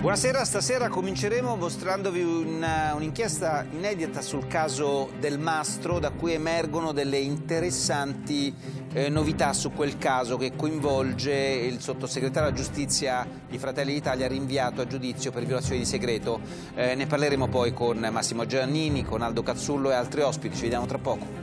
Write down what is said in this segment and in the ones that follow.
Buonasera, stasera cominceremo mostrandovi un'inchiesta un inedita sul caso del Mastro da cui emergono delle interessanti eh, novità su quel caso che coinvolge il sottosegretario alla giustizia di Fratelli d'Italia rinviato a giudizio per violazione di segreto. Eh, ne parleremo poi con Massimo Giannini, con Aldo Cazzullo e altri ospiti, ci vediamo tra poco.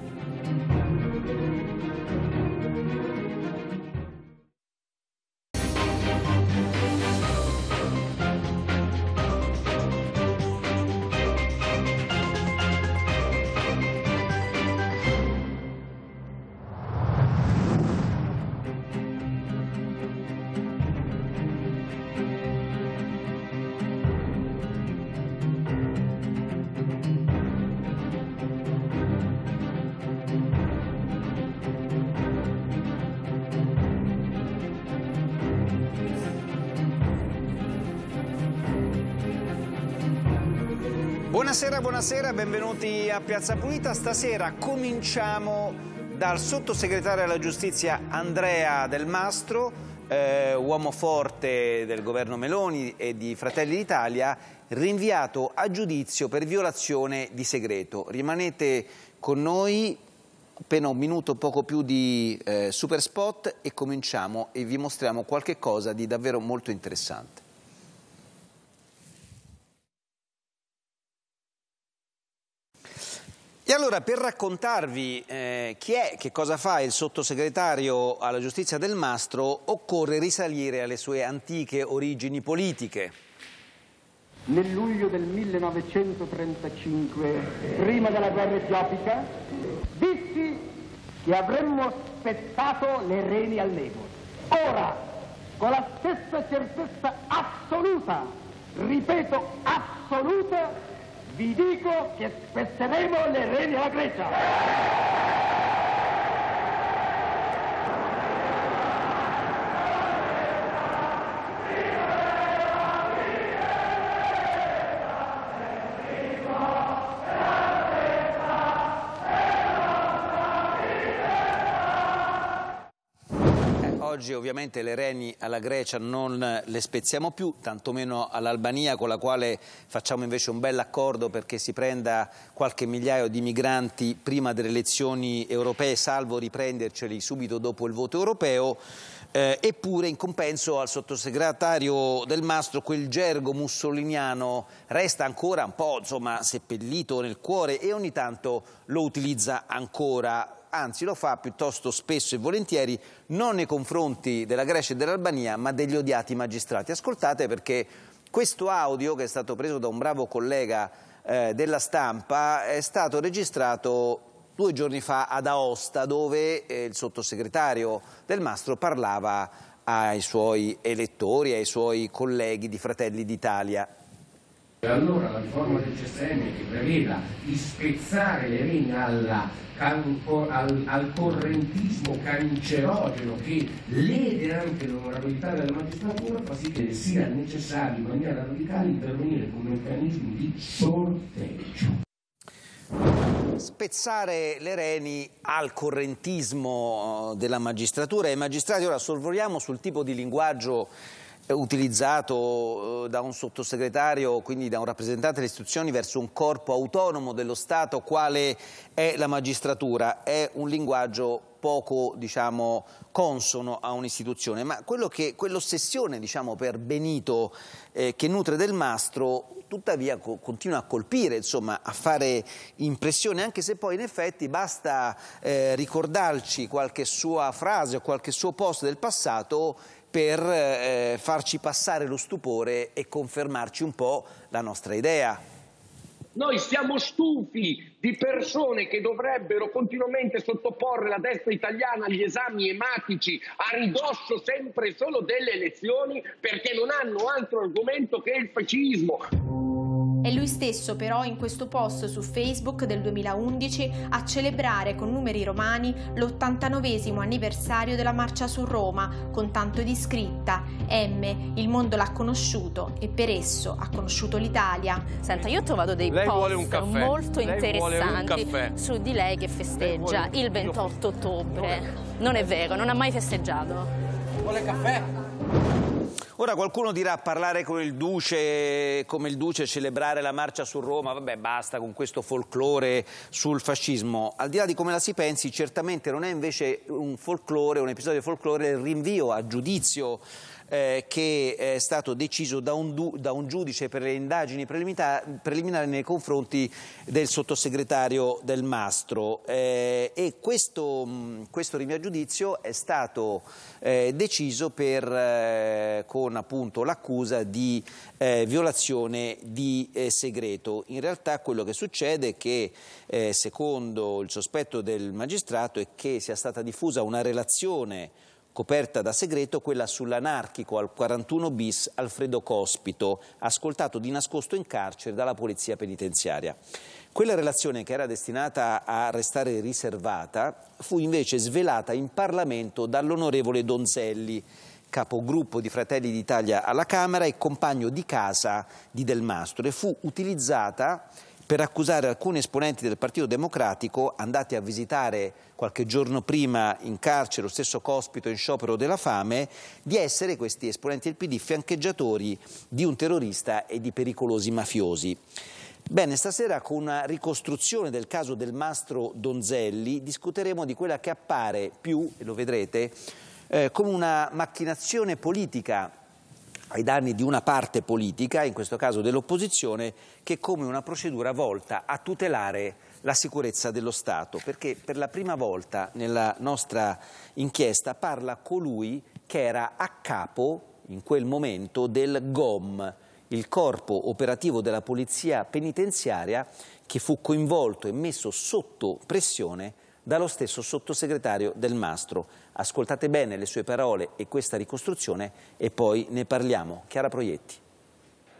benvenuti a Piazza Pulita. Stasera cominciamo dal sottosegretario alla giustizia Andrea Del Mastro, eh, uomo forte del governo Meloni e di Fratelli d'Italia, rinviato a giudizio per violazione di segreto. Rimanete con noi appena un minuto, poco più di eh, super spot e cominciamo e vi mostriamo qualche cosa di davvero molto interessante. E allora per raccontarvi eh, chi è, che cosa fa il sottosegretario alla giustizia del Mastro, occorre risalire alle sue antiche origini politiche. Nel luglio del 1935, prima della guerra etiopica, dissi che avremmo spezzato le reni al nego. Ora, con la stessa certezza assoluta, ripeto assoluta, vi dico che spezzeremo le reni alla Grecia. oggi ovviamente le reni alla Grecia non le spezziamo più, tantomeno all'Albania con la quale facciamo invece un bel accordo perché si prenda qualche migliaio di migranti prima delle elezioni europee, salvo riprenderceli subito dopo il voto europeo. Eh, eppure in compenso al sottosegretario Del Mastro quel gergo mussoliniano resta ancora un po' insomma, seppellito nel cuore e ogni tanto lo utilizza ancora anzi lo fa piuttosto spesso e volentieri, non nei confronti della Grecia e dell'Albania, ma degli odiati magistrati. Ascoltate perché questo audio, che è stato preso da un bravo collega eh, della stampa, è stato registrato due giorni fa ad Aosta, dove eh, il sottosegretario del Mastro parlava ai suoi elettori, ai suoi colleghi di Fratelli d'Italia. Allora la riforma del CSM che preveda di spezzare le reni alla, al, al, correntismo cancerogeno che lede anche l'onorabilità della magistratura fa sì che sia necessario in maniera radicale intervenire con meccanismi di sorteggio. Spezzare le reni al correntismo eh, della magistratura e magistrati, ora sorvoliamo sul tipo di linguaggio eh, utilizzato eh, da un sottosegretario, quindi da un rappresentante delle istituzioni, verso un corpo autonomo dello Stato, quale è la magistratura, è un linguaggio poco diciamo, consono a un'istituzione, ma quell'ossessione diciamo, per Benito eh, che nutre del mastro tuttavia co continua a colpire, insomma, a fare impressione, anche se poi in effetti basta eh, ricordarci qualche sua frase o qualche suo post del passato per eh, farci passare lo stupore e confermarci un po' la nostra idea. Noi siamo stufi di persone che dovrebbero continuamente sottoporre la destra italiana agli esami ematici a ridosso sempre solo delle elezioni perché non hanno altro argomento che il fascismo. È lui stesso però in questo post su Facebook del 2011 a celebrare con numeri romani l'89 anniversario della marcia su Roma, con tanto di scritta M, il mondo l'ha conosciuto e per esso ha conosciuto l'Italia. Senta, io ho trovato dei lei post molto lei interessanti su di lei che festeggia lei il 28 ottobre. Non è vero, non ha mai festeggiato. Vuole caffè? Ora qualcuno dirà parlare con il Duce, come il Duce, celebrare la marcia su Roma, vabbè basta con questo folklore sul fascismo. Al di là di come la si pensi, certamente non è invece un folklore, un episodio di folklore, il rinvio a giudizio eh, che è stato deciso da un, da un giudice per le indagini preliminari, preliminari nei confronti del sottosegretario Del Mastro eh, e questo, mm, questo, rinvio a giudizio è stato eh, deciso per, eh, con l'accusa di eh, violazione di eh, segreto. In realtà quello che succede è che secondo il sospetto del magistrato è che sia stata diffusa una relazione coperta da segreto quella sull'anarchico al 41 bis Alfredo Cospito, ascoltato di nascosto in carcere dalla polizia penitenziaria. Quella relazione che era destinata a restare riservata fu invece svelata in Parlamento dall'onorevole Donzelli, capogruppo di Fratelli d'Italia alla Camera e compagno di casa di Del Mastro e fu utilizzata per accusare alcuni esponenti del Partito Democratico andati a visitare qualche giorno prima in carcere lo stesso Cospito in sciopero della fame di essere questi esponenti del PD fiancheggiatori di un terrorista e di pericolosi mafiosi. Bene, stasera con una ricostruzione del caso del mastro Donzelli discuteremo di quella che appare più, e lo vedrete, eh, come una macchinazione politica ai danni di una parte politica, in questo caso dell'opposizione, che come una procedura volta a tutelare la sicurezza dello Stato, perché per la prima volta nella nostra inchiesta parla colui che era a capo in quel momento del GOM, il corpo operativo della polizia penitenziaria che fu coinvolto e messo sotto pressione dallo stesso sottosegretario Del Mastro. Ascoltate bene le sue parole e questa ricostruzione e poi ne parliamo. Chiara Proietti.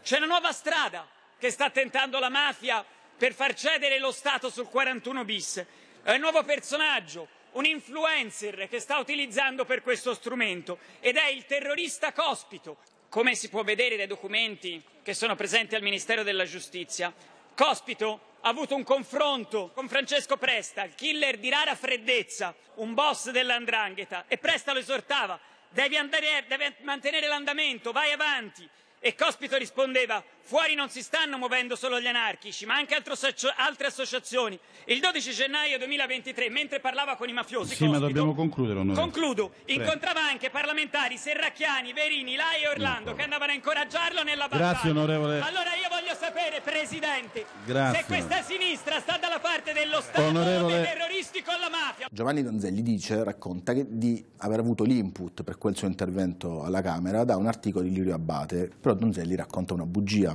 C'è una nuova strada che sta tentando la mafia per far cedere lo Stato sul 41 bis. È un nuovo personaggio, un influencer che sta utilizzando per questo strumento ed è il terrorista Cospito. Come si può vedere dai documenti che sono presenti al Ministero della Giustizia, Cospito ha avuto un confronto con Francesco Presta, il killer di rara freddezza, un boss dell'andrangheta, e Presta lo esortava, devi, andare, devi mantenere l'andamento, vai avanti. E Cospito rispondeva, Fuori non si stanno muovendo solo gli anarchici, ma anche altre associazioni. Il 12 gennaio 2023, mentre parlava con i mafiosi, sì, cospito, ma dobbiamo concludere, noi. concludo, Prego. incontrava anche parlamentari Serracchiani, Verini, Lai e Orlando che andavano a incoraggiarlo nella battaglia. Grazie, onorevole. Allora io voglio sapere, Presidente, Grazie. se questa sinistra sta dalla parte dello Stato onorevole... o dei terroristi con la mafia. Giovanni Donzelli dice, racconta di aver avuto l'input per quel suo intervento alla Camera da un articolo di Lirio Abbate, però Donzelli racconta una bugia.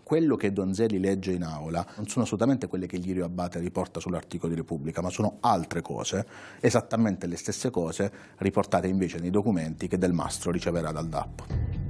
quello che Donzelli legge in aula non sono assolutamente quelle che Lirio Abate riporta sull'articolo di Repubblica, ma sono altre cose, esattamente le stesse cose riportate invece nei documenti che Del Mastro riceverà dal DAP.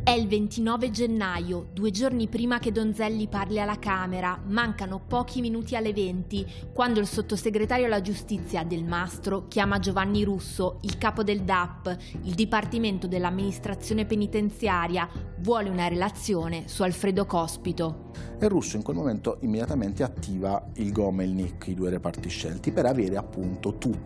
È il 29 gennaio, due giorni prima che Donzelli parli alla Camera, mancano pochi minuti alle 20, quando il sottosegretario alla giustizia Del Mastro chiama Giovanni Russo, il capo del DAP, il Dipartimento dell'amministrazione penitenziaria, vuole una relazione su Alfredo Cospito e il russo in quel momento immediatamente attiva il GOM e il NIC, i due reparti scelti, per avere appunto tutti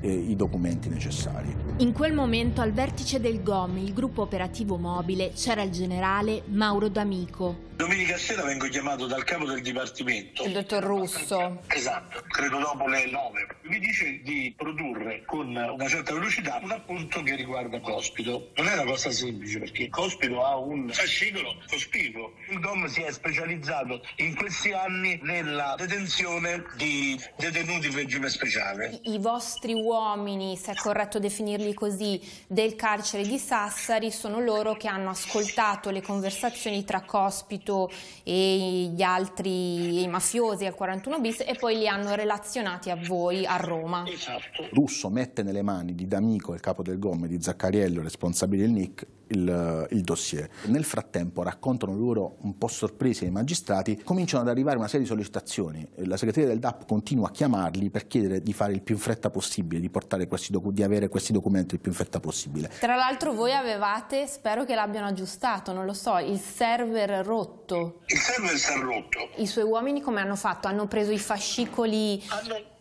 eh, i documenti necessari. In quel momento al vertice del GOM, il gruppo operativo mobile, c'era il generale Mauro D'Amico, Domenica sera vengo chiamato dal capo del dipartimento. Il dottor Russo. Esatto, credo dopo le nove. Mi dice di produrre con una certa velocità un appunto che riguarda Cospito. Non è una cosa semplice perché Cospito ha un fascicolo cospicuo. Il DOM si è specializzato in questi anni nella detenzione di detenuti in regime speciale. i vostri uomini, se è corretto definirli così, del carcere di Sassari sono loro che hanno ascoltato le conversazioni tra Cospito Esposito e gli altri i mafiosi al 41 bis e poi li hanno relazionati a voi a Roma. Esatto. Russo mette nelle mani di D'Amico, il capo del gomme, di Zaccariello, responsabile del NIC, il, il, dossier. Nel frattempo, raccontano loro un po' sorprese i magistrati, cominciano ad arrivare una serie di sollecitazioni. La segreteria del DAP continua a chiamarli per chiedere di fare il più in fretta possibile, di, questi di avere questi documenti il più in fretta possibile. Tra l'altro voi avevate, spero che l'abbiano aggiustato, non lo so, il server rotto. Il server si è rotto. I suoi uomini come hanno fatto? Hanno preso i fascicoli... Hanno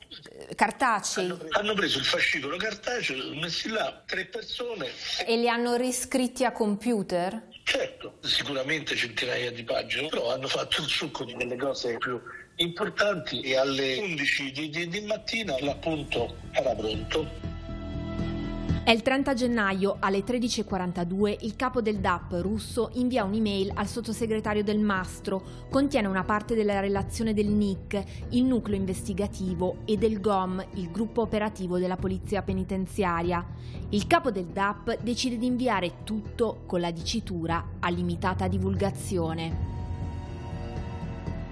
eh, cartacei. Hanno, hanno, preso il fascicolo cartaceo, messi là tre persone. E li hanno riscritti a computer? Certo, sicuramente centinaia di pagine, però hanno fatto il succo di quelle cose più importanti e alle 11 di, di, di mattina l'appunto era pronto. È il 30 gennaio alle 13.42 il capo del DAP russo invia un'email al sottosegretario del Mastro, contiene una parte della relazione del NIC, il nucleo investigativo, e del GOM, il gruppo operativo della polizia penitenziaria. Il capo del DAP decide di inviare tutto con la dicitura a limitata divulgazione.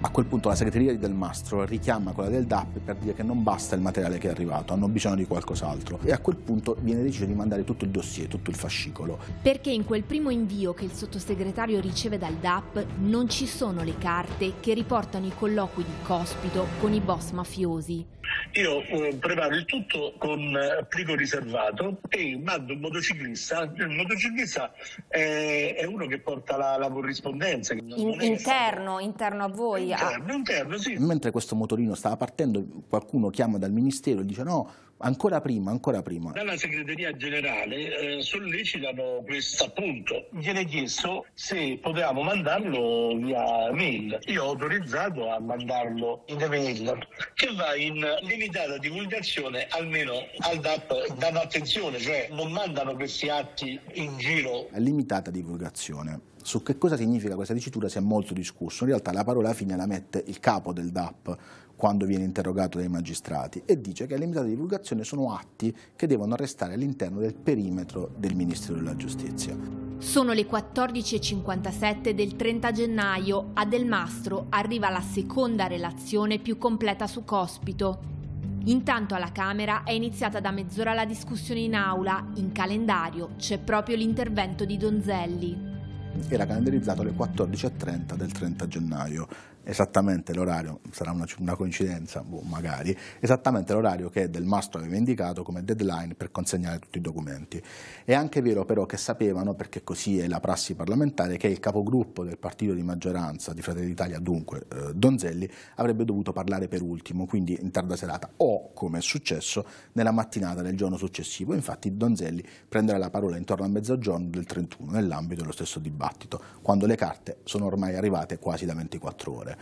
A quel punto la segreteria di Del Mastro richiama quella del DAP per dire che non basta il materiale che è arrivato, hanno bisogno di qualcos'altro e a quel punto viene deciso di mandare tutto il dossier, tutto il fascicolo. Perché in quel primo invio che il sottosegretario riceve dal DAP non ci sono le carte che riportano i colloqui di Cospito con i boss mafiosi. Io eh, preparo il tutto con eh, plico riservato e mando un motociclista. Il motociclista è, è uno che porta la, la corrispondenza. In, interno, interno a voi interno, certo, ah, interno, sì. Mentre questo motorino stava partendo, qualcuno chiama dal ministero e dice no, ancora prima, ancora prima. Dalla segreteria generale eh, sollecitano questo appunto. Viene chiesto se potevamo mandarlo via mail. Io ho autorizzato a mandarlo in mail, che va in limitata divulgazione almeno al DAP, danno attenzione, cioè non mandano questi atti in giro. Limitata divulgazione. Su che cosa significa questa dicitura si è molto discusso, in realtà la parola fine la mette il capo del DAP quando viene interrogato dai magistrati e dice che le misure di divulgazione sono atti che devono restare all'interno del perimetro del Ministero della Giustizia. Sono le 14.57 del 30 gennaio, a Del Mastro arriva la seconda relazione più completa su Cospito. Intanto alla Camera è iniziata da mezz'ora la discussione in aula, in calendario c'è proprio l'intervento di Donzelli era calendarizzato alle 14.30 del 30 gennaio, esattamente l'orario, sarà una, una coincidenza, boh, magari, esattamente l'orario che Del Mastro aveva indicato come deadline per consegnare tutti i documenti. È anche vero però che sapevano, perché così è la prassi parlamentare, che il capogruppo del partito di maggioranza di Fratelli d'Italia, dunque eh, Donzelli, avrebbe dovuto parlare per ultimo, quindi in tarda serata o, come è successo, nella mattinata del giorno successivo. Infatti Donzelli prenderà la parola intorno a mezzogiorno del 31 nell'ambito dello stesso dibattito, quando le carte sono ormai arrivate quasi da 24 ore.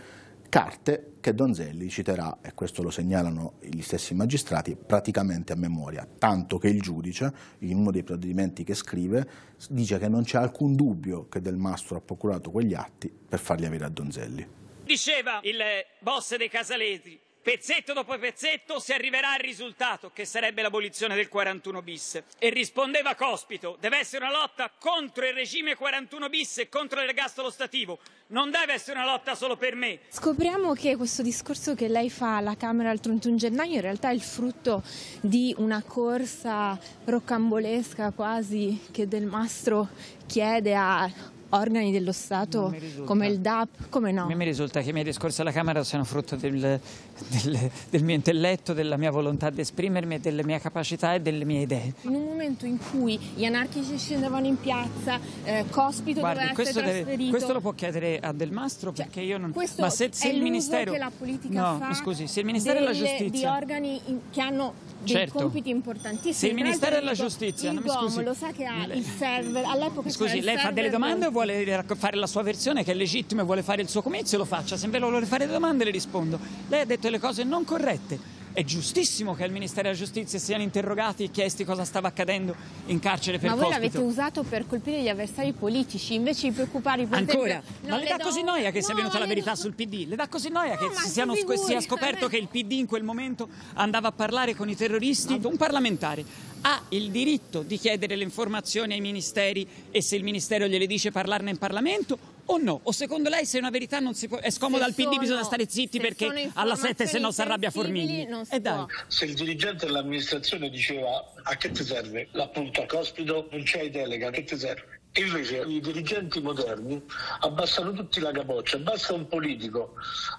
Carte che Donzelli citerà, e questo lo segnalano gli stessi magistrati, praticamente a memoria, tanto che il giudice, in uno dei provvedimenti che scrive, dice che non c'è alcun dubbio che Del Mastro ha procurato quegli atti per farli avere a Donzelli. Diceva il boss dei Casalesi, Pezzetto dopo pezzetto si arriverà al risultato, che sarebbe l'abolizione del 41 bis. E rispondeva Cospito, deve essere una lotta contro il regime 41 bis e contro l'ergastolo stativo. Non deve essere una lotta solo per me. Scopriamo che questo discorso che lei fa alla Camera il 31 gennaio in realtà è il frutto di una corsa roccambolesca quasi che Del Mastro chiede a organi dello Stato come il DAP, come no? A me mi risulta che i miei discorsi alla Camera siano frutto del del, del, mio intelletto, della mia volontà di esprimermi, delle mie capacità e delle mie idee. In un momento in cui gli anarchici scendevano in piazza, eh, Cospito Guardi, doveva questo essere trasferito... questo lo può chiedere a Del Mastro cioè, perché io non... Ma se, se il Ministero... che la politica no, fa scusi, se il Ministero delle, della Giustizia... di organi in, che hanno dei certo. compiti importantissimi. Se il Ministero della Giustizia... Il no, GOM lo sa che ha il server, all'epoca Scusi, lei fa delle domande o vuole fare la sua versione che è legittima e vuole fare il suo comizio? Lo faccia, se invece vuole fare delle domande le rispondo. Lei ha detto delle cose non corrette. È giustissimo che al Ministero della Giustizia siano interrogati e chiesti cosa stava accadendo in carcere per Ma voi l'avete usato per colpire gli avversari politici, invece di preoccuparvi per Ancora? Esempio, ma le, le dà do... così noia che no, sia venuta la verità do... sul PD? Le dà così noia no, che si, siano, si sia scoperto che il PD in quel momento andava a parlare con i terroristi? No. Un parlamentare ha il diritto di chiedere le informazioni ai ministeri e se il ministero gliele dice parlarne in Parlamento o no? O secondo lei se è una verità non si può, è scomoda al PD bisogna stare zitti perché alla 7 se no si arrabbia Formigli? Si se il dirigente dell'amministrazione diceva a che ti serve l'appunto a cospito, non c'è delega, a che ti serve? Invece i dirigenti moderni abbassano tutti la capoccia, basta un politico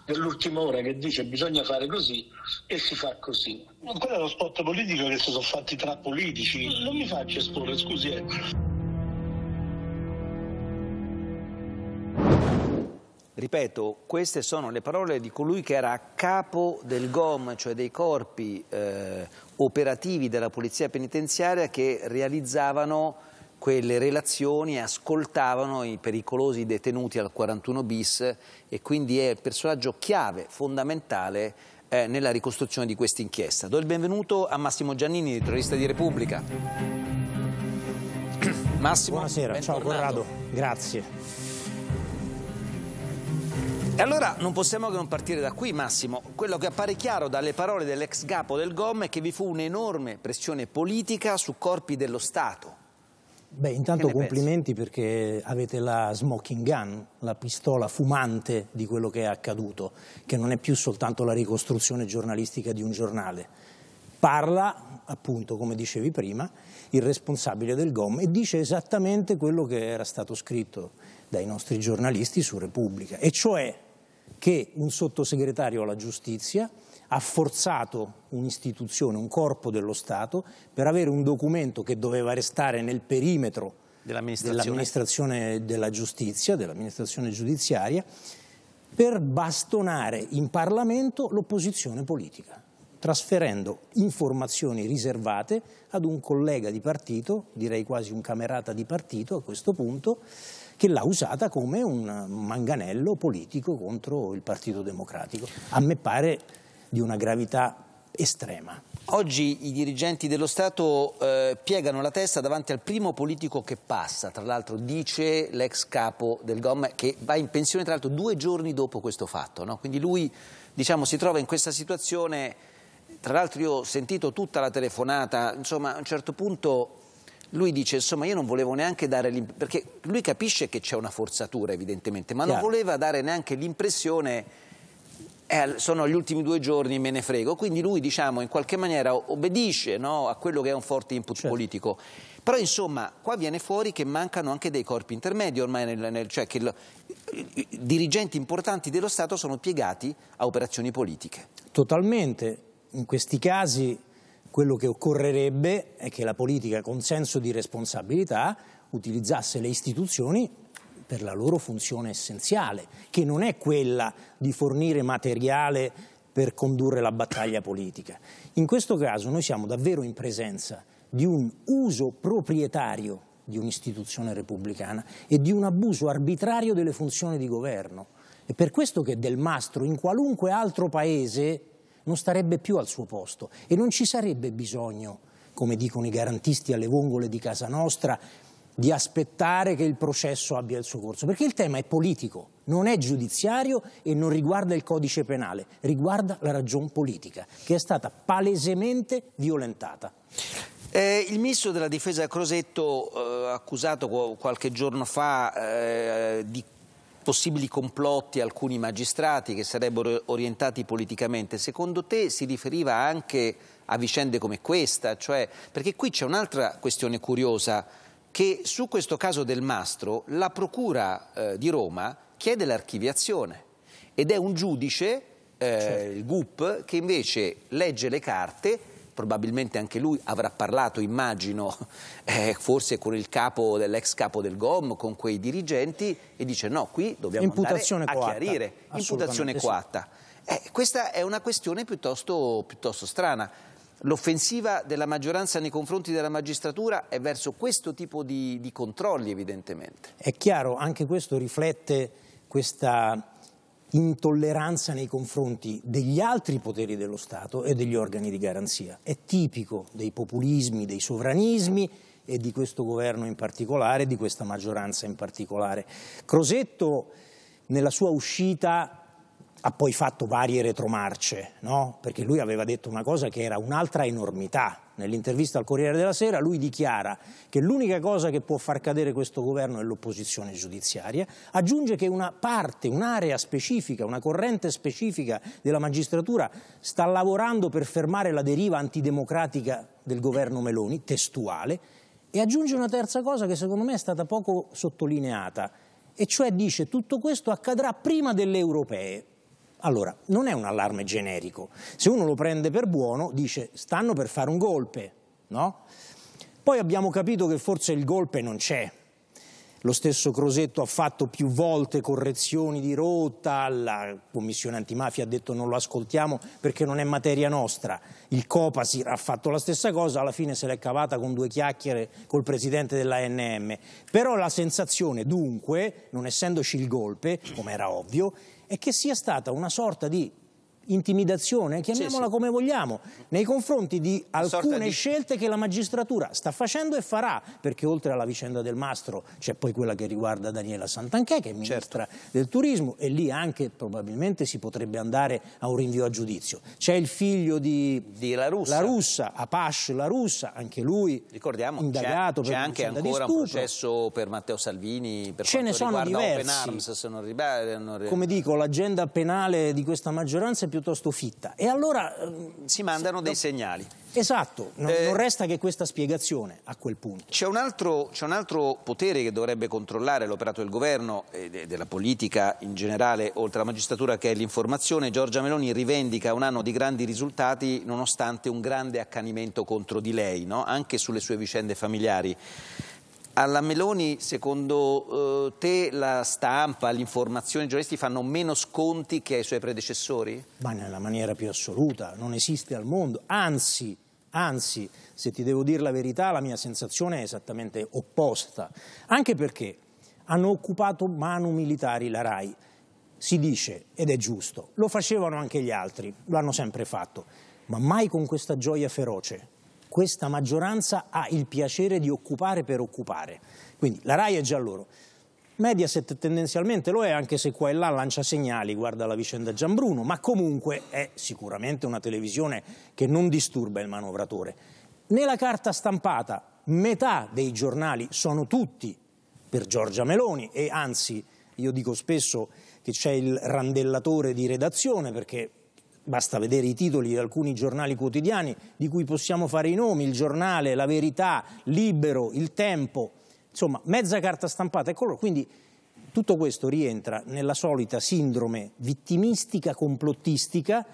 dell'ultima ora che dice bisogna fare così e si fa così. Ma quello è lo spot politico che si sono fatti tra politici, non mi faccio esporre, scusi. Eh. Ripeto, queste sono le parole di colui che era a capo del GOM, cioè dei corpi eh, operativi della polizia penitenziaria che realizzavano quelle relazioni e ascoltavano i pericolosi detenuti al 41 bis e quindi è il personaggio chiave, fondamentale eh, nella ricostruzione di questa inchiesta. Do il benvenuto a Massimo Giannini, editorista di Repubblica. Massimo, Buonasera, ciao Corrado, grazie. E allora non possiamo che non partire da qui, Massimo. Quello che appare chiaro dalle parole dell'ex capo del GOM è che vi fu un'enorme pressione politica su corpi dello Stato. Beh, intanto complimenti pensi? perché avete la smoking gun, la pistola fumante di quello che è accaduto, che non è più soltanto la ricostruzione giornalistica di un giornale. Parla, appunto, come dicevi prima, il responsabile del GOM e dice esattamente quello che era stato scritto dai nostri giornalisti su Repubblica, e cioè che un sottosegretario alla giustizia ha forzato un'istituzione, un corpo dello Stato, per avere un documento che doveva restare nel perimetro dell'amministrazione dell della giustizia, dell'amministrazione giudiziaria, per bastonare in Parlamento l'opposizione politica, trasferendo informazioni riservate ad un collega di partito, direi quasi un camerata di partito a questo punto, che l'ha usata come un manganello politico contro il Partito Democratico. A me pare di una gravità estrema. Oggi i dirigenti dello Stato eh, piegano la testa davanti al primo politico che passa, tra l'altro dice l'ex capo del GOM che va in pensione tra l'altro due giorni dopo questo fatto, no? quindi lui diciamo, si trova in questa situazione, tra l'altro io ho sentito tutta la telefonata, insomma a un certo punto lui dice insomma io non volevo neanche dare l'impressione, perché lui capisce che c'è una forzatura evidentemente, ma Chiaro. non voleva dare neanche l'impressione eh, sono gli ultimi due giorni, e me ne frego. Quindi lui, diciamo, in qualche maniera obbedisce no, a quello che è un forte input certo. politico. Però, insomma, qua viene fuori che mancano anche dei corpi intermedi ormai, nel, nel, cioè che lo, i, i dirigenti importanti dello Stato sono piegati a operazioni politiche. Totalmente. In questi casi quello che occorrerebbe è che la politica, con senso di responsabilità, utilizzasse le istituzioni per la loro funzione essenziale, che non è quella di fornire materiale per condurre la battaglia politica. In questo caso noi siamo davvero in presenza di un uso proprietario di un'istituzione repubblicana e di un abuso arbitrario delle funzioni di governo. È per questo che Del Mastro in qualunque altro paese non starebbe più al suo posto e non ci sarebbe bisogno, come dicono i garantisti alle vongole di casa nostra, di aspettare che il processo abbia il suo corso, perché il tema è politico, non è giudiziario e non riguarda il codice penale, riguarda la ragion politica, che è stata palesemente violentata. Eh, il ministro della difesa Crosetto, eh, accusato qualche giorno fa eh, di possibili complotti a alcuni magistrati che sarebbero orientati politicamente, secondo te si riferiva anche a vicende come questa? Cioè, perché qui c'è un'altra questione curiosa, che su questo caso del mastro la Procura eh, di Roma chiede l'archiviazione ed è un giudice, eh, certo. il GUP, che invece legge le carte probabilmente anche lui avrà parlato, immagino, eh, forse con il capo dell'ex capo del GOM, con quei dirigenti e dice no, qui dobbiamo Imputazione andare coatta. a chiarire. Imputazione coatta. Eh, questa è una questione piuttosto, piuttosto strana. L'offensiva della maggioranza nei confronti della magistratura è verso questo tipo di, di controlli, evidentemente. È chiaro, anche questo riflette questa intolleranza nei confronti degli altri poteri dello Stato e degli organi di garanzia. È tipico dei populismi, dei sovranismi e di questo governo in particolare, di questa maggioranza in particolare. Crosetto nella sua uscita ha poi fatto varie retromarce, no? perché lui aveva detto una cosa che era un'altra enormità. Nell'intervista al Corriere della Sera lui dichiara che l'unica cosa che può far cadere questo governo è l'opposizione giudiziaria, aggiunge che una parte, un'area specifica, una corrente specifica della magistratura sta lavorando per fermare la deriva antidemocratica del governo Meloni, testuale, e aggiunge una terza cosa che secondo me è stata poco sottolineata, e cioè dice tutto questo accadrà prima delle europee. Allora, non è un allarme generico. Se uno lo prende per buono, dice stanno per fare un golpe, no? Poi abbiamo capito che forse il golpe non c'è. Lo stesso Crosetto ha fatto più volte correzioni di rotta, la Commissione antimafia ha detto non lo ascoltiamo perché non è materia nostra. Il Copasir ha fatto la stessa cosa, alla fine se l'è cavata con due chiacchiere col presidente dell'ANM. Però la sensazione, dunque, non essendoci il golpe, come era ovvio, e che sia stata una sorta di intimidazione, chiamiamola sì, come vogliamo, nei confronti di alcune di... scelte che la magistratura sta facendo e farà, perché oltre alla vicenda del Mastro c'è poi quella che riguarda Daniela Santanchè, che è certo. ministra certo. del turismo, e lì anche probabilmente si potrebbe andare a un rinvio a giudizio. C'è il figlio di, di la, Russa. la Russa, Apache La Russa, anche lui Ricordiamo, indagato per c'è anche ancora un processo per Matteo Salvini per Ce ne sono diversi. Arms, non... Come dico, l'agenda penale di questa maggioranza è piuttosto fitta. E allora... Ehm, si mandano dei segnali. Esatto, non, eh, non resta che questa spiegazione a quel punto. C'è un, un, altro potere che dovrebbe controllare l'operato del governo e de, della politica in generale, oltre alla magistratura, che è l'informazione. Giorgia Meloni rivendica un anno di grandi risultati nonostante un grande accanimento contro di lei, no? anche sulle sue vicende familiari. Alla Meloni, secondo eh, te, la stampa, l'informazione, i giornalisti fanno meno sconti che ai suoi predecessori? Ma nella maniera più assoluta, non esiste al mondo. Anzi, anzi, se ti devo dire la verità, la mia sensazione è esattamente opposta. Anche perché hanno occupato mano militari la RAI. Si dice, ed è giusto, lo facevano anche gli altri, lo hanno sempre fatto, ma mai con questa gioia feroce questa maggioranza ha il piacere di occupare per occupare. Quindi la RAI è già loro. Mediaset tendenzialmente lo è, anche se qua e là lancia segnali, guarda la vicenda Gianbruno, ma comunque è sicuramente una televisione che non disturba il manovratore. Nella carta stampata metà dei giornali sono tutti per Giorgia Meloni e anzi io dico spesso che c'è il randellatore di redazione perché Basta vedere i titoli di alcuni giornali quotidiani di cui possiamo fare i nomi, il giornale, la verità, libero, il tempo, insomma mezza carta stampata. Eccolo, quindi tutto questo rientra nella solita sindrome vittimistica, complottistica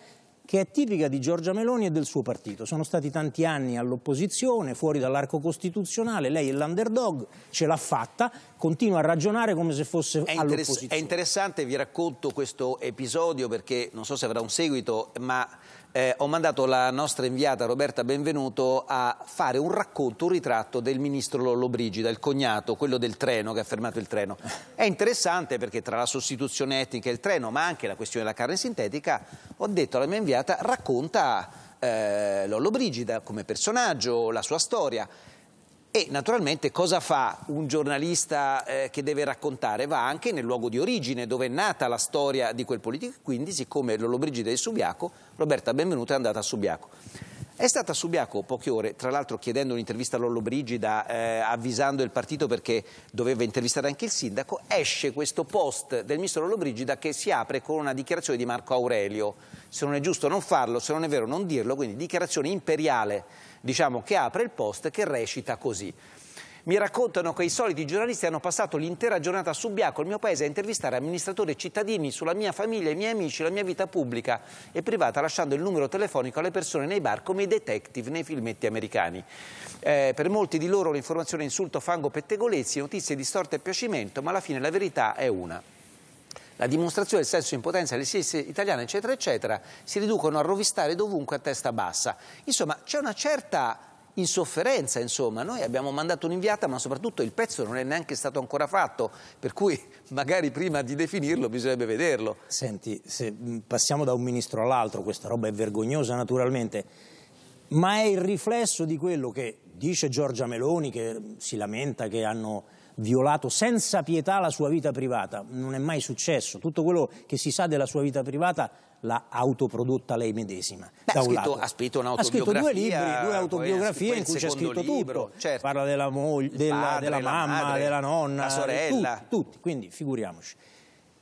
che è tipica di Giorgia Meloni e del suo partito. Sono stati tanti anni all'opposizione, fuori dall'arco costituzionale, lei è l'underdog, ce l'ha fatta, continua a ragionare come se fosse è all'opposizione. È interessante, vi racconto questo episodio perché non so se avrà un seguito, ma eh, ho mandato la nostra inviata Roberta Benvenuto a fare un racconto, un ritratto del ministro Lollobrigida, il cognato, quello del treno, che ha fermato il treno. È interessante perché tra la sostituzione etnica e il treno, ma anche la questione della carne sintetica, ho detto alla mia inviata racconta eh, Lollobrigida come personaggio, la sua storia. E naturalmente cosa fa un giornalista eh, che deve raccontare? Va anche nel luogo di origine dove è nata la storia di quel politico quindi siccome Lollobrigida è Subiaco, Roberta Benvenuta è andata a Subiaco. È stata a Subiaco poche ore, tra l'altro chiedendo un'intervista a Lollobrigida, eh, avvisando il partito perché doveva intervistare anche il sindaco, esce questo post del ministro Lollobrigida che si apre con una dichiarazione di Marco Aurelio. Se non è giusto non farlo, se non è vero non dirlo, quindi dichiarazione imperiale diciamo, che apre il post che recita così. Mi raccontano che i soliti giornalisti hanno passato l'intera giornata a Subiaco, il mio paese, a intervistare amministratori e cittadini sulla mia famiglia, i miei amici, la mia vita pubblica e privata, lasciando il numero telefonico alle persone nei bar come i detective nei filmetti americani. Eh, per molti di loro l'informazione insulto, fango, pettegolezzi, notizie distorte storte e piacimento, ma alla fine la verità è una la dimostrazione del senso di impotenza delle stesse italiane, eccetera, eccetera, si riducono a rovistare dovunque a testa bassa. Insomma, c'è una certa insofferenza, insomma, noi abbiamo mandato un'inviata, ma soprattutto il pezzo non è neanche stato ancora fatto, per cui magari prima di definirlo bisognerebbe vederlo. Senti, se passiamo da un ministro all'altro, questa roba è vergognosa naturalmente, ma è il riflesso di quello che dice Giorgia Meloni, che si lamenta che hanno violato senza pietà la sua vita privata, non è mai successo, tutto quello che si sa della sua vita privata l'ha autoprodotta lei medesima. Beh, ha, scritto, ha, scritto, ha scritto due libri, due autobiografie in cui c'è scritto libro, tutto, certo. parla della, moglie, della, padre, della mamma, madre, della nonna, la sorella, tutti, tutti, quindi figuriamoci.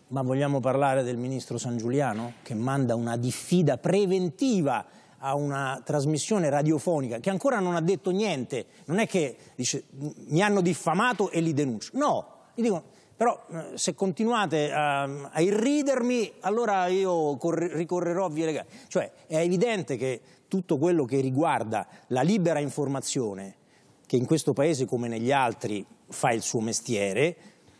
Ma vogliamo parlare del ministro San Giuliano che manda una diffida preventiva a una trasmissione radiofonica che ancora non ha detto niente, non è che dice mi hanno diffamato e li denuncio, no, gli dicono però eh, se continuate a, a irridermi allora io ricorrerò a vie legali. Cioè è evidente che tutto quello che riguarda la libera informazione, che in questo paese come negli altri fa il suo mestiere,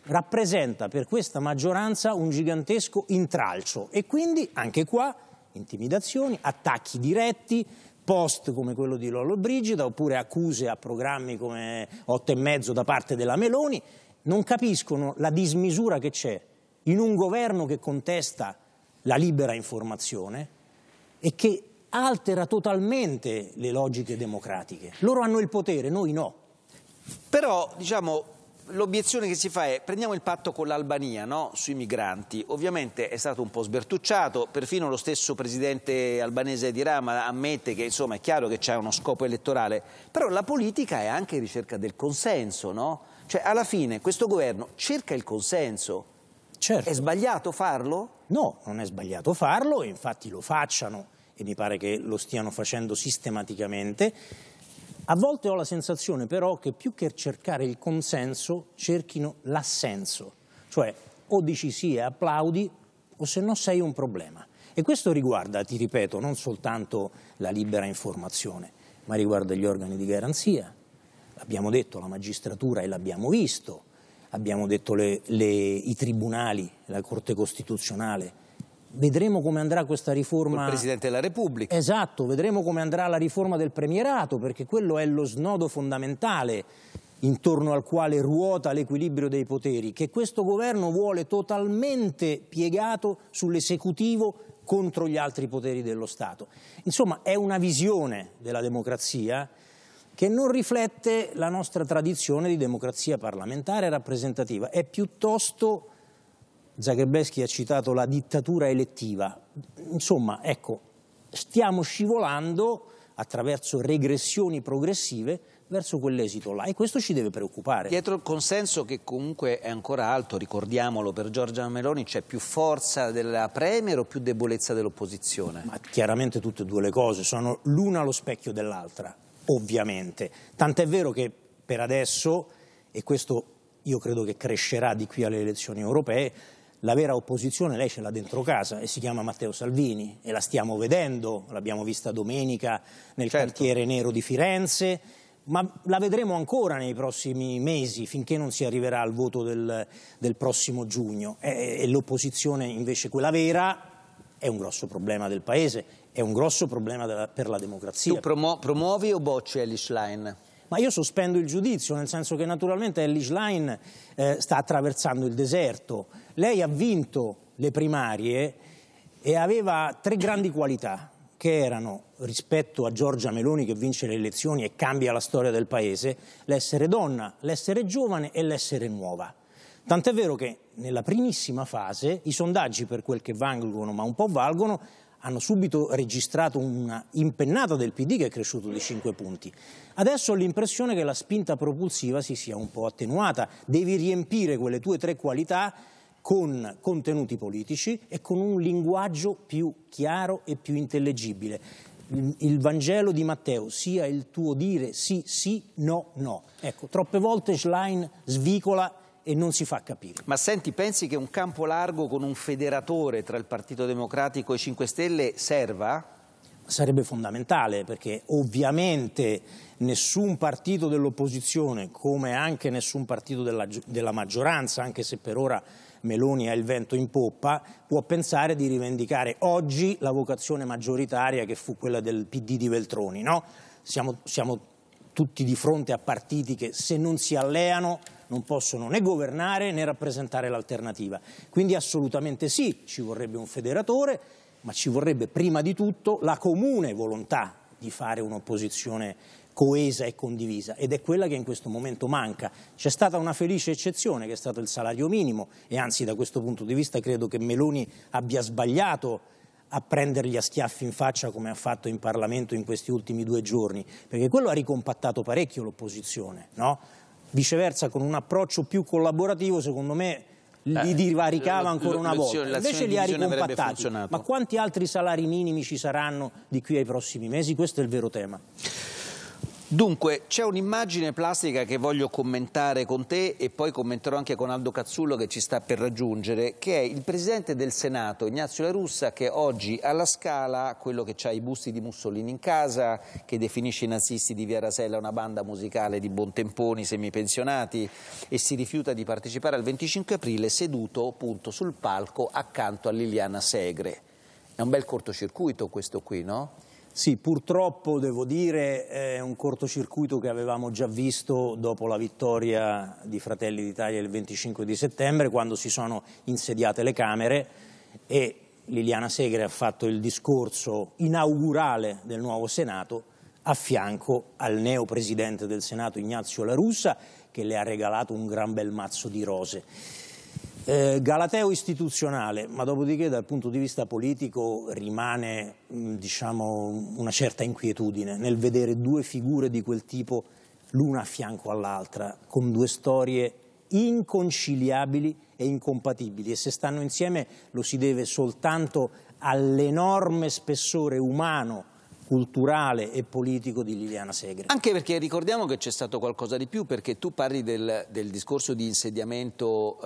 rappresenta per questa maggioranza un gigantesco intralcio e quindi anche qua intimidazioni, attacchi diretti, post come quello di Lolo Brigida oppure accuse a programmi come 8 e mezzo da parte della Meloni, non capiscono la dismisura che c'è in un governo che contesta la libera informazione e che altera totalmente le logiche democratiche. Loro hanno il potere, noi no. Però, diciamo, l'obiezione che si fa è prendiamo il patto con l'Albania no? sui migranti, ovviamente è stato un po' sbertucciato, perfino lo stesso presidente albanese di Rama ammette che insomma è chiaro che c'è uno scopo elettorale, però la politica è anche ricerca del consenso, no? cioè alla fine questo governo cerca il consenso. Certo. È sbagliato farlo? No, non è sbagliato farlo, infatti lo facciano e mi pare che lo stiano facendo sistematicamente a volte ho la sensazione però che più che cercare il consenso cerchino l'assenso, cioè o dici sì e applaudi o se no sei un problema. E questo riguarda, ti ripeto, non soltanto la libera informazione, ma riguarda gli organi di garanzia, abbiamo detto la magistratura e l'abbiamo visto, abbiamo detto le, le, i tribunali, la Corte Costituzionale, Vedremo come andrà questa riforma. Il Presidente della Repubblica. Esatto, vedremo come andrà la riforma del premierato, perché quello è lo snodo fondamentale intorno al quale ruota l'equilibrio dei poteri, che questo governo vuole totalmente piegato sull'esecutivo contro gli altri poteri dello Stato. Insomma, è una visione della democrazia che non riflette la nostra tradizione di democrazia parlamentare rappresentativa, è piuttosto Zagrebeschi ha citato la dittatura elettiva. Insomma, ecco, stiamo scivolando attraverso regressioni progressive verso quell'esito là e questo ci deve preoccupare. Dietro il consenso che comunque è ancora alto, ricordiamolo, per Giorgia Meloni c'è più forza della Premier o più debolezza dell'opposizione? Ma chiaramente tutte e due le cose, sono l'una lo specchio dell'altra, ovviamente. Tant'è vero che per adesso, e questo io credo che crescerà di qui alle elezioni europee, la vera opposizione lei ce l'ha dentro casa e si chiama Matteo Salvini e la stiamo vedendo, l'abbiamo vista domenica nel certo. cantiere nero di Firenze, ma la vedremo ancora nei prossimi mesi finché non si arriverà al voto del, del prossimo giugno e, e l'opposizione invece quella vera è un grosso problema del paese, è un grosso problema della, per la democrazia. Tu promu promuovi o bocci Elish Line? ma io sospendo il giudizio, nel senso che naturalmente Ellis Line eh, sta attraversando il deserto, lei ha vinto le primarie e aveva tre grandi qualità che erano, rispetto a Giorgia Meloni che vince le elezioni e cambia la storia del paese, l'essere donna, l'essere giovane e l'essere nuova. Tant'è vero che nella primissima fase i sondaggi, per quel che valgono, ma un po' valgono, hanno subito registrato una impennata del PD che è cresciuto di 5 punti. Adesso ho l'impressione che la spinta propulsiva si sia un po' attenuata. Devi riempire quelle tue tre qualità con contenuti politici e con un linguaggio più chiaro e più intellegibile. Il Vangelo di Matteo sia il tuo dire sì, sì, no, no. Ecco, troppe volte Schlein svicola e non si fa capire. Ma senti, pensi che un campo largo con un federatore tra il Partito Democratico e 5 Stelle serva? Sarebbe fondamentale perché ovviamente nessun partito dell'opposizione, come anche nessun partito della, della maggioranza, anche se per ora Meloni ha il vento in poppa, può pensare di rivendicare oggi la vocazione maggioritaria che fu quella del PD di Veltroni. No? Siamo, siamo tutti di fronte a partiti che se non si alleano non possono né governare né rappresentare l'alternativa. Quindi assolutamente sì, ci vorrebbe un federatore, ma ci vorrebbe prima di tutto la comune volontà di fare un'opposizione coesa e condivisa ed è quella che in questo momento manca. C'è stata una felice eccezione che è stato il salario minimo e anzi da questo punto di vista credo che Meloni abbia sbagliato a prendergli a schiaffi in faccia come ha fatto in Parlamento in questi ultimi due giorni, perché quello ha ricompattato parecchio l'opposizione, no? Viceversa con un approccio più collaborativo secondo me li divaricava eh, ancora una volta. Invece li ha ricompattati. Ma quanti altri salari minimi ci saranno di qui ai prossimi mesi? Questo è il vero tema. Dunque, c'è un'immagine plastica che voglio commentare con te e poi commenterò anche con Aldo Cazzullo che ci sta per raggiungere, che è il presidente del Senato, Ignazio La Russa, che oggi alla Scala, quello che ha i busti di Mussolini in casa, che definisce i nazisti di Via Rasella una banda musicale di buontemponi semipensionati e si rifiuta di partecipare al 25 aprile seduto appunto sul palco accanto a Liliana Segre. È un bel cortocircuito questo qui, no? Sì, purtroppo devo dire è un cortocircuito che avevamo già visto dopo la vittoria di Fratelli d'Italia il 25 di settembre quando si sono insediate le Camere e Liliana Segre ha fatto il discorso inaugurale del nuovo Senato a fianco al neo presidente del Senato Ignazio La Russa che le ha regalato un gran bel mazzo di rose. Eh, Galateo istituzionale, ma dopodiché dal punto di vista politico rimane mm, diciamo, una certa inquietudine nel vedere due figure di quel tipo l'una a fianco all'altra, con due storie inconciliabili e incompatibili e se stanno insieme lo si deve soltanto all'enorme spessore umano culturale e politico di Liliana Segre. Anche perché ricordiamo che c'è stato qualcosa di più, perché tu parli del, del discorso di insediamento,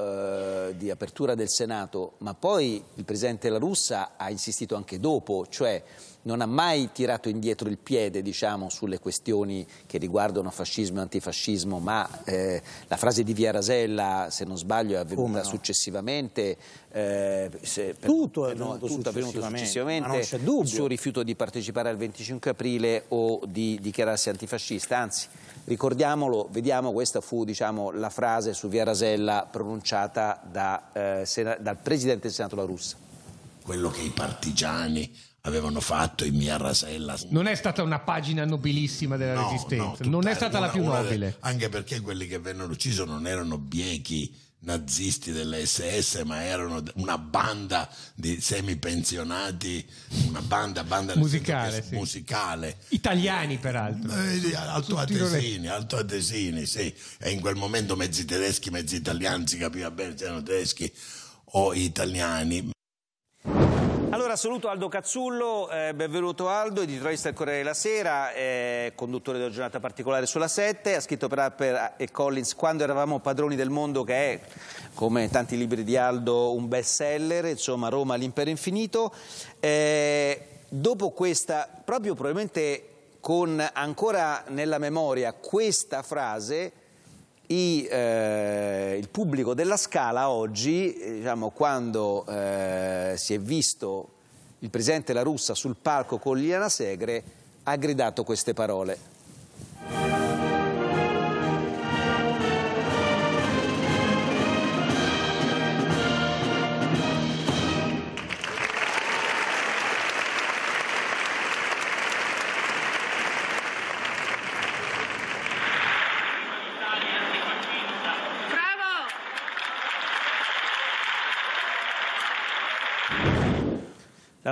eh, di apertura del Senato, ma poi il Presidente La Russa ha insistito anche dopo, cioè non ha mai tirato indietro il piede diciamo, sulle questioni che riguardano fascismo e antifascismo, ma eh, la frase di Via Rasella, se non sbaglio, è avvenuta no? successivamente. Eh, se, per, tutto è avvenuto, no, tutto successivamente, avvenuto successivamente il suo rifiuto di partecipare al 25 aprile o di dichiararsi antifascista, anzi ricordiamolo, vediamo, questa fu diciamo, la frase su Via Rasella pronunciata da, eh, dal Presidente del Senato La Russa. Quello che i partigiani avevano fatto i Mia Rasella. Non è stata una pagina nobilissima della no, Resistenza, no, non è stata una, la più nobile. De, anche perché quelli che vennero uccisi non erano biechi nazisti dell'SS, ma erano una banda di semipensionati, una banda, banda musicale, sì. musicale. Italiani, peraltro. Eh, altoatesini, altoatesini, sì. E in quel momento mezzi tedeschi, mezzi italiani, si capiva bene se tedeschi o italiani, allora saluto Aldo Cazzullo, eh, benvenuto Aldo, editorialista del Corriere della Sera, eh, conduttore della giornata particolare sulla 7, ha scritto per Harper e Collins Quando eravamo padroni del mondo che è, come tanti libri di Aldo, un best seller, insomma Roma l'impero infinito. Eh, dopo questa, proprio probabilmente con ancora nella memoria questa frase, i, eh, il pubblico della Scala oggi, eh, diciamo, quando eh, si è visto il presidente La Russa sul palco con Liliana Segre ha gridato queste parole.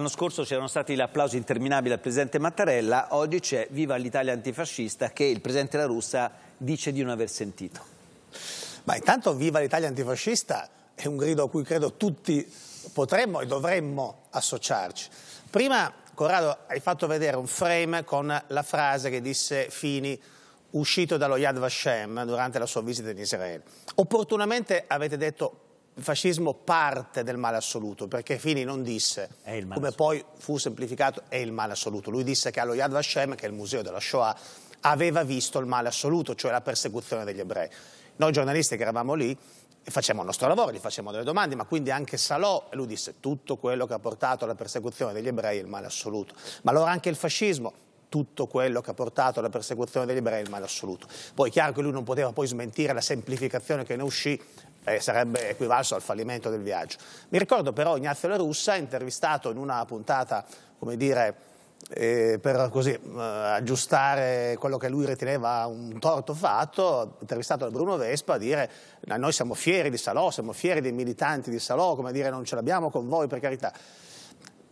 L'anno scorso c'erano stati gli applausi interminabili al presidente Mattarella, oggi c'è Viva l'Italia antifascista che il presidente La Russa dice di non aver sentito. Ma intanto Viva l'Italia antifascista è un grido a cui credo tutti potremmo e dovremmo associarci. Prima, Corrado, hai fatto vedere un frame con la frase che disse Fini uscito dallo Yad Vashem durante la sua visita in Israele. Opportunamente avete detto fascismo parte del male assoluto, perché Fini non disse, come poi fu semplificato, è il male assoluto. Lui disse che allo Yad Vashem, che è il museo della Shoah, aveva visto il male assoluto, cioè la persecuzione degli ebrei. Noi giornalisti che eravamo lì facciamo il nostro lavoro, gli facciamo delle domande, ma quindi anche Salò, lui disse tutto quello che ha portato alla persecuzione degli ebrei è il male assoluto. Ma allora anche il fascismo, tutto quello che ha portato alla persecuzione degli ebrei è il male assoluto. Poi è chiaro che lui non poteva poi smentire la semplificazione che ne uscì eh, sarebbe equivalso al fallimento del viaggio. Mi ricordo però Ignazio La Russa, intervistato in una puntata, come dire, eh, per così eh, aggiustare quello che lui riteneva un torto fatto, intervistato da Bruno Vespa, a dire noi siamo fieri di Salò, siamo fieri dei militanti di Salò, come dire non ce l'abbiamo con voi per carità.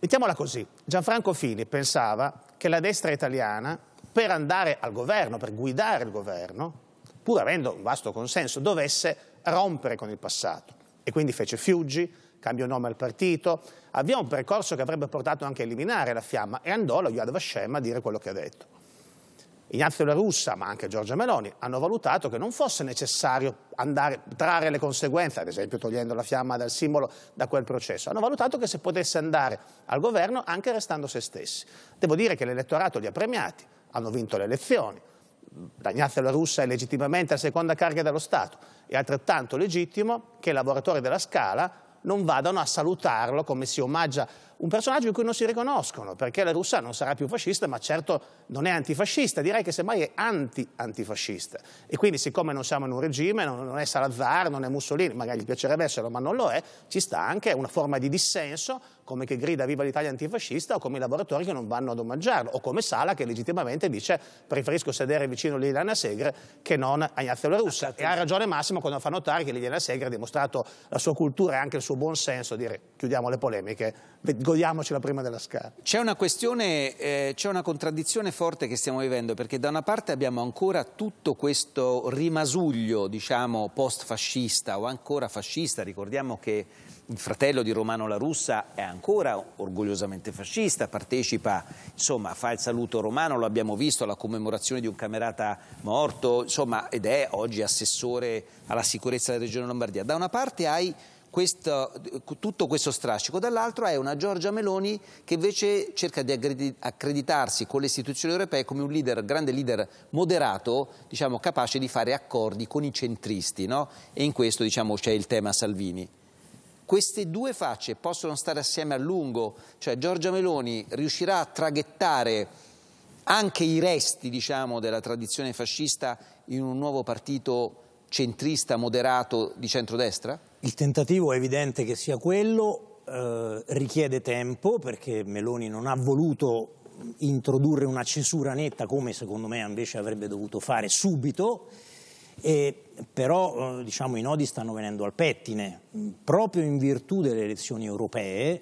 Mettiamola così, Gianfranco Fini pensava che la destra italiana per andare al governo, per guidare il governo, pur avendo un vasto consenso, dovesse rompere con il passato e quindi fece Fiuggi, cambiò nome al partito, avviò un percorso che avrebbe portato anche a eliminare la fiamma e andò alla Yad Vashem a dire quello che ha detto. Ignazio La Russa, ma anche Giorgia Meloni, hanno valutato che non fosse necessario andare, trarre le conseguenze, ad esempio togliendo la fiamma dal simbolo da quel processo. Hanno valutato che si potesse andare al governo anche restando se stessi. Devo dire che l'elettorato li ha premiati, hanno vinto le elezioni, da La Russa è legittimamente la seconda carica dello Stato, è altrettanto legittimo che i lavoratori della Scala non vadano a salutarlo come si omaggia un personaggio in cui non si riconoscono, perché la Russia non sarà più fascista, ma certo non è antifascista, direi che semmai è anti-antifascista. E quindi siccome non siamo in un regime, non, è Salazar, non è Mussolini, magari gli piacerebbe esserlo, ma non lo è, ci sta anche una forma di dissenso, come che grida viva l'Italia antifascista, o come i lavoratori che non vanno ad omaggiarlo, o come Sala che legittimamente dice preferisco sedere vicino a Liliana Segre che non a Ignazio La Russa. E ha ragione Massimo quando fa notare che Liliana Segre ha dimostrato la sua cultura e anche il suo buon senso, dire chiudiamo le polemiche godiamocela prima della scala. C'è una questione, eh, c'è una contraddizione forte che stiamo vivendo, perché da una parte abbiamo ancora tutto questo rimasuglio, diciamo, post-fascista o ancora fascista, ricordiamo che il fratello di Romano La Russa è ancora orgogliosamente fascista, partecipa, insomma, fa il saluto romano, lo abbiamo visto, alla commemorazione di un camerata morto, insomma, ed è oggi assessore alla sicurezza della regione Lombardia. Da una parte hai questo, tutto questo strascico, dall'altro è una Giorgia Meloni che invece cerca di accreditarsi con le istituzioni europee come un leader, grande leader moderato, diciamo, capace di fare accordi con i centristi, no? e in questo diciamo, c'è il tema Salvini. Queste due facce possono stare assieme a lungo, cioè Giorgia Meloni riuscirà a traghettare anche i resti diciamo, della tradizione fascista in un nuovo partito centrista moderato di centrodestra? Il tentativo è evidente che sia quello, eh, richiede tempo perché Meloni non ha voluto introdurre una cesura netta come secondo me invece avrebbe dovuto fare subito, e, però eh, diciamo, i nodi stanno venendo al pettine. Proprio in virtù delle elezioni europee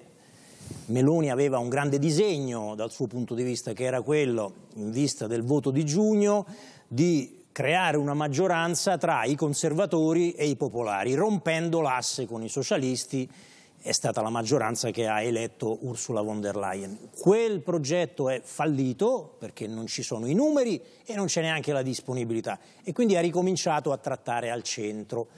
Meloni aveva un grande disegno dal suo punto di vista che era quello, in vista del voto di giugno, di creare una maggioranza tra i conservatori e i popolari, rompendo l'asse con i socialisti è stata la maggioranza che ha eletto Ursula von der Leyen. Quel progetto è fallito perché non ci sono i numeri e non c'è neanche la disponibilità e quindi ha ricominciato a trattare al centro.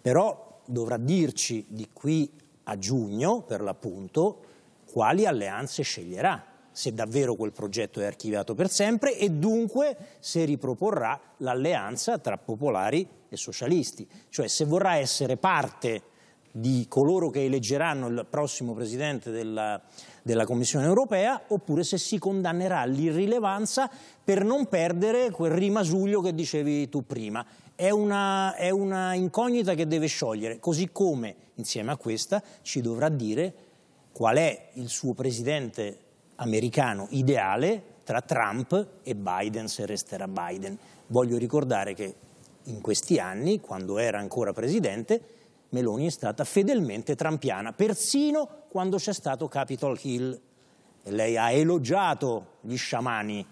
Però dovrà dirci di qui a giugno, per l'appunto, quali alleanze sceglierà se davvero quel progetto è archiviato per sempre e dunque se riproporrà l'alleanza tra popolari e socialisti, cioè se vorrà essere parte di coloro che eleggeranno il prossimo presidente della, della Commissione europea oppure se si condannerà l'irrilevanza per non perdere quel rimasuglio che dicevi tu prima. È una, è una incognita che deve sciogliere, così come insieme a questa ci dovrà dire qual è il suo presidente americano ideale tra Trump e Biden se resterà Biden. Voglio ricordare che in questi anni, quando era ancora presidente, Meloni è stata fedelmente trampiana, persino quando c'è stato Capitol Hill. E lei ha elogiato gli sciamani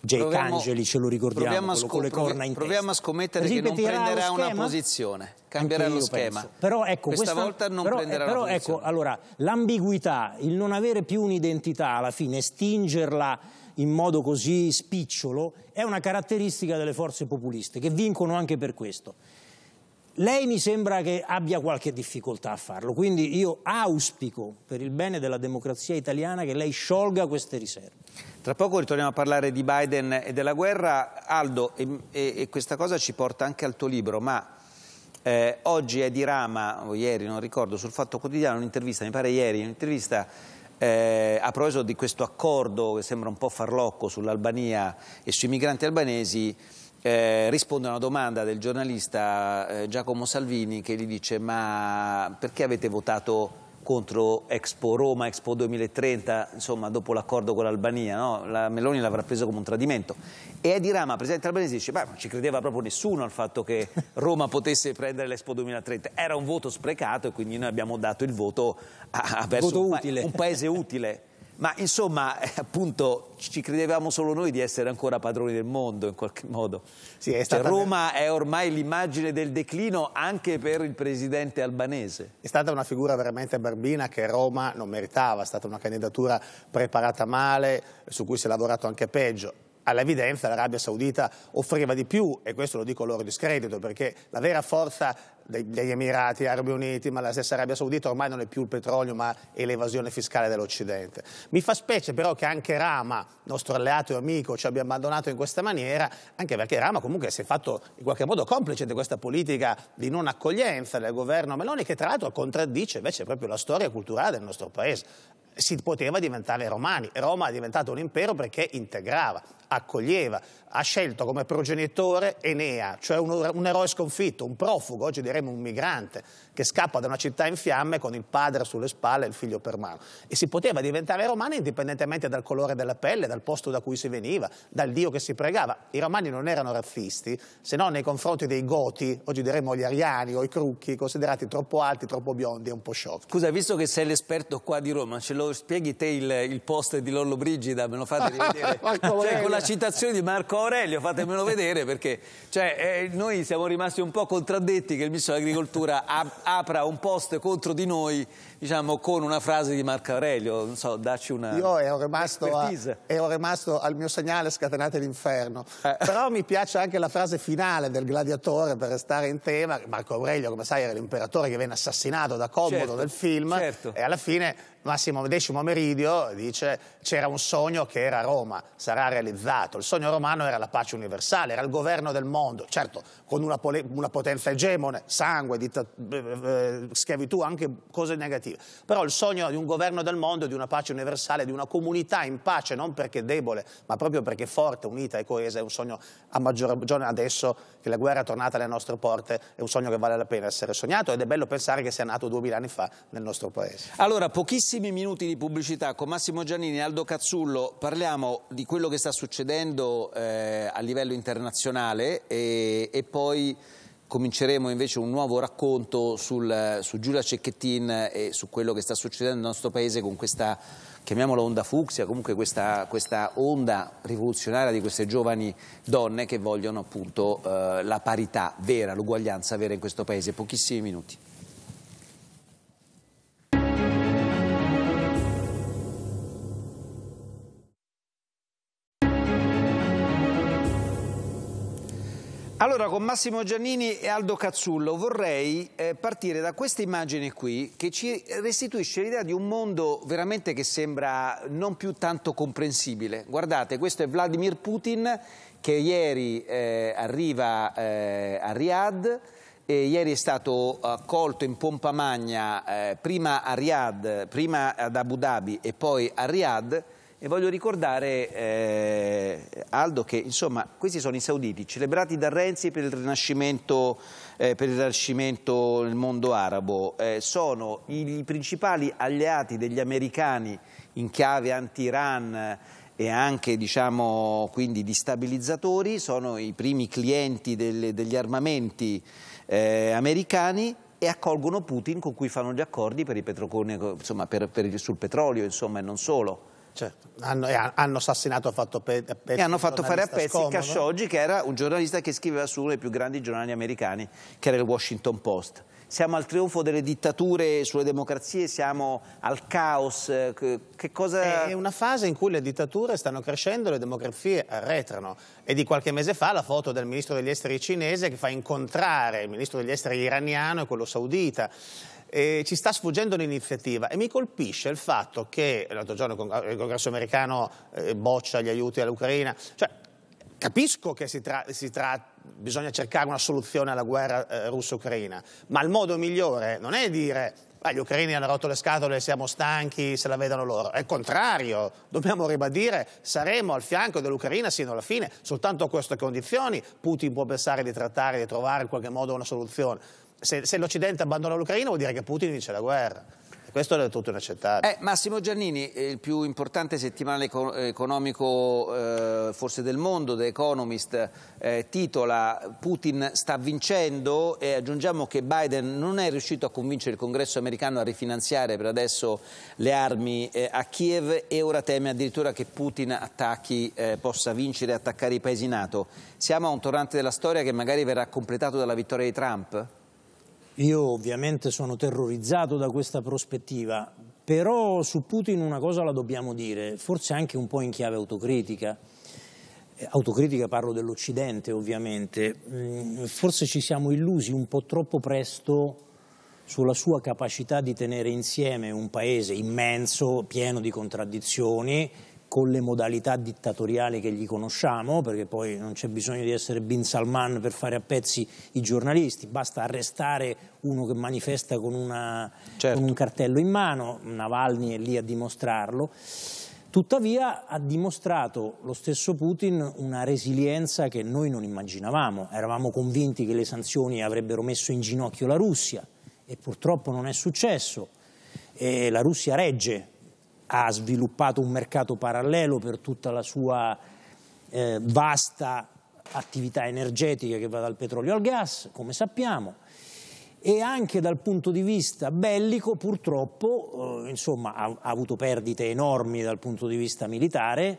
Jake proviamo, Angeli, ce lo ricordiamo, proviamo scop- con le corna in Proviamo a scommettere Così che non prenderà una posizione, cambierà lo schema. Però ecco, questa, questa volta non però, prenderà però, una ecco, ecco, posizione. Ecco, allora, l'ambiguità, il non avere più un'identità alla fine, stingerla in modo così spicciolo, è una caratteristica delle forze populiste che vincono anche per questo. Lei mi sembra che abbia qualche difficoltà a farlo, quindi io auspico per il bene della democrazia italiana che lei sciolga queste riserve. Tra poco ritorniamo a parlare di Biden e della guerra. Aldo, e, e questa cosa ci porta anche al tuo libro, ma eh, oggi è di Rama, o ieri, non ricordo, sul Fatto Quotidiano, un'intervista, mi pare ieri, un'intervista eh, a proposito di questo accordo che sembra un po' farlocco sull'Albania e sui migranti albanesi, eh, risponde a una domanda del giornalista eh, Giacomo Salvini che gli dice ma perché avete votato scontro Expo Roma, Expo 2030, insomma dopo l'accordo con l'Albania, no? la Meloni l'avrà preso come un tradimento. E Edi Rama, presidente albanese, dice beh, non ci credeva proprio nessuno al fatto che Roma potesse prendere l'Expo 2030. Era un voto sprecato e quindi noi abbiamo dato il voto a, a verso voto un, pa un paese utile. Ma insomma, eh, appunto, ci credevamo solo noi di essere ancora padroni del mondo in qualche modo. Sì, è cioè, Roma è ormai l'immagine del declino anche per il presidente albanese. È stata una figura veramente barbina che Roma non meritava, è stata una candidatura preparata male, su cui si è lavorato anche peggio all'evidenza l'Arabia Saudita offriva di più e questo lo dico loro discredito perché la vera forza degli Emirati Arabi Uniti, ma la stessa Arabia Saudita ormai non è più il petrolio, ma è l'evasione fiscale dell'Occidente. Mi fa specie però che anche Rama, nostro alleato e amico, ci abbia abbandonato in questa maniera, anche perché Rama comunque si è fatto in qualche modo complice di questa politica di non accoglienza del governo Meloni, che tra l'altro contraddice invece proprio la storia culturale del nostro paese si poteva diventare romani. Roma è diventato un impero perché integrava accoglieva. Ha scelto come progenitore Enea, cioè un, un eroe sconfitto, un profugo, oggi diremmo un migrante, che scappa da una città in fiamme con il padre sulle spalle e il figlio per mano. E si poteva diventare romani indipendentemente dal colore della pelle, dal posto da cui si veniva, dal dio che si pregava. I romani non erano razzisti, se no nei confronti dei goti, oggi diremmo gli ariani o i crucchi, considerati troppo alti, troppo biondi e un po' sciocchi. Scusa, visto che sei l'esperto qua di Roma, ce lo spieghi te il, il post di Brigida, me lo fate rivedere? cioè, con la la citazione di Marco Aurelio, fatemelo vedere perché cioè, eh, noi siamo rimasti un po' contraddetti che il ministro dell'agricoltura apra un post contro di noi diciamo, con una frase di Marco Aurelio, non so, dacci una Io ero rimasto, a, ero rimasto al mio segnale scatenate l'inferno, eh. però mi piace anche la frase finale del gladiatore per restare in tema, Marco Aurelio come sai era l'imperatore che venne assassinato da Commodo certo, del film certo. e alla fine Massimo X Meridio dice c'era un sogno che era Roma, sarà realizzato. Il sogno romano era la pace universale, era il governo del mondo, certo con una, una potenza egemone, sangue, ditta, eh, eh schiavitù, anche cose negative alternative. Però il sogno di un governo del mondo, di una pace universale, di una comunità in pace, non perché debole, ma proprio perché forte, unita e coesa, è un sogno a maggior ragione adesso che la guerra è tornata alle nostre porte, è un sogno che vale la pena essere sognato ed è bello pensare che sia nato duemila anni fa nel nostro paese. Allora, pochissimi minuti di pubblicità con Massimo Giannini e Aldo Cazzullo, parliamo di quello che sta succedendo eh, a livello internazionale e, e poi cominceremo invece un nuovo racconto sul, su Giulia Cecchettin e su quello che sta succedendo nel nostro paese con questa, chiamiamola onda fucsia, comunque questa, questa onda rivoluzionaria di queste giovani donne che vogliono appunto eh, la parità vera, l'uguaglianza vera in questo paese. Pochissimi minuti. Allora, con Massimo Giannini e Aldo Cazzullo vorrei eh, partire da questa immagine qui che ci restituisce l'idea di un mondo veramente che sembra non più tanto comprensibile. Guardate, questo è Vladimir Putin che ieri eh, arriva eh, a Riyadh e ieri è stato accolto in pompa magna eh, prima a Riyadh, prima ad Abu Dhabi e poi a Riyadh e voglio ricordare, eh, Aldo, che insomma, questi sono i sauditi celebrati da Renzi per il rinascimento, eh, per il rinascimento nel mondo arabo. Eh, sono i, i principali alleati degli americani in chiave anti-Iran eh, e anche diciamo, quindi di stabilizzatori, sono i primi clienti del, degli armamenti eh, americani e accolgono Putin con cui fanno gli accordi per, insomma, per, per, sul petrolio insomma, e non solo. Certo. Hanno, hanno, assassinato, fatto pe, pe, e hanno fatto fare a pezzi scomodo. Khashoggi, che era un giornalista che scriveva su uno dei più grandi giornali americani, che era il Washington Post. Siamo al trionfo delle dittature sulle democrazie, siamo al caos. Eh, che cosa... È una fase in cui le dittature stanno crescendo, e le democrazie arretrano. E di qualche mese fa la foto del ministro degli esteri cinese che fa incontrare il ministro degli esteri iraniano e quello saudita eh, ci sta sfuggendo un'iniziativa e mi colpisce il fatto che l'altro giorno il congresso americano eh, boccia gli aiuti all'Ucraina, cioè, capisco che si tra, si tra, bisogna cercare una soluzione alla guerra eh, russo-ucraina, ma il modo migliore non è dire ah, gli ucraini hanno rotto le scatole, siamo stanchi, se la vedano loro. È il contrario, dobbiamo ribadire, saremo al fianco dell'Ucraina sino alla fine, soltanto a queste condizioni Putin può pensare di trattare, di trovare in qualche modo una soluzione se, se l'Occidente abbandona l'Ucraina vuol dire che Putin vince la guerra. Questo è tutto inaccettabile. Eh, Massimo Giannini, eh, il più importante settimanale economico eh, forse del mondo, The Economist, eh, titola Putin sta vincendo e aggiungiamo che Biden non è riuscito a convincere il congresso americano a rifinanziare per adesso le armi eh, a Kiev e ora teme addirittura che Putin attacchi, eh, possa vincere e attaccare i paesi NATO. Siamo a un tornante della storia che magari verrà completato dalla vittoria di Trump? Io ovviamente sono terrorizzato da questa prospettiva, però su Putin una cosa la dobbiamo dire, forse anche un po' in chiave autocritica. Eh, autocritica parlo dell'Occidente ovviamente, mm, forse ci siamo illusi un po' troppo presto sulla sua capacità di tenere insieme un paese immenso, pieno di contraddizioni, con le modalità dittatoriali che gli conosciamo, perché poi non c'è bisogno di essere Bin Salman per fare a pezzi i giornalisti, basta arrestare uno che manifesta con, una, certo. con un cartello in mano, Navalny è lì a dimostrarlo. Tuttavia ha dimostrato lo stesso Putin una resilienza che noi non immaginavamo, eravamo convinti che le sanzioni avrebbero messo in ginocchio la Russia e purtroppo non è successo. E la Russia regge ha sviluppato un mercato parallelo per tutta la sua eh, vasta attività energetica che va dal petrolio al gas, come sappiamo, e anche dal punto di vista bellico purtroppo eh, insomma, ha, ha avuto perdite enormi dal punto di vista militare,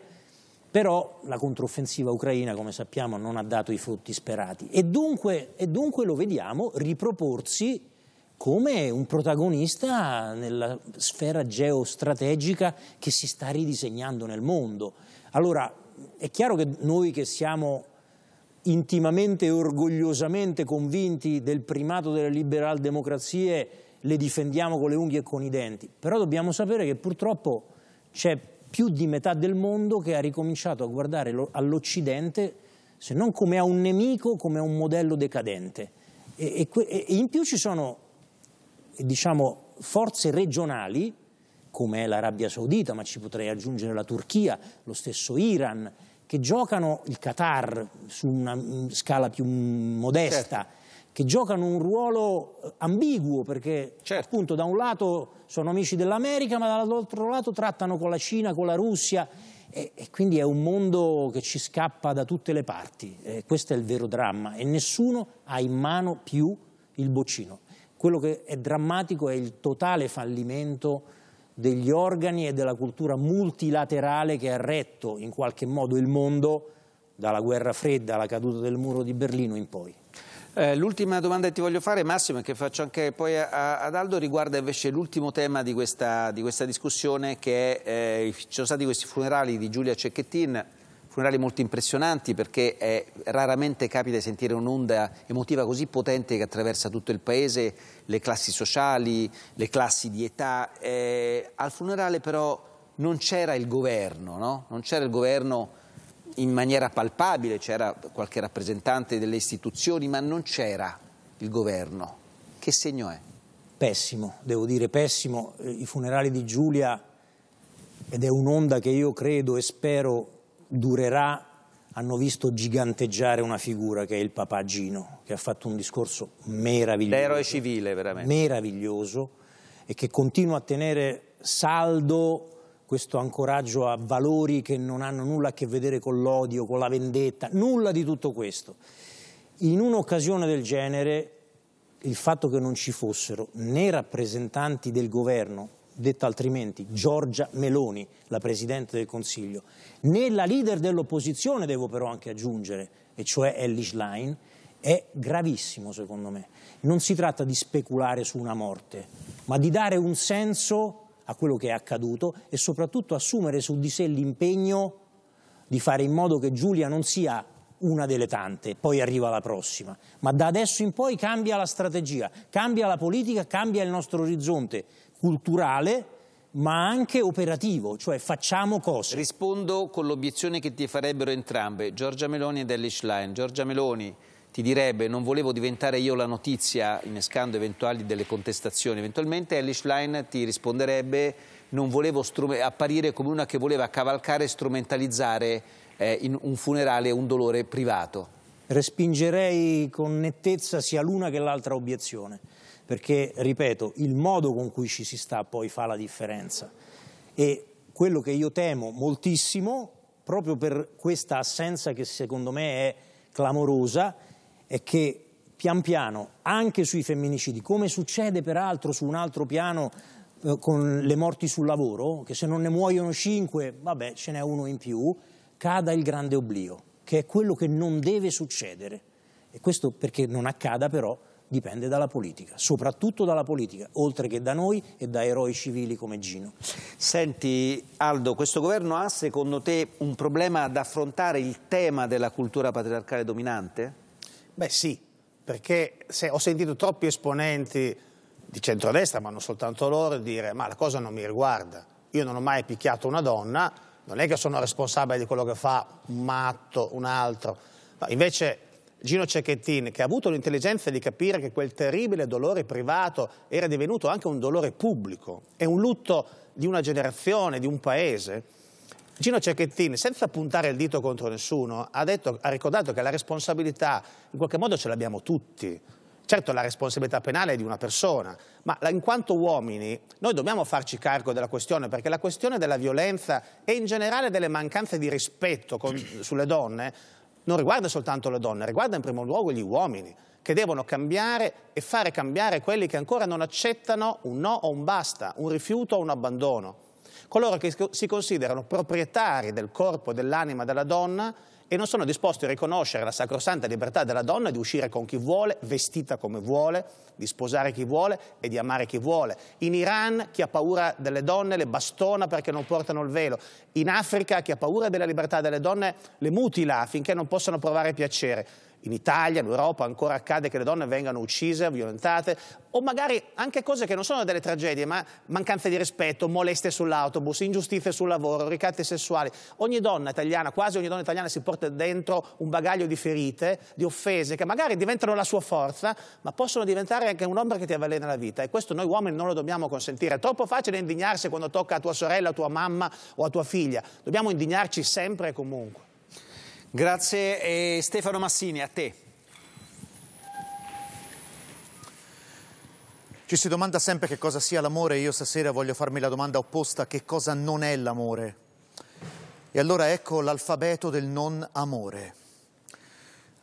però la controffensiva ucraina, come sappiamo, non ha dato i frutti sperati e dunque, e dunque lo vediamo riproporsi come un protagonista nella sfera geostrategica che si sta ridisegnando nel mondo. Allora, è chiaro che noi che siamo intimamente e orgogliosamente convinti del primato delle liberal democrazie le difendiamo con le unghie e con i denti, però dobbiamo sapere che purtroppo c'è più di metà del mondo che ha ricominciato a guardare all'Occidente se non come a un nemico, come a un modello decadente. E, e, e in più ci sono diciamo, forze regionali, come l'Arabia Saudita, ma ci potrei aggiungere la Turchia, lo stesso Iran, che giocano il Qatar su una mm, scala più modesta, certo. che giocano un ruolo eh, ambiguo perché certo. appunto da un lato sono amici dell'America ma dall'altro lato trattano con la Cina, con la Russia e, e, quindi è un mondo che ci scappa da tutte le parti, e questo è il vero dramma e nessuno ha in mano più il boccino. Quello che è drammatico è il totale fallimento degli organi e della cultura multilaterale che ha retto in qualche modo il mondo dalla guerra fredda alla caduta del muro di Berlino in poi. Eh, l'ultima domanda che ti voglio fare, Massimo, e che faccio anche poi ad Aldo, riguarda invece l'ultimo tema di questa, di questa, discussione che è, eh, ci sono stati questi funerali di Giulia Cecchettin, funerali molto impressionanti perché eh, raramente capita di sentire un'onda emotiva così potente che attraversa tutto il paese, le classi sociali, le classi di età. Eh, al funerale però non c'era il governo, no? non c'era il governo in maniera palpabile, c'era qualche rappresentante delle istituzioni, ma non c'era il governo. Che segno è? Pessimo, devo dire pessimo. Eh, I funerali di Giulia, ed è un'onda che io credo e spero durerà, hanno visto giganteggiare una figura che è il papà Gino, che ha fatto un discorso meraviglioso. L'eroe civile, veramente. Meraviglioso e che continua a tenere saldo questo ancoraggio a valori che non hanno nulla a che vedere con l'odio, con la vendetta, nulla di tutto questo. In un'occasione del genere il fatto che non ci fossero né rappresentanti del governo detta altrimenti, Giorgia Meloni, la Presidente del Consiglio, né la leader dell'opposizione, devo però anche aggiungere, e cioè Ellie Schlein, è gravissimo secondo me. Non si tratta di speculare su una morte, ma di dare un senso a quello che è accaduto e soprattutto assumere su di sé l'impegno di fare in modo che Giulia non sia una delle tante, poi arriva la prossima. Ma da adesso in poi cambia la strategia, cambia la politica, cambia il nostro orizzonte culturale ma anche operativo, cioè facciamo cose. Rispondo con l'obiezione che ti farebbero entrambe, Giorgia Meloni ed Ellie Schlein. Giorgia Meloni ti direbbe non volevo diventare io la notizia innescando eventuali delle contestazioni, eventualmente Ellie Schlein ti risponderebbe non volevo apparire come una che voleva cavalcare e strumentalizzare eh, in un funerale un dolore privato. Respingerei con nettezza sia l'una che l'altra obiezione perché, ripeto, il modo con cui ci si sta poi fa la differenza. E quello che io temo moltissimo, proprio per questa assenza che secondo me è clamorosa, è che pian piano, anche sui femminicidi, come succede peraltro su un altro piano eh, con le morti sul lavoro, che se non ne muoiono cinque, vabbè, ce n'è uno in più, cada il grande oblio, che è quello che non deve succedere. E questo perché non accada però dipende dalla politica, soprattutto dalla politica, oltre che da noi e da eroi civili come Gino. Senti Aldo, questo governo ha secondo te un problema ad affrontare il tema della cultura patriarcale dominante? Beh sì, perché se ho sentito troppi esponenti di centrodestra, ma non soltanto loro, dire ma la cosa non mi riguarda, io non ho mai picchiato una donna, non è che sono responsabile di quello che fa un matto, un altro, ma invece Gino Cecchettin, che ha avuto l'intelligenza di capire che quel terribile dolore privato era divenuto anche un dolore pubblico, è un lutto di una generazione, di un paese. Gino Cecchettin, senza puntare il dito contro nessuno, ha, detto, ha ricordato che la responsabilità in qualche modo ce l'abbiamo tutti. Certo la responsabilità penale è di una persona, ma in quanto uomini noi dobbiamo farci carico della questione perché la questione della violenza e in generale delle mancanze di rispetto con, sulle donne non riguarda soltanto le donne, riguarda in primo luogo gli uomini che devono cambiare e fare cambiare quelli che ancora non accettano un no o un basta, un rifiuto o un abbandono. Coloro che si considerano proprietari del corpo e dell'anima della donna e non sono disposti a riconoscere la sacrosanta libertà della donna di uscire con chi vuole, vestita come vuole, di sposare chi vuole e di amare chi vuole. In Iran chi ha paura delle donne le bastona perché non portano il velo. In Africa chi ha paura della libertà delle donne le mutila finché non possano provare piacere in Italia, in Europa ancora accade che le donne vengano uccise, violentate o magari anche cose che non sono delle tragedie, ma mancanze di rispetto, molestie sull'autobus, ingiustizie sul lavoro, ricatti sessuali. Ogni donna italiana, quasi ogni donna italiana si porta dentro un bagaglio di ferite, di offese che magari diventano la sua forza, ma possono diventare anche un'ombra che ti avvelena la vita e questo noi uomini non lo dobbiamo consentire. È troppo facile indignarsi quando tocca a tua sorella, a tua mamma o a tua figlia. Dobbiamo indignarci sempre e comunque. Grazie e Stefano Massini, a te. Ci si domanda sempre che cosa sia l'amore, io stasera voglio farmi la domanda opposta, che cosa non è l'amore? E allora ecco l'alfabeto del non amore.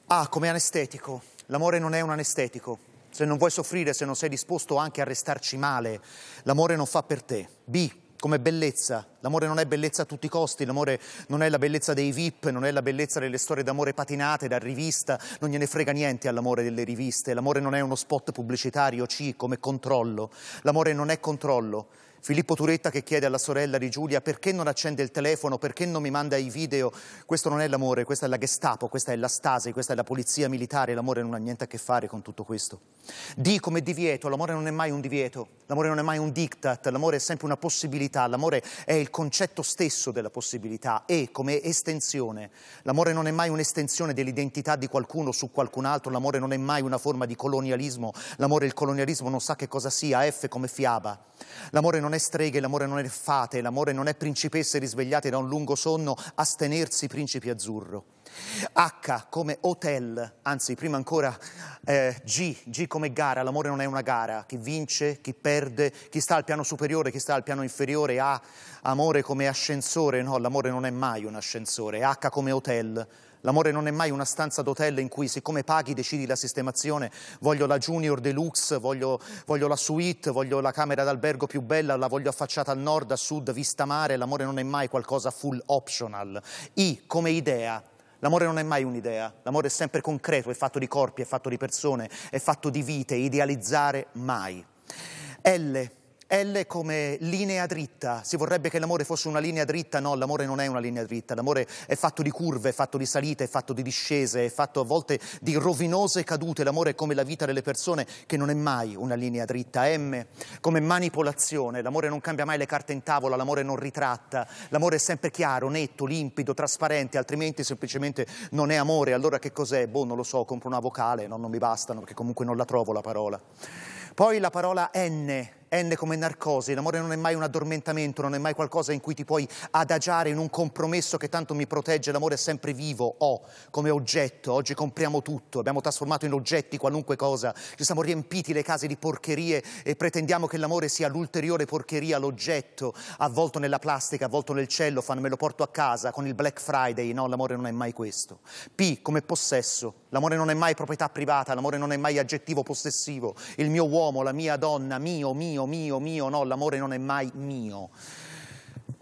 A ah, come anestetico, l'amore non è un anestetico, se non vuoi soffrire, se non sei disposto anche a restarci male, l'amore non fa per te. B, come bellezza. L'amore non è bellezza a tutti i costi, l'amore non è la bellezza dei VIP, non è la bellezza delle storie d'amore patinate da rivista, non gliene frega niente all'amore delle riviste. L'amore non è uno spot pubblicitario C come controllo, l'amore non è controllo, Filippo Turetta che chiede alla sorella di Giulia perché non accende il telefono, perché non mi manda i video. Questo non è l'amore, questa è la Gestapo, questa è la Stasi, questa è la polizia militare, l'amore non ha niente a che fare con tutto questo. D come divieto, l'amore non è mai un divieto, l'amore non è mai un diktat, l'amore è sempre una possibilità, l'amore è il concetto stesso della possibilità. E come estensione, l'amore non è mai un'estensione dell'identità di qualcuno su qualcun altro, l'amore non è mai una forma di colonialismo, l'amore il colonialismo non sa che cosa sia, F come fiaba. L'amore non non è streghe, l'amore non è fate, l'amore non è principesse risvegliate da un lungo sonno, astenersi principi azzurro. H come hotel, anzi prima ancora eh, G, G come gara, l'amore non è una gara, chi vince, chi perde, chi sta al piano superiore, chi sta al piano inferiore, A amore come ascensore, no, l'amore non è mai un ascensore, H come hotel, L'amore non è mai una stanza d'hotel in cui siccome paghi decidi la sistemazione, voglio la junior deluxe, voglio, voglio la suite, voglio la camera d'albergo più bella, la voglio affacciata al nord, a sud, vista mare, l'amore non è mai qualcosa full optional. I come idea L'amore non è mai un'idea, l'amore è sempre concreto, è fatto di corpi, è fatto di persone, è fatto di vite, idealizzare mai. L l come linea dritta, si vorrebbe che l'amore fosse una linea dritta, no, l'amore non è una linea dritta, l'amore è fatto di curve, è fatto di salite, è fatto di discese, è fatto a volte di rovinose cadute, l'amore è come la vita delle persone che non è mai una linea dritta, M come manipolazione, l'amore non cambia mai le carte in tavola, l'amore non ritratta, l'amore è sempre chiaro, netto, limpido, trasparente, altrimenti semplicemente non è amore, allora che cos'è? Boh, non lo so, compro una vocale, no, non mi bastano perché comunque non la trovo la parola. Poi la parola N, N come narcosi, l'amore non è mai un addormentamento, non è mai qualcosa in cui ti puoi adagiare in un compromesso che tanto mi protegge, l'amore è sempre vivo, O come oggetto, oggi compriamo tutto, abbiamo trasformato in oggetti qualunque cosa, ci siamo riempiti le case di porcherie e pretendiamo che l'amore sia l'ulteriore porcheria, l'oggetto avvolto nella plastica, avvolto nel cellofan, me lo porto a casa con il Black Friday, no, l'amore non è mai questo. P come possesso, l'amore non è mai proprietà privata, l'amore non è mai aggettivo possessivo, il mio uomo, la mia donna, mio, mio mio, mio, mio, no, l'amore non è mai mio.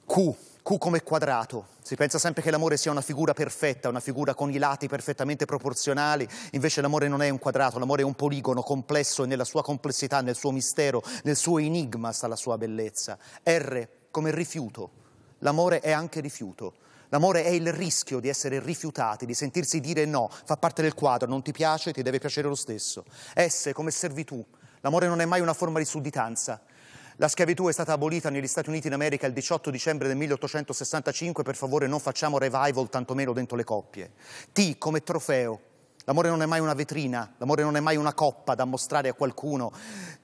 Q, Q come quadrato. Si pensa sempre che l'amore sia una figura perfetta, una figura con i lati perfettamente proporzionali, invece l'amore non è un quadrato, l'amore è un poligono complesso e nella sua complessità, nel suo mistero, nel suo enigma sta la sua bellezza. R come rifiuto. L'amore è anche rifiuto. L'amore è il rischio di essere rifiutati, di sentirsi dire no, fa parte del quadro, non ti piace, ti deve piacere lo stesso. S come servitù. L'amore non è mai una forma di sudditanza. La schiavitù è stata abolita negli Stati Uniti d'America il 18 dicembre del 1865, per favore non facciamo revival tantomeno dentro le coppie. T come trofeo, L'amore non è mai una vetrina, l'amore non è mai una coppa da mostrare a qualcuno.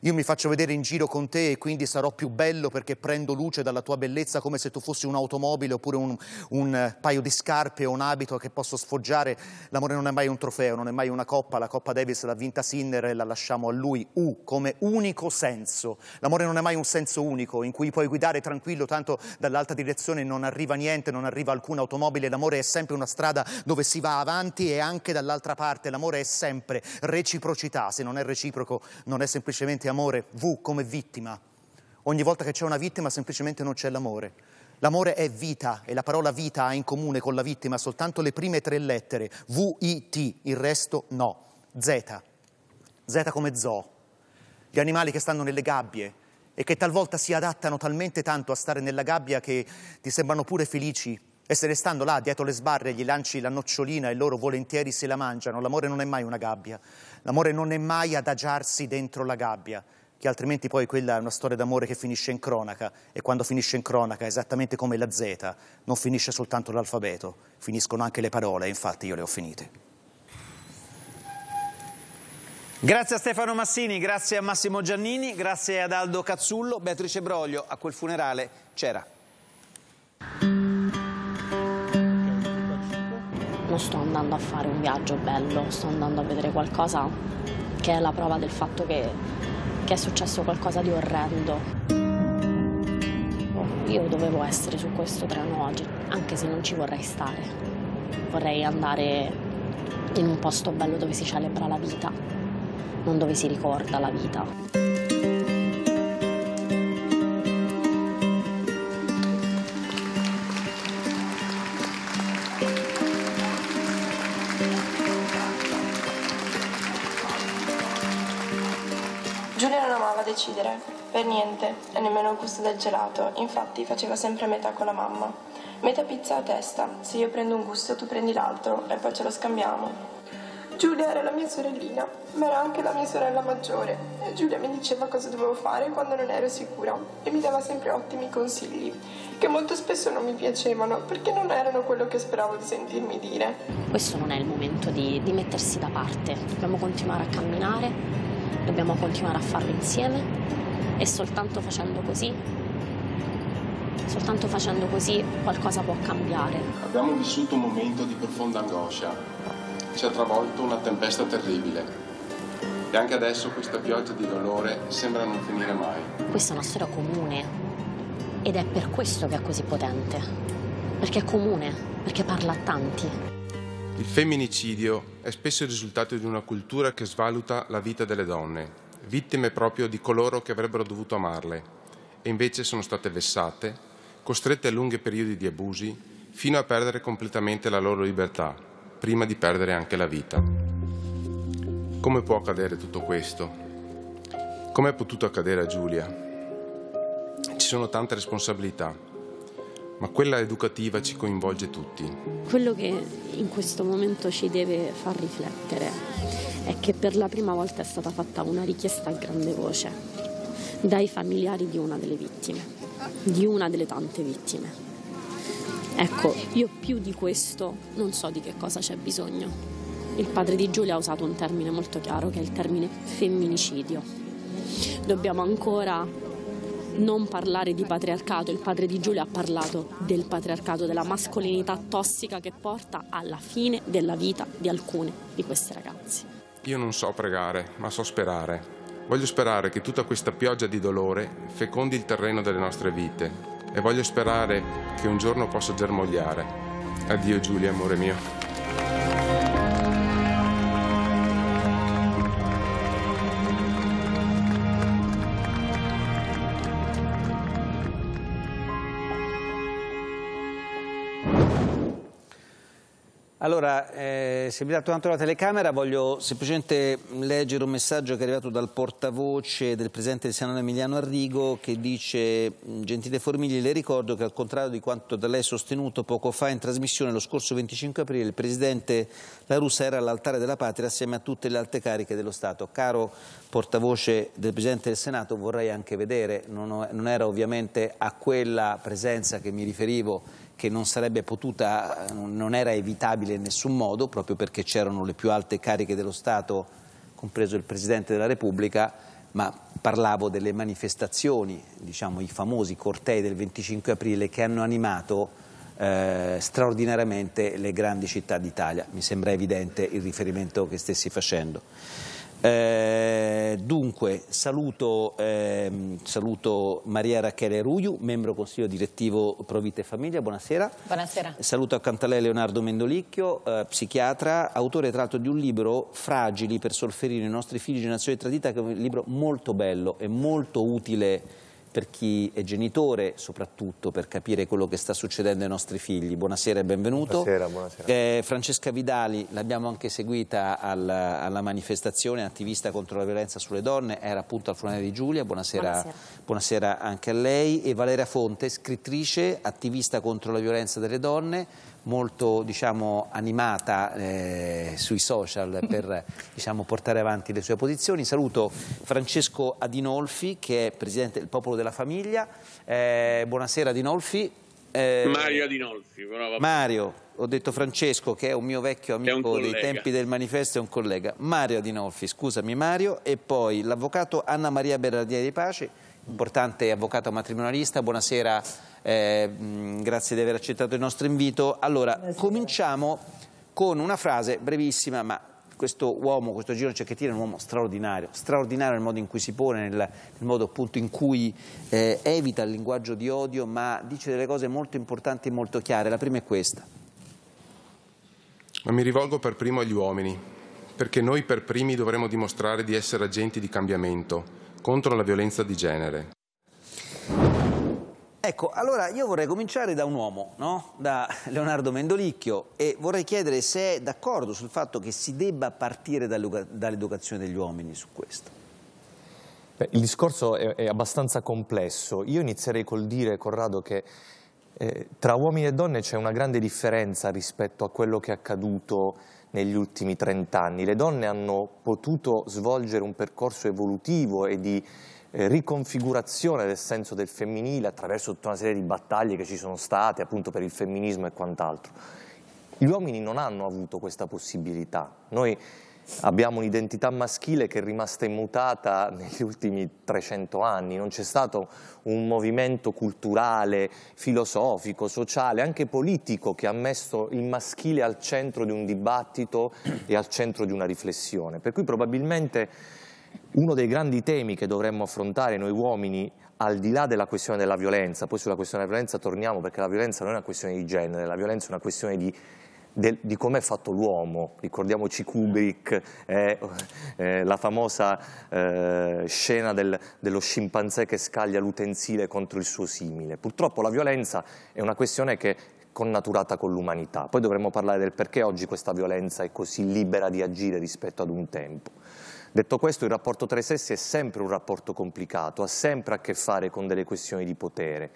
Io mi faccio vedere in giro con te e quindi sarò più bello perché prendo luce dalla tua bellezza come se tu fossi un'automobile oppure un, un eh, paio di scarpe o un abito che posso sfoggiare. L'amore non è mai un trofeo, non è mai una coppa. La Coppa Davis l'ha vinta Sinner e la lasciamo a lui. U come unico senso. L'amore non è mai un senso unico in cui puoi guidare tranquillo, tanto dall'alta direzione non arriva niente, non arriva alcuna automobile. L'amore è sempre una strada dove si va avanti e anche dall'altra parte parte, l'amore è sempre reciprocità, se non è reciproco non è semplicemente amore, V come vittima. Ogni volta che c'è una vittima semplicemente non c'è l'amore. L'amore è vita e la parola vita ha in comune con la vittima soltanto le prime tre lettere, V-I-T, il resto no. Z, Z come zoo, gli animali che stanno nelle gabbie e che talvolta si adattano talmente tanto a stare nella gabbia che ti sembrano pure felici e se ne là, dietro le sbarre, gli lanci la nocciolina e loro volentieri se la mangiano. L'amore non è mai una gabbia. L'amore non è mai adagiarsi dentro la gabbia, che altrimenti poi quella è una storia d'amore che finisce in cronaca. E quando finisce in cronaca, esattamente come la Z, non finisce soltanto l'alfabeto, finiscono anche le parole. Infatti io le ho finite. Grazie a Stefano Massini, grazie a Massimo Giannini, grazie ad Aldo Cazzullo, Beatrice Broglio, a quel funerale c'era non sto andando a fare un viaggio bello, sto andando a vedere qualcosa che è la prova del fatto che, che è successo qualcosa di orrendo. Io dovevo essere su questo treno oggi, anche se non ci vorrei stare. Vorrei andare in un posto bello dove si celebra la vita, non dove si ricorda la vita. decidere, per niente, e nemmeno il gusto del gelato, infatti faceva sempre metà con la mamma. Metà pizza a testa, se io prendo un gusto tu prendi l'altro e poi ce lo scambiamo. Giulia era la mia sorellina, ma era anche la mia sorella maggiore e Giulia mi diceva cosa dovevo fare quando non ero sicura e mi dava sempre ottimi consigli, che molto spesso non mi piacevano perché non erano quello che speravo di sentirmi dire. Questo non è il momento di, di mettersi da parte, dobbiamo continuare a camminare dobbiamo continuare a farlo insieme e soltanto facendo così, soltanto facendo così qualcosa può cambiare. Abbiamo vissuto un momento di profonda angoscia, ci ha travolto una tempesta terribile e anche adesso questa pioggia di dolore sembra non finire mai. Questa è una storia comune ed è per questo che è così potente, perché è comune, perché parla a tanti. Il femminicidio è spesso il risultato di una cultura che svaluta la vita delle donne, vittime proprio di coloro che avrebbero dovuto amarle e invece sono state vessate, costrette a lunghi periodi di abusi, fino a perdere completamente la loro libertà, prima di perdere anche la vita. Come può accadere tutto questo? Come è potuto accadere a Giulia? Ci sono tante responsabilità, ma quella educativa ci coinvolge tutti. Quello che in questo momento ci deve far riflettere è che per la prima volta è stata fatta una richiesta a grande voce dai familiari di una delle vittime, di una delle tante vittime. Ecco, io più di questo non so di che cosa c'è bisogno. Il padre di Giulia ha usato un termine molto chiaro che è il termine femminicidio. Dobbiamo ancora non parlare di patriarcato. Il padre di Giulia ha parlato del patriarcato, della mascolinità tossica che porta alla fine della vita di alcune di queste ragazze. Io non so pregare, ma so sperare. Voglio sperare che tutta questa pioggia di dolore fecondi il terreno delle nostre vite e voglio sperare che un giorno possa germogliare. Addio Giulia, amore mio. Allora, eh, se mi dà tanto la telecamera voglio semplicemente leggere un messaggio che è arrivato dal portavoce del presidente del Senato Emiliano Arrigo che dice Gentile Formigli, le ricordo che al contrario di quanto da lei sostenuto poco fa in trasmissione lo scorso 25 aprile il presidente La Russa era all'altare della patria assieme a tutte le alte cariche dello Stato. Caro portavoce del presidente del Senato vorrei anche vedere, non, ho, non era ovviamente a quella presenza che mi riferivo che non sarebbe potuta, non era evitabile in nessun modo, proprio perché c'erano le più alte cariche dello Stato, compreso il Presidente della Repubblica, ma parlavo delle manifestazioni, diciamo i famosi cortei del 25 aprile che hanno animato eh, straordinariamente le grandi città d'Italia. Mi sembra evidente il riferimento che stessi facendo. Eh, dunque, saluto, eh, saluto, Maria Rachele Ruiu, membro consiglio direttivo Provita e Famiglia, buonasera. Buonasera. Saluto accanto a lei Leonardo Mendolicchio, eh, psichiatra, autore tra l'altro di un libro Fragili per solferire i nostri figli di generazione tradita, che è un libro molto bello e molto utile per chi è genitore soprattutto per capire quello che sta succedendo ai nostri figli. Buonasera e benvenuto. Buonasera, buonasera. Eh, Francesca Vidali l'abbiamo anche seguita alla, alla, manifestazione, attivista contro la violenza sulle donne, era appunto al Funerale di Giulia, buonasera, buonasera. buonasera anche a lei. E Valeria Fonte, scrittrice, attivista contro la violenza delle donne, molto diciamo, animata eh, sui social per diciamo, portare avanti le sue posizioni. Saluto Francesco Adinolfi che è Presidente del Popolo della Famiglia. Eh, buonasera Adinolfi. Eh, Mario Adinolfi. Mario, ho detto Francesco che è un mio vecchio amico dei tempi del manifesto è un collega. Mario Adinolfi, scusami Mario, e poi l'avvocato Anna Maria Berardieri Pace importante avvocato matrimonialista, buonasera, eh, grazie di aver accettato il nostro invito. Allora, buonasera. cominciamo con una frase brevissima, ma questo uomo, questo Gino Cecchettini è un uomo straordinario, straordinario nel modo in cui si pone, nel, nel modo appunto in cui eh, evita il linguaggio di odio, ma dice delle cose molto importanti e molto chiare. La prima è questa. Ma mi rivolgo per primo agli uomini, perché noi per primi dovremo dimostrare di essere agenti di cambiamento contro la violenza di genere. Ecco, allora io vorrei cominciare da un uomo, no? da Leonardo Mendolicchio, e vorrei chiedere se è d'accordo sul fatto che si debba partire dall'educazione degli uomini su questo. Beh, il discorso è, è, abbastanza complesso. Io inizierei col dire, Corrado, che eh, tra uomini e donne c'è una grande differenza rispetto a quello che è accaduto negli ultimi trent'anni. Le donne hanno potuto svolgere un percorso evolutivo e di eh, riconfigurazione del senso del femminile attraverso tutta una serie di battaglie che ci sono state appunto per il femminismo e quant'altro. Gli uomini non hanno avuto questa possibilità. Noi abbiamo un'identità maschile che è rimasta immutata negli ultimi 300 anni, non c'è stato un movimento culturale, filosofico, sociale, anche politico che ha messo il maschile al centro di un dibattito e al centro di una riflessione. Per cui probabilmente uno dei grandi temi che dovremmo affrontare noi uomini, al di là della questione della violenza, poi sulla questione della violenza torniamo perché la violenza non è una questione di genere, la violenza è una questione di del, di è fatto l'uomo. Ricordiamoci Kubrick, eh, eh, la famosa eh, scena del, dello scimpanzé che scaglia l'utensile contro il suo simile. Purtroppo la violenza è una questione che è connaturata con l'umanità. Poi dovremmo parlare del perché oggi questa violenza è così libera di agire rispetto ad un tempo. Detto questo, il rapporto tra i sessi è sempre un rapporto complicato, ha sempre a che fare con delle questioni di potere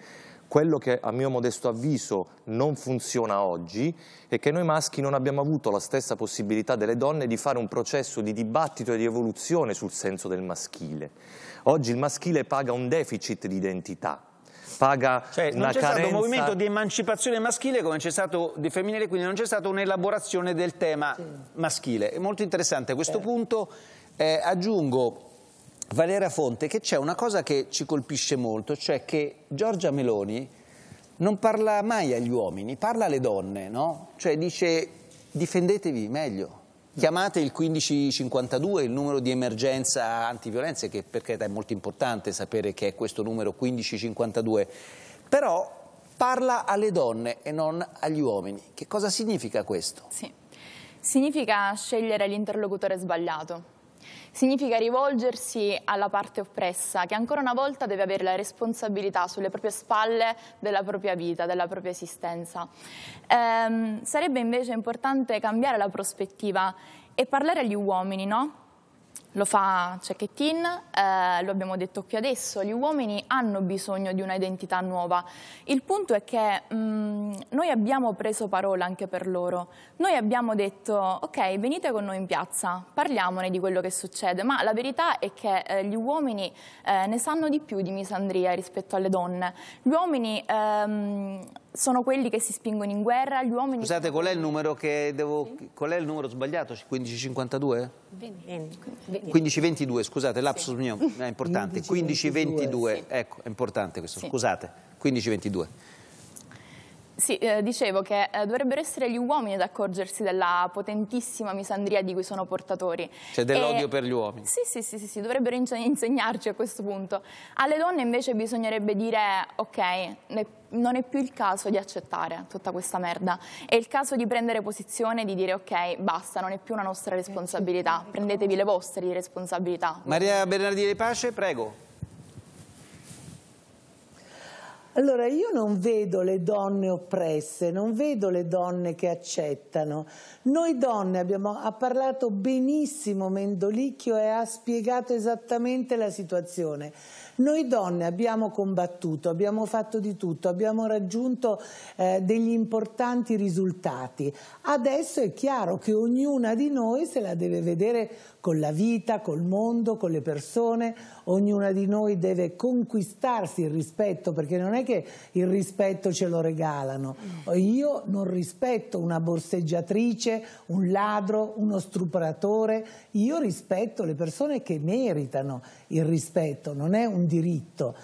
quello che a mio modesto avviso non funziona oggi è che noi maschi non abbiamo avuto la stessa possibilità delle donne di fare un processo di dibattito e di evoluzione sul senso del maschile. Oggi il maschile paga un deficit di identità paga cioè, non c'è carenza... stato un movimento di emancipazione maschile come c'è stato di femminile, quindi non c'è stata un'elaborazione del tema sì. maschile. È molto interessante a questo eh. punto. Eh, aggiungo Valera Fonte che c'è una cosa che ci colpisce molto, cioè che Giorgia Meloni non parla mai agli uomini, parla alle donne, no? Cioè dice difendetevi meglio. Chiamate il 1552, il numero di emergenza antiviolenza, che per carità è molto importante sapere che è questo numero 1552, però parla alle donne e non agli uomini. Che cosa significa questo? Sì, significa scegliere l'interlocutore sbagliato Significa rivolgersi alla parte oppressa, che ancora una volta deve avere la responsabilità sulle proprie spalle della propria vita, della propria esistenza. Ehm, sarebbe invece importante cambiare la prospettiva e parlare agli uomini, no? Lo fa Cecchettin, eh, lo abbiamo detto qui adesso, gli uomini hanno bisogno di una identità nuova. Il punto è che mh, mm, noi abbiamo preso parola anche per loro. Noi abbiamo detto, ok, venite con noi in piazza, parliamone di quello che succede, ma la verità è che eh, gli uomini eh, ne sanno di più di misandria rispetto alle donne. Gli uomini... Ehm, sono quelli che si spingono in guerra, gli uomini... Scusate, qual è il numero, che devo, qual è il numero sbagliato? 1552? 1522, scusate, lapsus sì. mio, è importante. 1522, 15, ecco, è importante questo, sì. scusate, 1522. Sì, eh, dicevo che eh, dovrebbero essere gli uomini ad accorgersi della potentissima misandria di cui sono portatori. C'è cioè, dell'odio e... per gli uomini. Sì, sì, sì, sì, sì, dovrebbero insegnarci a questo punto. Alle donne invece bisognerebbe dire, ok, non è più il caso di accettare tutta questa merda, è il caso di prendere posizione, e di dire ok, basta, non è più una nostra responsabilità, prendetevi le vostre responsabilità. Maria Bernardini Pace, prego. Allora io non vedo le donne oppresse, non vedo le donne che accettano. Noi donne abbiamo, ha parlato benissimo Mendolicchio e ha spiegato esattamente la situazione. Noi donne abbiamo combattuto, abbiamo fatto di tutto, abbiamo raggiunto eh, degli importanti risultati. Adesso è chiaro che ognuna di noi se la deve vedere con la vita, col mondo, con le persone, ognuna di noi deve conquistarsi il rispetto perché non è che il rispetto ce lo regalano. Io non rispetto una borseggiatrice, un ladro, uno stupratore, io rispetto le persone che meritano il rispetto, non è un diritto.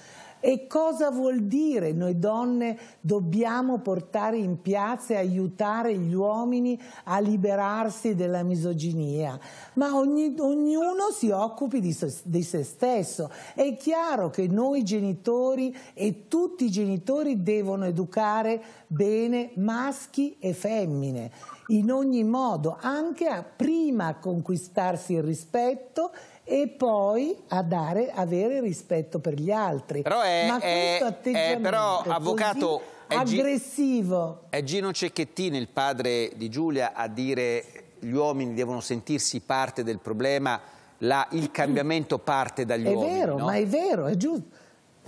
E cosa vuol dire? Noi donne dobbiamo portare in piazza e aiutare gli uomini a liberarsi della misoginia, ma ogni, ognuno si occupi di, di se stesso. È chiaro che noi genitori e tutti i genitori devono educare bene maschi e femmine in ogni modo, anche a prima conquistarsi il rispetto e poi a dare, avere rispetto per gli altri. Però è, Ma è, atteggiamento è, però, avvocato, è aggressivo. È Gino Cecchettini, il padre di Giulia, a dire gli uomini devono sentirsi parte del problema, la, il cambiamento parte dagli è uomini. È vero, no? ma è vero, è giusto.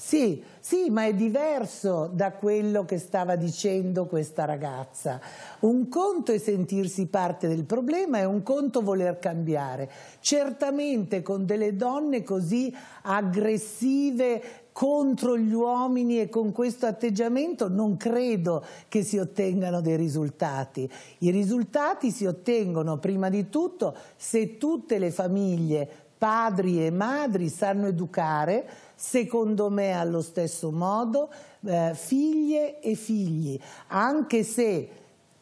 Sì, sì, ma è diverso da quello che stava dicendo questa ragazza. Un conto è sentirsi parte del problema e un conto voler cambiare. Certamente con delle donne così aggressive contro gli uomini e con questo atteggiamento non credo che si ottengano dei risultati. I risultati si ottengono prima di tutto se tutte le famiglie, padri e madri, sanno educare secondo me allo stesso modo, eh, figlie e figli, anche se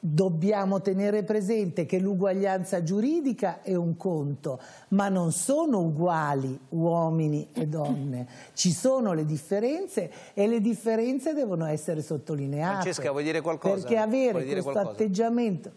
dobbiamo tenere presente che l'uguaglianza giuridica è un conto, ma non sono uguali uomini e donne, ci sono le differenze e le differenze devono essere sottolineate. Francesca, vuoi dire qualcosa? Perché avere questo qualcosa? atteggiamento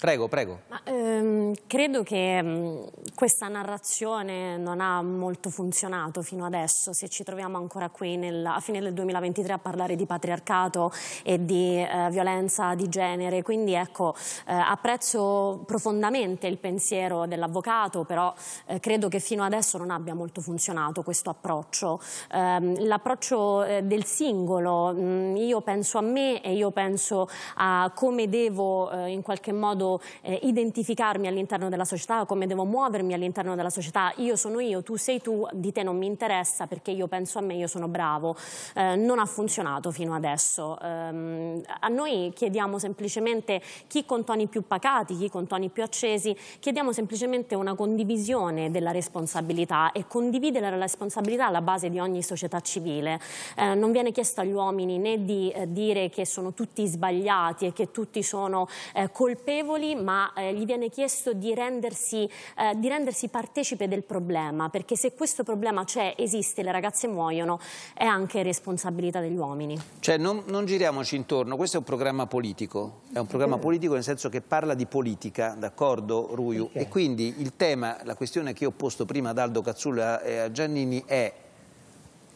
Prego, prego. Ma, ehm, credo che mh, mm, questa narrazione non ha molto funzionato fino adesso, se ci troviamo ancora qui nel, a fine del 2023 a parlare di patriarcato e di eh, violenza di genere, quindi ecco, eh, apprezzo profondamente il pensiero dell'avvocato, però eh, credo che fino adesso non abbia molto funzionato questo approccio. Ehm, l'approccio eh, del singolo, mh, mm, io penso a me e io penso a come devo eh, in qualche modo eh, identificarmi all'interno della società, come devo muovermi all'interno della società. Io sono io, tu sei tu, di te non mi interessa perché io penso a me, io sono bravo. Eh, non ha funzionato fino adesso. Eh, a noi chiediamo semplicemente chi con toni più pacati, chi con toni più accesi, chiediamo semplicemente una condivisione della responsabilità e condividere la responsabilità alla base di ogni società civile. Eh, non viene chiesto agli uomini né di eh, dire che sono tutti sbagliati e che tutti sono eh, colpevoli singoli, ma eh, gli viene chiesto di rendersi, eh, di rendersi, partecipe del problema, perché se questo problema c'è, esiste, le ragazze muoiono, è anche responsabilità degli uomini. Cioè, non, non giriamoci intorno, questo è un programma politico, è un programma politico nel senso che parla di politica, d'accordo Ruiu? Okay. E quindi il tema, la questione che io ho posto prima ad Aldo Cazzullo e a Giannini è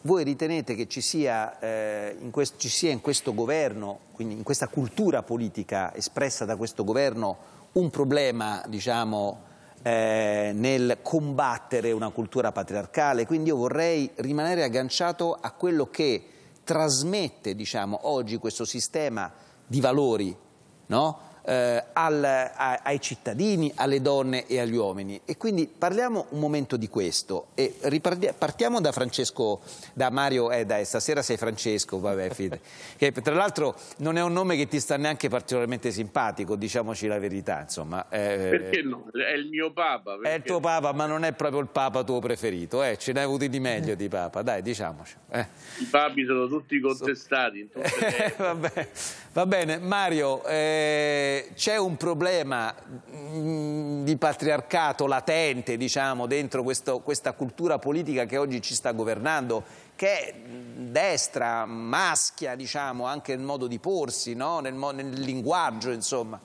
voi ritenete che ci sia, eh, in questo, ci sia in questo governo, quindi in questa cultura politica espressa da questo governo, un problema, diciamo, eh, nel combattere una cultura patriarcale, quindi io vorrei rimanere agganciato a quello che trasmette diciamo, oggi questo sistema di valori no? eh, al, a, ai cittadini, alle donne e agli uomini. E quindi parliamo un momento di questo e partiamo da Francesco, da Mario, eh dai, stasera sei Francesco, vabbè, fide. che tra l'altro non è un nome che ti sta neanche particolarmente simpatico, diciamoci la verità, insomma. Eh, perché no? È il mio papa. Perché... È il tuo papa, ma non è proprio il papa tuo preferito, eh? ce n'hai hai avuti di meglio di papa, dai, diciamoci. Eh. I papi sono tutti contestati. So... vabbè. Va bene, Mario, eh, c'è un problema mm, di patriarcato latente, diciamo, dentro questo, questa cultura politica che oggi ci sta governando, che è destra, maschia, diciamo, anche nel modo di porsi, no? nel, nel linguaggio, insomma.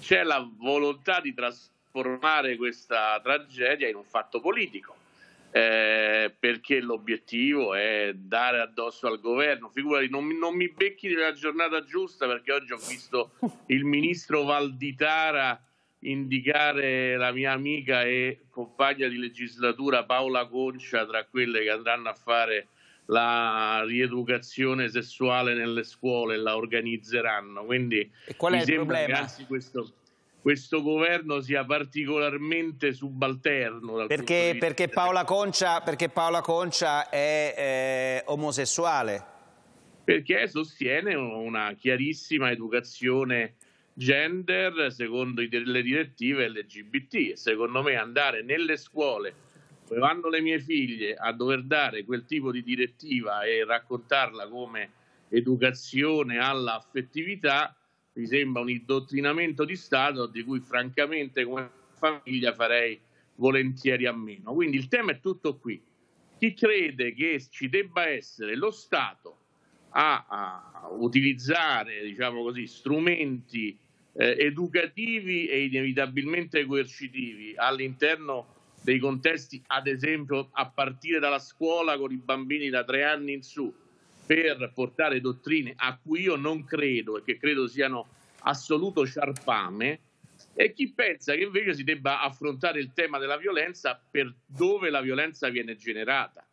C'è la volontà di trasformare questa tragedia in un fatto politico eh, perché l'obiettivo è dare addosso al governo. Figurati, non, non mi becchi nella giornata giusta perché oggi ho visto il ministro Valditara indicare la mia amica e compagna di legislatura Paola Concia tra quelle che andranno a fare la rieducazione sessuale nelle scuole la organizzeranno. Quindi e qual è il problema? Questo questo governo sia particolarmente subalterno. Perché, di... perché, Paola Concia, perché, Paola Concia, è eh, omosessuale? Perché sostiene una chiarissima educazione gender secondo le direttive LGBT secondo me andare nelle scuole dove vanno le mie figlie a dover dare quel tipo di direttiva e raccontarla come educazione alla affettività mi sembra un indottrinamento di Stato di cui francamente come famiglia farei volentieri a meno. Quindi il tema è tutto qui. Chi crede che ci debba essere lo Stato a, a utilizzare diciamo così, strumenti eh, educativi e inevitabilmente coercitivi all'interno dei contesti, ad esempio a partire dalla scuola con i bambini da tre anni in su, per portare dottrine a cui io non credo e che credo siano assoluto sciarpame, e chi pensa che invece si debba affrontare il tema della violenza per dove la violenza viene generata.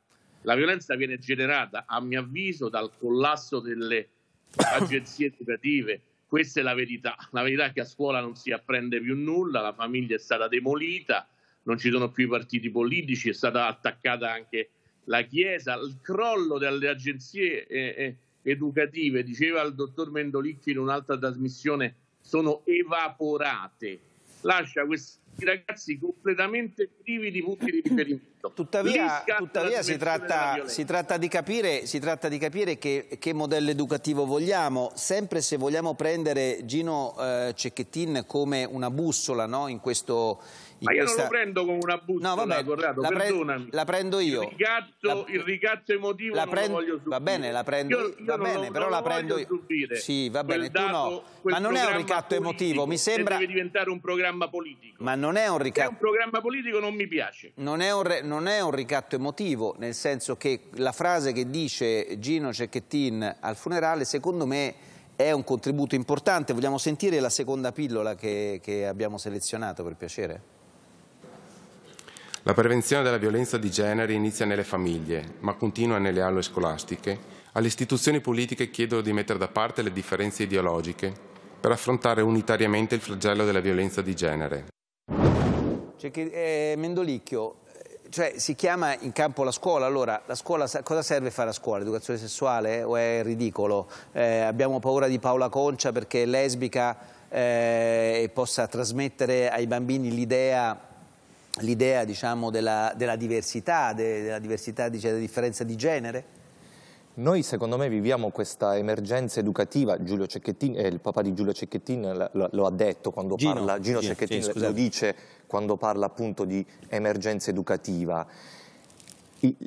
La violenza viene generata, a mio avviso, dal collasso delle agenzie educative. Questa è la verità. La verità è che a scuola non si apprende più nulla, la famiglia è stata demolita, non ci sono più i partiti politici, è stata attaccata anche la Chiesa, il crollo delle agenzie eh, eh, educative, diceva il dottor Mendolicchi in un'altra trasmissione, sono evaporate. Lascia questi ragazzi completamente privi di punti di riferimento. Tuttavia, tuttavia si, tratta, si, tratta, di capire, tratta di capire che, che, modello educativo vogliamo, sempre se vogliamo prendere Gino eh, Cecchettin come una bussola no? in, questo, ma io questa... non lo prendo come una bussola, no, vabbè, Corrado, la, pre- la prendo io. Il ricatto, la... il ricatto emotivo la prend... voglio subire. Va bene, la prendo io, io va bene, lo, però la prendo io. Subire. Sì, va bene, dato, tu no. Ma non è un ricatto emotivo, mi sembra... deve diventare un programma politico. Ma non è un ricatto... Se è un programma politico non mi piace. Non è, re... non è un ricatto emotivo, nel senso che la frase che dice Gino Cecchettin al funerale, secondo me è un contributo importante. Vogliamo sentire la seconda pillola che, che abbiamo selezionato, per piacere? La prevenzione della violenza di genere inizia nelle famiglie, ma continua nelle aule scolastiche. Alle istituzioni politiche chiedo di mettere da parte le differenze ideologiche per affrontare unitariamente il flagello della violenza di genere. Cioè che, eh, Mendolicchio, eh, cioè, si chiama in campo la scuola, allora la scuola, cosa serve fare a scuola? Educazione sessuale eh, o è ridicolo? Eh, abbiamo paura di Paola Concia perché è lesbica eh, e possa trasmettere ai bambini l'idea l'idea diciamo, della, della, diversità, de, della diversità, dice, della differenza di genere? Noi secondo me viviamo questa emergenza educativa, eh, il papà di Giulio Cecchettin lo, lo, ha detto quando Gino, parla, Gino, Gino Cecchettin sì, lo dice quando parla appunto di emergenza educativa.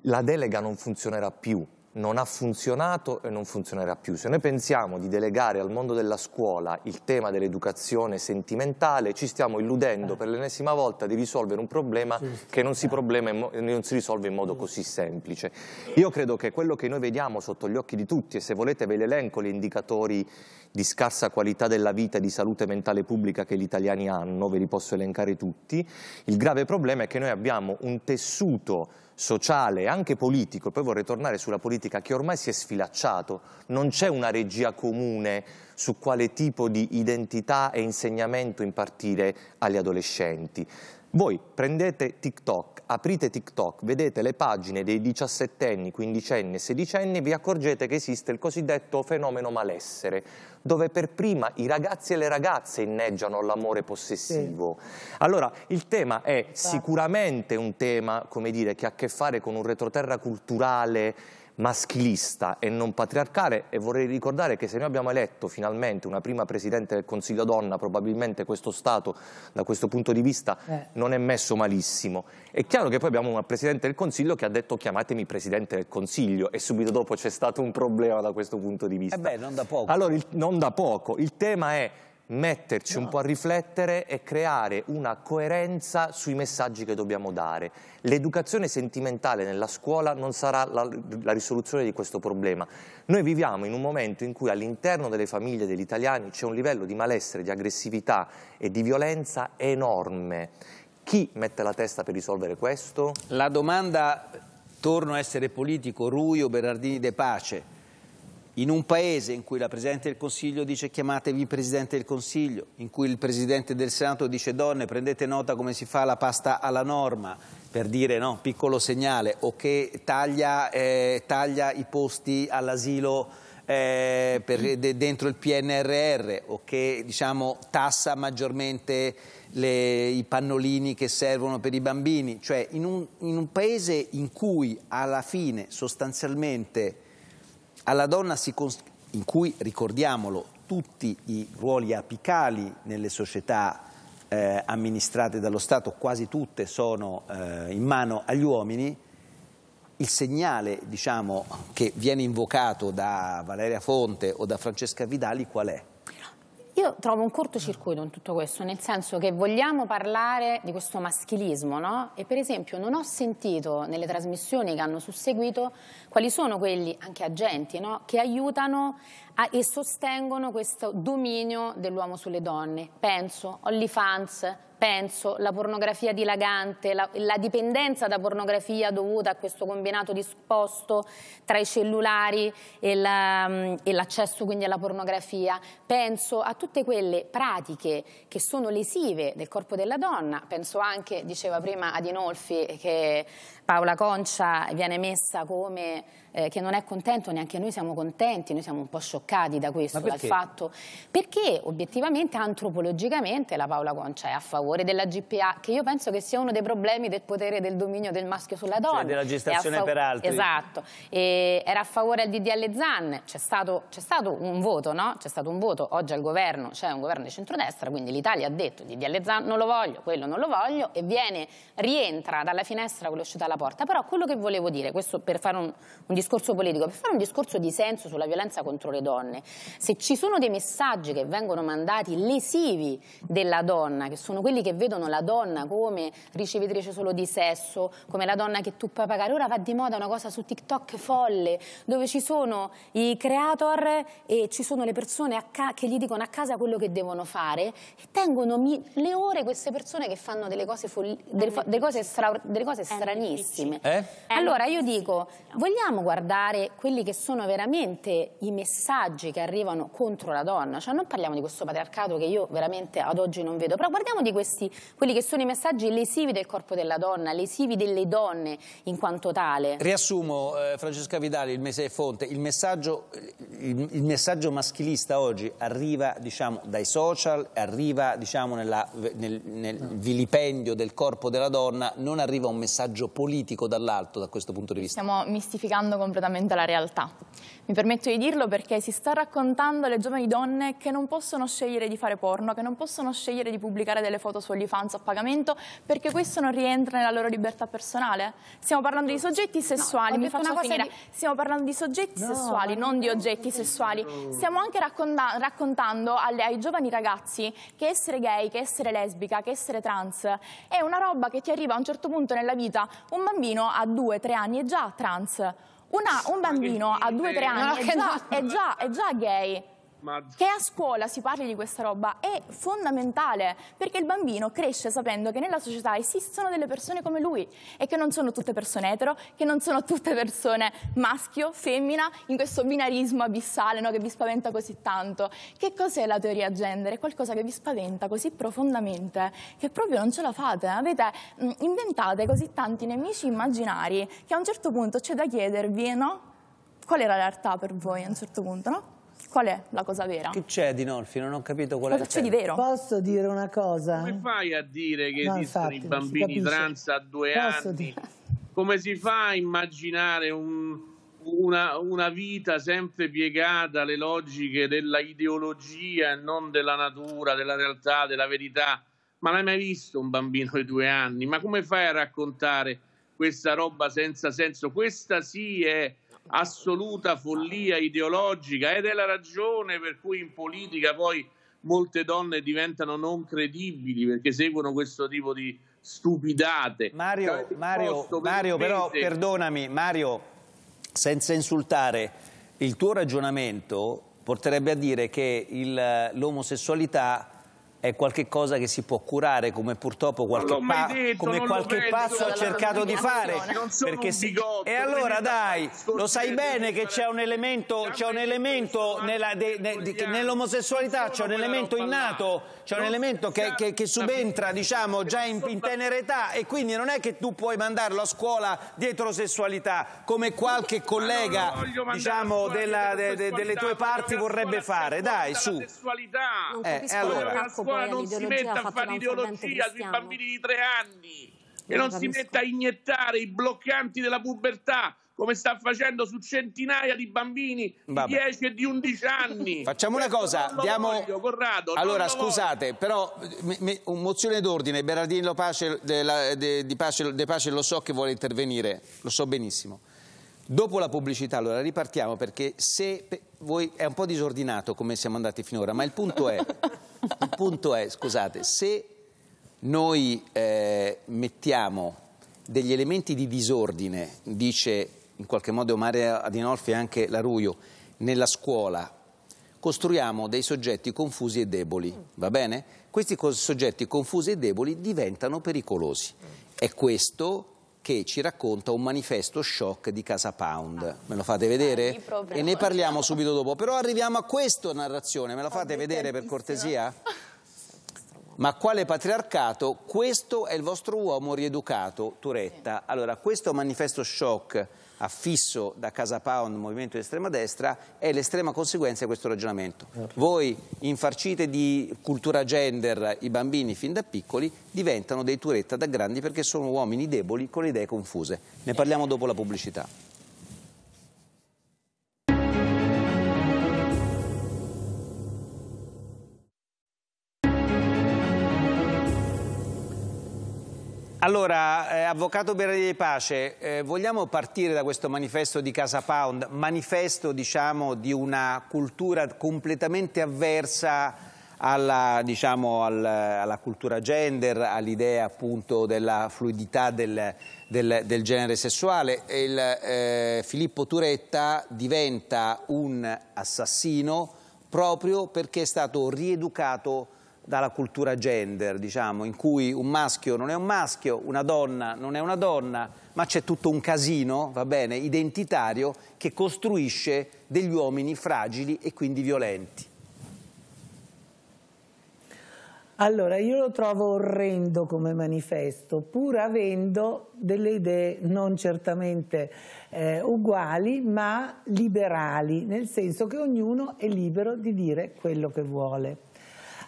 la delega non funzionerà più, non ha funzionato e non funzionerà più. Se noi pensiamo di delegare al mondo della scuola il tema dell'educazione sentimentale, ci stiamo illudendo eh. per l'ennesima volta di risolvere un problema che non si, problema eh, non si, risolve in modo mm. così semplice. Io credo che quello che noi vediamo sotto gli occhi di tutti, e se volete ve l'elenco gli indicatori di scarsa qualità della vita e di salute mentale pubblica che gli italiani hanno, ve li posso elencare tutti, il grave problema è che noi abbiamo un tessuto sociale e anche politico, poi vorrei tornare sulla politica che ormai si è sfilacciato, non c'è una regia comune su quale tipo di identità e insegnamento impartire agli adolescenti. Voi prendete TikTok, aprite TikTok, vedete le pagine dei diciassettenni, quindicenni e sedicenni e vi accorgete che esiste il cosiddetto fenomeno malessere, dove per prima i ragazzi e le ragazze inneggiano l'amore possessivo. Sì. Allora, il tema è esatto. sicuramente un tema, come dire, che ha a che fare con un retroterra culturale maschilista e non patriarcale e vorrei ricordare che se noi abbiamo eletto finalmente una prima Presidente del Consiglio donna, probabilmente questo Stato da questo punto di vista eh. non è messo malissimo. È chiaro che poi abbiamo una Presidente del Consiglio che ha detto chiamatemi Presidente del Consiglio e subito dopo c'è stato un problema da questo punto di vista. Eh beh, non da poco. Allora, il, non da poco. Il tema è metterci no. un esatto. po' a riflettere e creare una coerenza sui messaggi che dobbiamo dare. L'educazione sentimentale nella scuola non sarà la, la, risoluzione di questo problema. Noi viviamo in un momento in cui all'interno delle famiglie degli italiani c'è un livello di malessere, di aggressività e di violenza enorme. Chi mette la testa per risolvere questo? La domanda, torno a essere politico, Ruio, Berardini De Pace in un paese in cui la Presidente del Consiglio dice chiamatevi Presidente del Consiglio, in cui il Presidente del Senato dice donne prendete nota come si fa la pasta alla norma, per dire no, piccolo segnale, o che taglia, eh, taglia i posti all'asilo eh, de, dentro il PNRR, o che diciamo, tassa maggiormente le, i pannolini che servono per i bambini, cioè in un, in un paese in cui alla fine sostanzialmente alla donna in cui, ricordiamolo, tutti i ruoli apicali nelle società eh, amministrate dallo Stato, quasi tutte sono eh, in mano agli uomini, il segnale diciamo, che viene invocato da Valeria Fonte o da Francesca Vidali qual è? Io trovo un cortocircuito in tutto questo, nel senso che vogliamo parlare di questo maschilismo, no? E per esempio non ho sentito nelle trasmissioni che hanno susseguito quali sono quelli, anche agenti, no? Che aiutano Ah, e sostengono questo dominio dell'uomo sulle donne. Penso, OnlyFans, penso, la pornografia dilagante, la, la, dipendenza da pornografia dovuta a questo combinato disposto tra i cellulari e, mm, l'accesso la, quindi alla pornografia, penso a tutte quelle pratiche che sono lesive del corpo della donna, penso anche, diceva prima Adinolfi, che Paola Concia viene messa come eh, che non è contento, neanche noi siamo contenti, noi siamo un po' scioccati da questo, dal fatto, perché obiettivamente, antropologicamente, la Paola Concia è a favore della GPA, che io penso che sia uno dei problemi del potere del dominio del maschio sulla cioè, donna. Cioè della gestazione per altri. Esatto, e era a favore del DDL Zan, c'è stato, stato, un voto, no? C'è stato un voto, oggi al governo c'è un governo di centrodestra, quindi l'Italia ha detto DDL Zan non lo voglio, quello non lo voglio, e viene, rientra dalla finestra con l'uscita la la porta. Però quello che volevo dire, questo per fare un, un discorso politico, per fare un discorso di senso sulla violenza contro le donne, se ci sono dei messaggi che vengono mandati lesivi della donna, che sono quelli che vedono la donna come ricevitrice solo di sesso, come la donna che tu puoi pagare, ora va di moda una cosa su TikTok folle, dove ci sono i creator e ci sono le persone che gli dicono a casa quello che devono fare e tengono le ore queste persone che fanno delle cose, delle, delle cose, delle cose stranissime tantissime. Eh? Allora io dico, vogliamo guardare quelli che sono veramente i messaggi che arrivano contro la donna? Cioè non parliamo di questo patriarcato che io veramente ad oggi non vedo, però guardiamo di questi, quelli che sono i messaggi lesivi del corpo della donna, lesivi delle donne in quanto tale. Riassumo, eh, Francesca Vidali, il mese fonte, il messaggio, eh, il, il messaggio, maschilista oggi arriva diciamo, dai social, arriva diciamo, nella, nel, nel vilipendio del corpo della donna, non arriva un messaggio politico politico dall'alto da questo punto di vista? Stiamo mistificando completamente la realtà. Mi permetto di dirlo perché si sta raccontando alle giovani donne che non possono scegliere di fare porno, che non possono scegliere di pubblicare delle foto su OnlyFans a pagamento perché questo non rientra nella loro libertà personale. Stiamo parlando di soggetti sessuali, no, mi faccio finire. Di... Stiamo parlando di soggetti no, sessuali, non di oggetti sessuali. Stiamo anche racconta raccontando alle, ai giovani ragazzi che essere gay, che essere lesbica, che essere trans è una roba che ti arriva a un certo punto nella vita. Un bambino a due, tre anni è già trans una, un bambino a 2-3 anni è già, è, già, è già gay. Che a scuola si parli di questa roba è fondamentale perché il bambino cresce sapendo che nella società esistono delle persone come lui e che non sono tutte persone etero, che non sono tutte persone maschio, femmina, in questo binarismo abissale no, che vi spaventa così tanto. Che cos'è la teoria gender? È qualcosa che vi spaventa così profondamente che proprio non ce la fate. Avete mh, mm, inventate così tanti nemici immaginari che a un certo punto c'è da chiedervi, no? Qual era la realtà per voi a un certo punto, no? Qual è la cosa vera? Che c'è di Nolfi? Non ho capito qual cosa è. Cosa c'è di vero? Posso dire una cosa? Come fai a dire che no, esistono infatti, i bambini trans a due Posso anni? Dire... Come si fa a immaginare un, una, una, vita sempre piegata alle logiche della ideologia e non della natura, della realtà, della verità? Ma l'hai mai visto un bambino di due anni? Ma come fai a raccontare questa roba senza senso? Questa sì è assoluta follia ideologica ed è la ragione per cui in politica poi molte donne diventano non credibili perché seguono questo tipo di stupidate. Mario, cioè, Mario, Mario però perdonami, Mario, senza insultare, il tuo ragionamento porterebbe a dire che l'omosessualità è qualcosa che si può curare come purtroppo qualche, pa detto, come qualche pazzo ha cercato di fare. Perché si... bigotto, e allora dai, lo sai bene che c'è un elemento, c'è un elemento nell'omosessualità, c'è un elemento innato c'è un elemento che, che, che subentra diciamo, già in, in tenera età e quindi non è che tu puoi mandarlo a scuola di eterosessualità come qualche collega diciamo, della, de, de, delle tue parti vorrebbe fare. Dai, su. Non eh, e allora. La scuola non si mette a fare ideologia sui bambini di tre anni e non, non si metta a iniettare i bloccanti della pubertà come sta facendo su centinaia di bambini Vabbè. di 10 e di 11 anni. Facciamo Questo una cosa, diamo... Voglio, Corrado, allora, scusate, voglio. però mi, mi, un mozione d'ordine, Berardino Pace, di Pace, de Pace lo so che vuole intervenire, lo so benissimo. Dopo la pubblicità, allora ripartiamo perché se per voi è un po' disordinato come siamo andati finora, ma il punto è, il punto è scusate, se noi eh, mettiamo degli elementi di disordine, dice in qualche modo Omare Adinolfi e anche la Ruio, nella scuola costruiamo dei soggetti confusi e deboli, va bene? Questi soggetti confusi e deboli diventano pericolosi. È questo che ci racconta un manifesto shock di Casa Pound. Ah, me lo fate vedere? E ne parliamo subito dopo. Però arriviamo a questa narrazione, me lo fate vedere per cortesia? Ma quale patriarcato? Questo è il vostro uomo rieducato, Turetta. Allora, questo manifesto shock affisso da Casa Pound, movimento di estrema destra, è l'estrema conseguenza di questo ragionamento. Certo. Voi infarcite di cultura gender i bambini fin da piccoli, diventano dei turetta da grandi perché sono uomini deboli con le idee confuse. Ne parliamo dopo la pubblicità. Allora, eh, Avvocato Berardi di Pace, eh, vogliamo partire da questo manifesto di Casa Pound, manifesto diciamo, di una cultura completamente avversa alla, diciamo, al, alla cultura gender, all'idea appunto della fluidità del, del, del genere sessuale. Il, eh, Filippo Turetta diventa un assassino proprio perché è stato rieducato dalla cultura gender, diciamo, in cui un maschio non è un maschio, una donna non è una donna, ma c'è tutto un casino, va bene, identitario che costruisce degli uomini fragili e quindi violenti. Allora, io lo trovo orrendo come manifesto, pur avendo delle idee non certamente eh, uguali, ma liberali, nel senso che ognuno è libero di dire quello che vuole.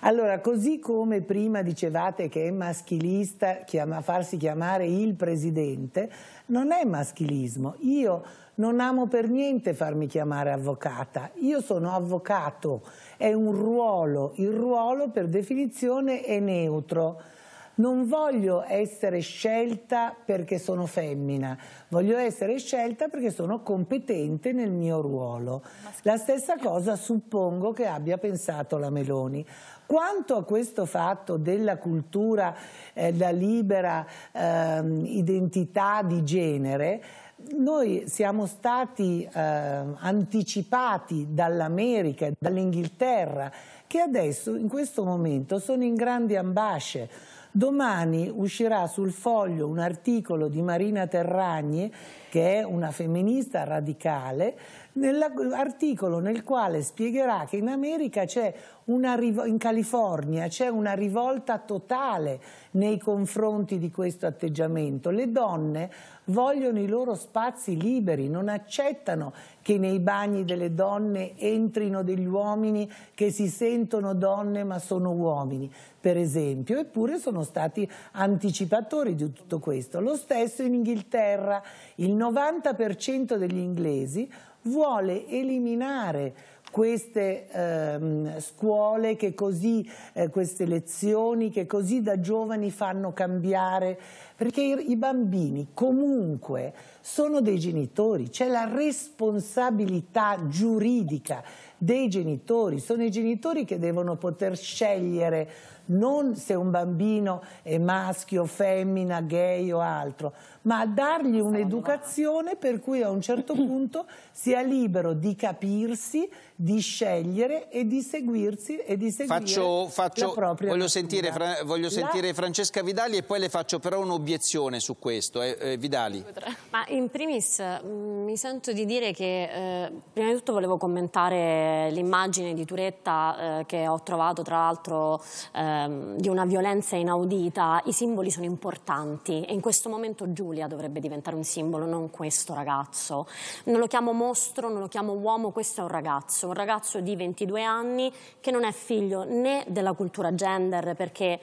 Allora, così come prima dicevate che è maschilista chiama, farsi chiamare il presidente, non è maschilismo. Io non amo per niente farmi chiamare avvocata, io sono avvocato, è un ruolo, il ruolo per definizione è neutro. Non voglio essere scelta perché sono femmina, voglio essere scelta perché sono competente nel mio ruolo. La stessa cosa suppongo che abbia pensato la Meloni. Quanto a questo fatto della cultura eh, da libera eh, identità di genere, noi siamo stati eh, anticipati dall'America, dall'Inghilterra, che adesso in questo momento sono in grandi ambasce Domani uscirà sul foglio un articolo di Marina Terragni, che è una femminista radicale, nell'articolo nel quale spiegherà che in America c'è una in California c'è una rivolta totale nei confronti di questo atteggiamento. Le donne vogliono i loro spazi liberi, non accettano che nei bagni delle donne entrino degli uomini che si sentono donne ma sono uomini, per esempio, eppure sono stati anticipatori di tutto questo. Lo stesso in Inghilterra, il 90% degli inglesi vuole eliminare queste eh, scuole, che così, eh, queste lezioni, che così da giovani fanno cambiare, perché i, i bambini comunque sono dei genitori, c'è la responsabilità giuridica dei genitori, sono i genitori che devono poter scegliere non se un bambino è maschio, femmina, gay o altro, ma a dargli un'educazione per cui a un certo punto sia libero di capirsi, di scegliere e di seguirsi e di seguire faccio, faccio, voglio, sentire, fra, voglio sentire, Francesca Vidali e poi le faccio però un'obiezione su questo. Eh, eh, Vidali. Ma in primis mm, mi sento di dire che eh, prima di tutto volevo commentare l'immagine di Turetta eh, che ho trovato tra l'altro ehm, di una violenza inaudita. I simboli sono importanti e in questo momento Giulia Gallia dovrebbe diventare un simbolo, non questo ragazzo. Non lo chiamo mostro, non lo chiamo uomo, questo è un ragazzo, un ragazzo di 22 anni che non è figlio né della cultura gender perché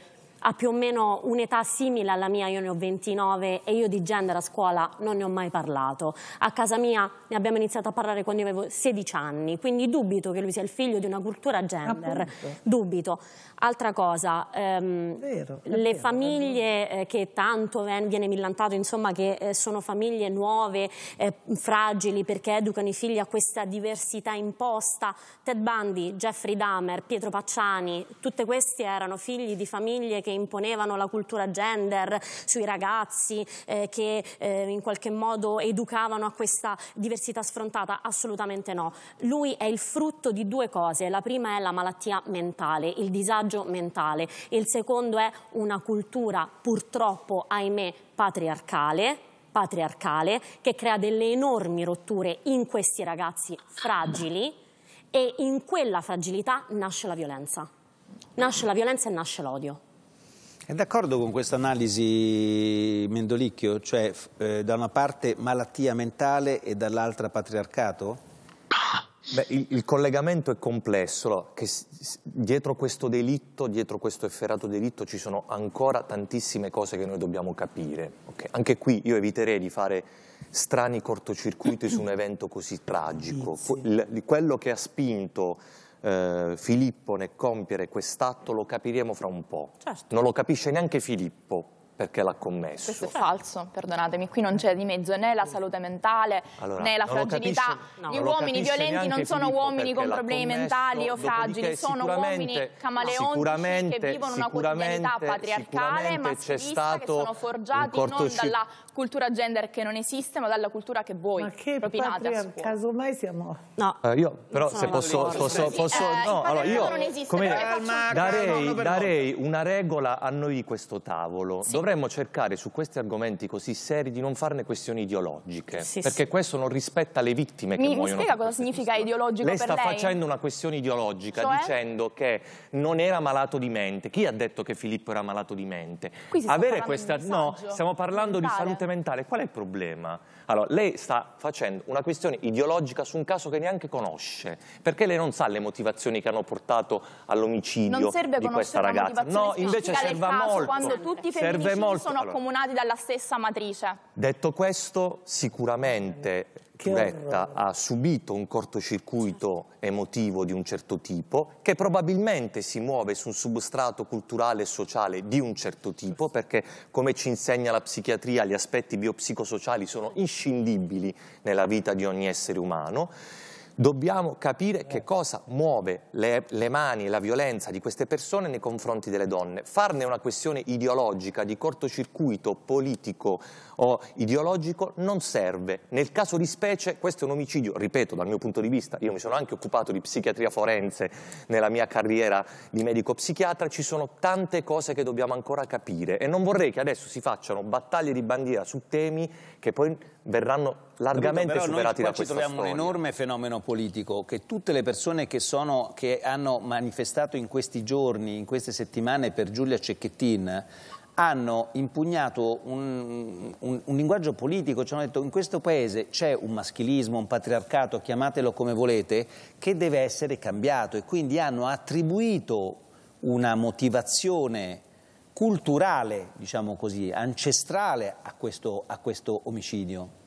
ha più o meno un'età simile alla mia, io ne ho 29 e io di gender a scuola non ne ho mai parlato. A casa mia ne abbiamo iniziato a parlare quando io avevo 16 anni, quindi dubito che lui sia il figlio di una cultura gender, Appunto. dubito. Altra cosa, ehm, vero, le vero, famiglie eh, che tanto eh, viene millantato, insomma, che eh, sono famiglie nuove, eh, fragili, perché educano i figli a questa diversità imposta, Ted Bundy, Jeffrey Dahmer, Pietro Pacciani, tutte questi erano figli di famiglie che imponevano la cultura gender sui ragazzi, eh, che eh, in qualche modo educavano a questa diversità sfrontata? Assolutamente no. Lui è il frutto di due cose. La prima è la malattia mentale, il disagio mentale. Il secondo è una cultura purtroppo, ahimè, patriarcale patriarcale che crea delle enormi rotture in questi ragazzi fragili e in quella fragilità nasce la violenza. Nasce la violenza e nasce l'odio. È d'accordo con questa analisi Mendolicchio? Cioè, eh, da una parte malattia mentale e dall'altra patriarcato? Beh, il, il, collegamento è complesso, che dietro questo delitto, dietro questo efferato delitto ci sono ancora tantissime cose che noi dobbiamo capire. Okay? Anche qui io eviterei di fare strani cortocircuiti su un evento così tragico. Que quello che ha spinto eh, Filippo nel compiere quest'atto lo capiremo fra un po'. Certo. Non lo capisce neanche Filippo perché l'ha commesso. Questo è falso, perdonatemi, qui non c'è di mezzo né la salute mentale allora, né la fragilità. Capisce, no. uomini violenti non sono Filippo uomini con problemi mentali o fragili, sono uomini camaleonti che vivono una quotidianità patriarcale, ma che sono forgiati non dalla cultura gender che non esiste, ma dalla cultura che voi ma che propinate a scuola. casomai siamo... No. Eh, io, però, so, se posso... posso, posso eh, no, allora io... Non esiste, come calma, darei, darei una regola a noi di questo tavolo. Sì. Dovremmo cercare su questi argomenti così seri di non farne questioni ideologiche, sì, perché sì. questo non rispetta le vittime che mi, muoiono. Mi spiega cosa significa questioni. ideologico lei per lei? Lei sta facendo una questione ideologica, cioè? dicendo che non era malato di mente. Chi ha detto che Filippo era malato di mente? Qui si Avere questa... No, stiamo parlando di salute salute mentale, qual è il problema? Allora, lei sta facendo una questione ideologica su un caso che neanche conosce, perché lei non sa le motivazioni che hanno portato all'omicidio di questa ragazza. No, invece serve molto. Quando tutti i femminicidi sono accomunati dalla stessa matrice. Detto questo, sicuramente Turetta ha subito un cortocircuito emotivo di un certo tipo, che probabilmente si muove su un substrato culturale e sociale di un certo tipo, perché come ci insegna la psichiatria gli aspetti biopsicosociali sono inscindibili nella vita di ogni essere umano. Dobbiamo capire che cosa muove le, le mani e la violenza di queste persone nei confronti delle donne. Farne una questione ideologica, di cortocircuito politico o ideologico, non serve. Nel caso di specie, questo è un omicidio, ripeto, dal mio punto di vista, io mi sono anche occupato di psichiatria forense nella mia carriera di medico psichiatra, ci sono tante cose che dobbiamo ancora capire e non vorrei che adesso si facciano battaglie di bandiera su temi che poi verranno largamente Capito, superati da questa storia. Però noi ci troviamo un enorme fenomeno politico che tutte le persone che, sono, che hanno manifestato in questi giorni, in queste settimane per Giulia Cecchettin hanno impugnato un, un, un, linguaggio politico, ci hanno detto in questo paese c'è un maschilismo, un patriarcato, chiamatelo come volete, che deve essere cambiato e quindi hanno attribuito una motivazione culturale, diciamo così, ancestrale a questo, a questo omicidio.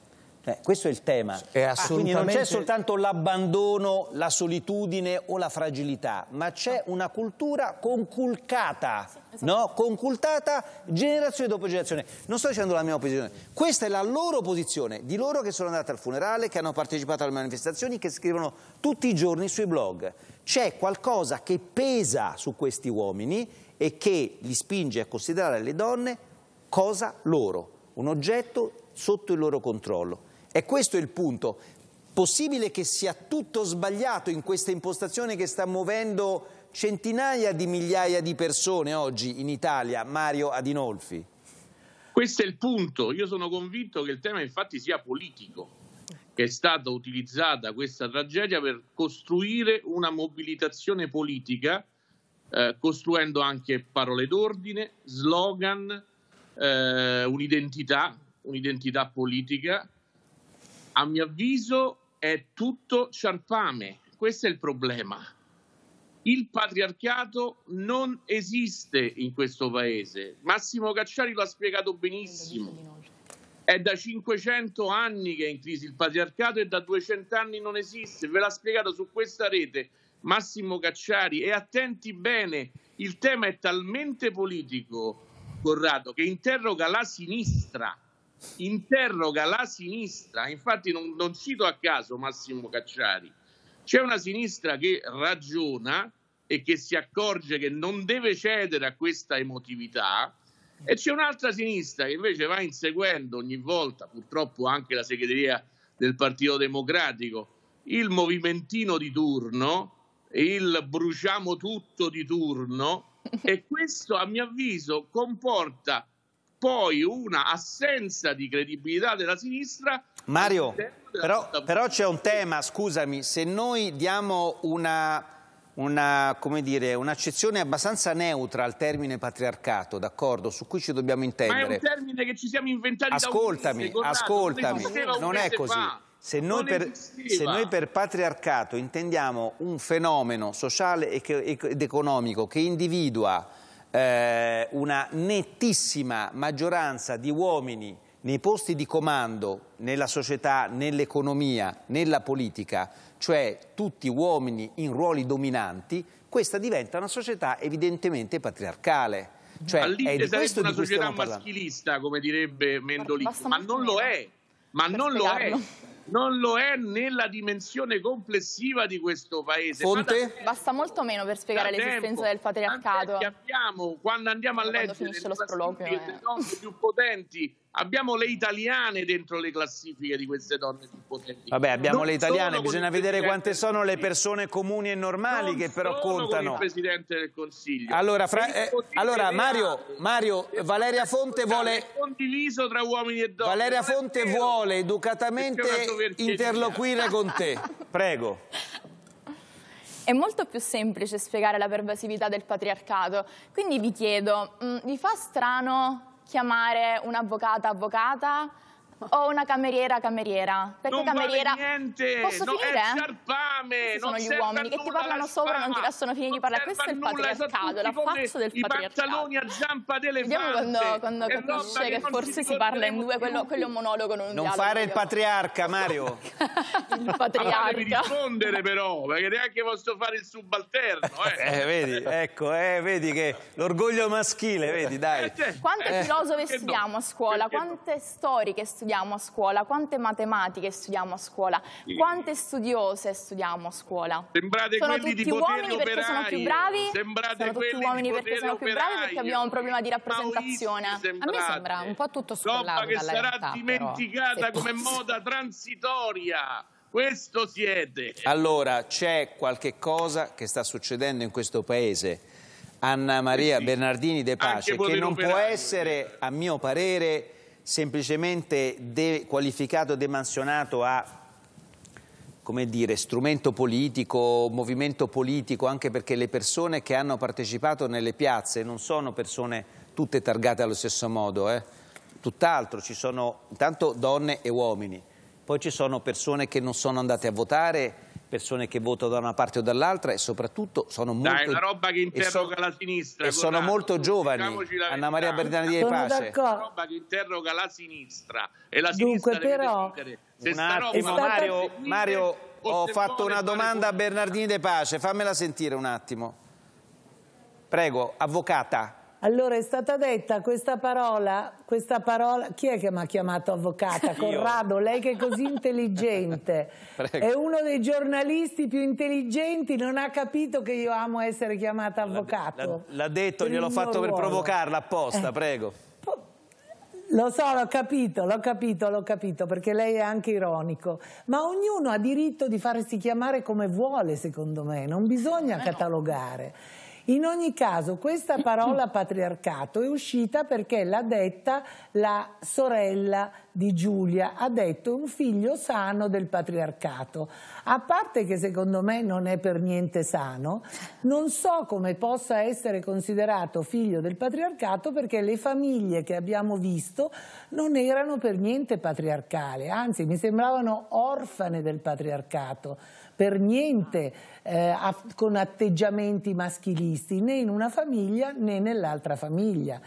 Eh, questo è il tema. È assolutamente... ah, quindi non c'è soltanto l'abbandono, la solitudine o la fragilità, ma c'è una cultura conculcata, sì, esatto. no? concultata generazione dopo generazione. Non sto dicendo la mia posizione, questa è la loro posizione, di loro che sono andati al funerale, che hanno partecipato alle manifestazioni, che scrivono tutti i giorni sui blog. C'è qualcosa che pesa su questi uomini e che li spinge a considerare le donne cosa loro, un oggetto sotto il loro controllo. E questo è il punto. Possibile che sia tutto sbagliato in questa impostazione che sta muovendo centinaia di migliaia di persone oggi in Italia, Mario Adinolfi? Questo è il punto. Io sono convinto che il tema infatti sia politico, che è stata utilizzata questa tragedia per costruire una mobilitazione politica, eh, costruendo anche parole d'ordine, slogan, eh, un'identità, un'identità politica a mio avviso è tutto ciarpame, questo è il problema. Il patriarcato non esiste in questo paese. Massimo Cacciari lo ha spiegato benissimo. È da 500 anni che è in crisi il patriarcato e da 200 anni non esiste. Ve l'ha spiegato su questa rete Massimo Cacciari. E attenti bene, il tema è talmente politico, Corrado, che interroga la sinistra interroga la sinistra, infatti non, non cito a caso Massimo Cacciari, c'è una sinistra che ragiona e che si accorge che non deve cedere a questa emotività e c'è un'altra sinistra che invece va inseguendo ogni volta, purtroppo anche la segreteria del Partito Democratico, il movimentino di turno, il bruciamo tutto di turno e questo a mio avviso comporta poi una assenza di credibilità della sinistra. Mario, della però, però c'è un tema, scusami, se noi diamo una, una come dire, un'accezione abbastanza neutra al termine patriarcato, d'accordo, su cui ci dobbiamo intendere. Ma è un termine che ci siamo inventati Ascoltami, da un mese, ascoltami, non, non è così. Fa. Se noi, per, se noi, per, patriarcato intendiamo un fenomeno sociale ed economico che individua eh, una nettissima maggioranza di uomini nei posti di comando, nella società, nell'economia, nella politica, cioè tutti uomini in ruoli dominanti, questa diventa una società evidentemente patriarcale. Cioè, è di una società maschilista, come direbbe Mendolini, ma non lo è, ma non lo è non lo è nella dimensione complessiva di questo paese. Fonte? Da... Basta molto meno per spiegare l'esistenza del patriarcato. Abbiamo, quando andiamo a quando leggere le eh. più potenti abbiamo le italiane dentro le classifiche di queste donne sul potere. Vabbè, abbiamo non le italiane, bisogna vedere quante sono le persone comuni e normali non che però contano. il Presidente del Consiglio. Allora, fra... eh, allora Mario, Mario Valeria Fonte vuole... condiviso tra uomini e donne. Valeria Fonte vuole educatamente interloquire con te. Prego. È molto più semplice spiegare la pervasività del patriarcato, quindi vi chiedo, mh, mm, vi fa strano chiamare un'avvocata avvocata, avvocata o una cameriera cameriera. Perché non cameriera? Vale niente, Posso no, finire? È sciarpame, sono gli uomini che ti parlano sopra non ti lasciano finire di parlare. Questo è il patriarcato, la faccia del patriarcato. I pantaloni a zampa d'elefante. Vediamo quando, quando capisce che, forse si parla in due, quello, quello è un monologo non un Non fare il patriarca, Mario. il patriarca. Ma devi rispondere però, perché neanche posso fare il subalterno. Eh, eh vedi, ecco, eh, vedi che l'orgoglio maschile, vedi, dai. Eh, quante eh. filosofe studiamo a scuola, quante storie che studiamo studiamo a scuola, quante matematiche studiamo a scuola, quante studiose studiamo a scuola. Sembrate sono tutti di uomini operaio. perché sono più bravi, sembrate sono tutti uomini perché sono più bravi perché abbiamo un problema di rappresentazione. A me sembra un po' tutto scollato che sarà realtà, dimenticata però, come moda transitoria. Questo siete. Allora, c'è qualche cosa che sta succedendo in questo paese. Anna Maria sì. Bernardini De Pace, che non operare. può essere, a mio parere, semplicemente de qualificato, demansionato a come dire, strumento politico, movimento politico, anche perché le persone che hanno partecipato nelle piazze non sono persone tutte targate allo stesso modo, eh? tutt'altro, ci sono intanto donne e uomini, poi ci sono persone che non sono andate a votare persone che votano da una parte o dall'altra e soprattutto sono molto... Dai, una roba che interroga so... la sinistra. E sono tanto. molto giovani, Anna Maria Bernardini di Pace. Sono una roba che interroga la sinistra e la Dunque, sinistra però... deve decidere. Un attimo, Mario, Mario ho fatto una domanda a Bernardini De Pace, fammela sentire un attimo. Prego, avvocata. Allora è stata detta questa parola, questa parola, chi è che mi ha chiamato avvocata? Corrado, lei che è così intelligente, è uno dei giornalisti più intelligenti, non ha capito che io amo essere chiamata avvocato. L'ha detto, gliel'ho fatto per provocarla apposta, eh. prego. Lo so, l'ho capito, l'ho capito, l'ho capito, perché lei è anche ironico. Ma ognuno ha diritto di farsi chiamare come vuole, secondo me, non bisogna catalogare. In ogni caso questa parola patriarcato è uscita perché l'ha detta la sorella di Giulia, ha detto un figlio sano del patriarcato. A parte che secondo me non è per niente sano, non so come possa essere considerato figlio del patriarcato perché le famiglie che abbiamo visto non erano per niente patriarcali, anzi mi sembravano orfane del patriarcato per niente eh, con atteggiamenti maschilisti né in una famiglia né nell'altra famiglia.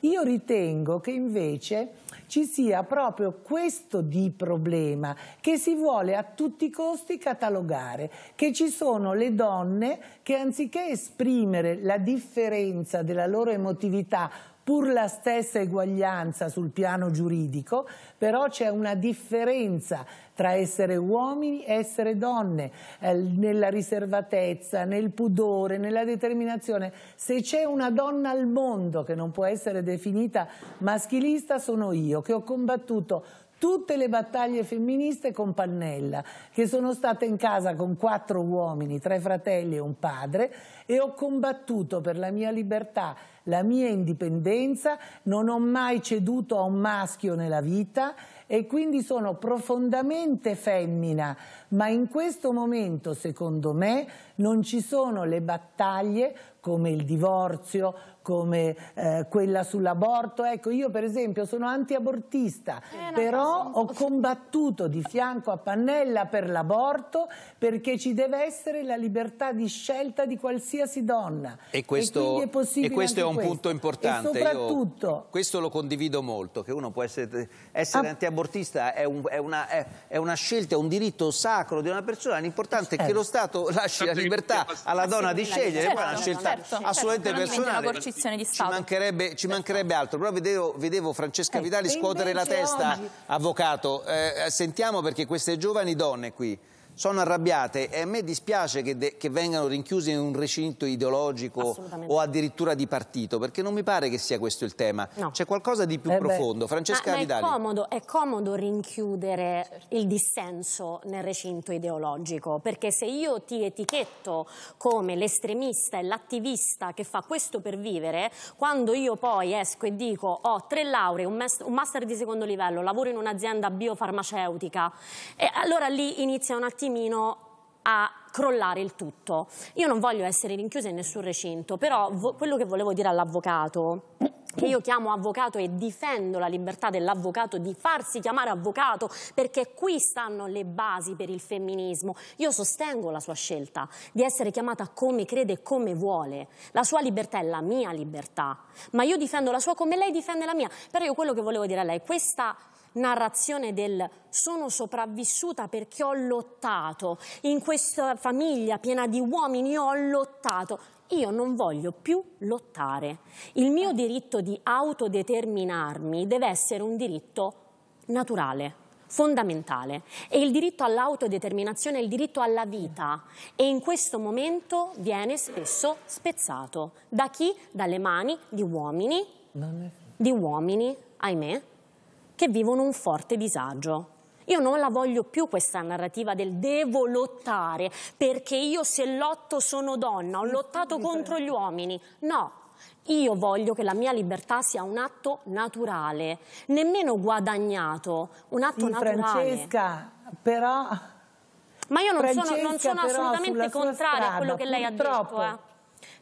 Io ritengo che invece ci sia proprio questo di problema che si vuole a tutti i costi catalogare, che ci sono le donne che anziché esprimere la differenza della loro emotività pur la stessa eguaglianza sul piano giuridico, però c'è una differenza tra essere uomini e essere donne, eh, nella riservatezza, nel pudore, nella determinazione. Se c'è una donna al mondo che non può essere definita maschilista sono io, che ho combattuto tutte le battaglie femministe con Pannella, che sono stata in casa con quattro uomini, tre fratelli e un padre, e ho combattuto per la mia libertà, la mia indipendenza, non ho mai ceduto a un maschio nella vita, e quindi sono profondamente femmina, ma in questo momento secondo me non ci sono le battaglie come il divorzio, come eh, quella sull'aborto. Ecco, io per esempio sono antiabortista, eh, però ho combattuto di fianco a Pannella per l'aborto perché ci deve essere la libertà di scelta di qualsiasi donna. E questo, e è, e questo è, un questo. punto importante. E soprattutto... Io questo lo condivido molto, che uno può essere, essere ah. antiabortista è, un, è, una, è, una, scelta, è un diritto sacro di una persona, l'importante è che eh. lo Stato lasci la certo, libertà alla donna di scegliere, certo, è una certo, scelta certo, certo assolutamente certo, personale un'azione di Stato. Ci mancherebbe, ci mancherebbe altro, però vedevo, vedevo Francesca eh, Vitali scuotere la testa, oggi. avvocato. Eh, sentiamo perché queste giovani donne qui sono arrabbiate e a me dispiace che, che vengano rinchiuse in un recinto ideologico o addirittura di partito, perché non mi pare che sia questo il tema. No. C'è qualcosa di più eh profondo. Francesca ma, Ma è, comodo, è comodo rinchiudere certo. il dissenso nel recinto ideologico, perché se io ti etichetto come l'estremista e l'attivista che fa questo per vivere, quando io poi esco e dico ho oh, tre lauree, un, un master di secondo livello, lavoro in un'azienda biofarmaceutica, e allora lì inizia un un'attività attimino a crollare il tutto. Io non voglio essere rinchiusa in nessun recinto, però quello che volevo dire all'avvocato, che io chiamo avvocato e difendo la libertà dell'avvocato di farsi chiamare avvocato, perché qui stanno le basi per il femminismo. Io sostengo la sua scelta di essere chiamata come crede e come vuole. La sua libertà è la mia libertà, ma io difendo la sua come lei difende la mia. Però io quello che volevo dire a lei, questa narrazione del sono sopravvissuta perché ho lottato, in questa famiglia piena di uomini ho lottato, io non voglio più lottare. Il mio diritto di autodeterminarmi deve essere un diritto naturale fondamentale e il diritto all'autodeterminazione, è il diritto alla vita e in questo momento viene spesso spezzato da chi? Dalle mani di uomini, di uomini, ahimè, che vivono un forte disagio. Io non la voglio più questa narrativa del devo lottare perché io se lotto sono donna, ho lottato contro gli uomini. No, io voglio che la mia libertà sia un atto naturale, nemmeno guadagnato, un atto naturale. Francesca, però... Ma io non Francesca, sono, non sono assolutamente contraria strada, a quello che lei ha detto. Eh.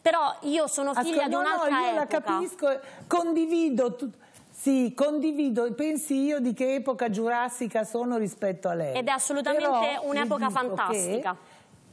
Però io sono figlia Ascol di un'altra no, no, No, io la capisco, condivido tutto sì, condivido, pensi io di che epoca giurassica sono rispetto a lei. Ed è assolutamente un'epoca fantastica.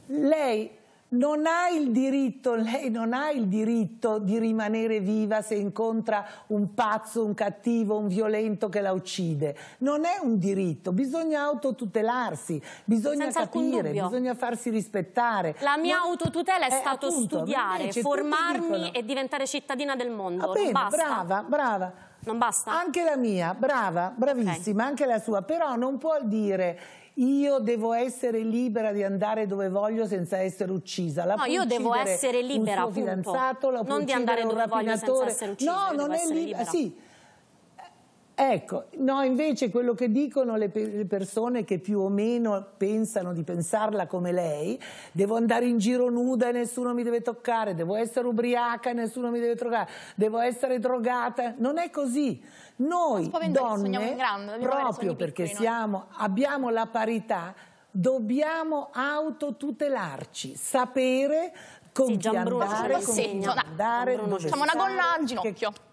Lei non ha il diritto, lei non ha il diritto di rimanere viva se incontra un pazzo, un cattivo, un violento che la uccide. Non è un diritto, bisogna autotutelarsi, bisogna Senza capire, bisogna farsi rispettare. La mia non... autotutela è, è eh, stato appunto, studiare, formarmi e diventare cittadina del mondo. Va bene, brava, brava. Non basta? Anche la mia, brava, bravissima, okay. anche la sua, però non può dire io devo essere libera di andare dove voglio senza essere uccisa. La no, io devo essere libera, un suo appunto. fidanzato, la non di andare dove voglio senza essere uccisa. No, non è libera. Sì Ecco, no, invece quello che dicono le, pe le, persone che più o meno pensano di pensarla come lei, devo andare in giro nuda e nessuno mi deve toccare, devo essere ubriaca e nessuno mi deve toccare, devo essere drogata, non è così. Noi donne, grande, proprio perché piccoli, siamo, abbiamo la parità, dobbiamo autotutelarci, sapere con sì, chi Gianbruno, andare, con chi andare, Facciamo una gonna al ginocchio. Che,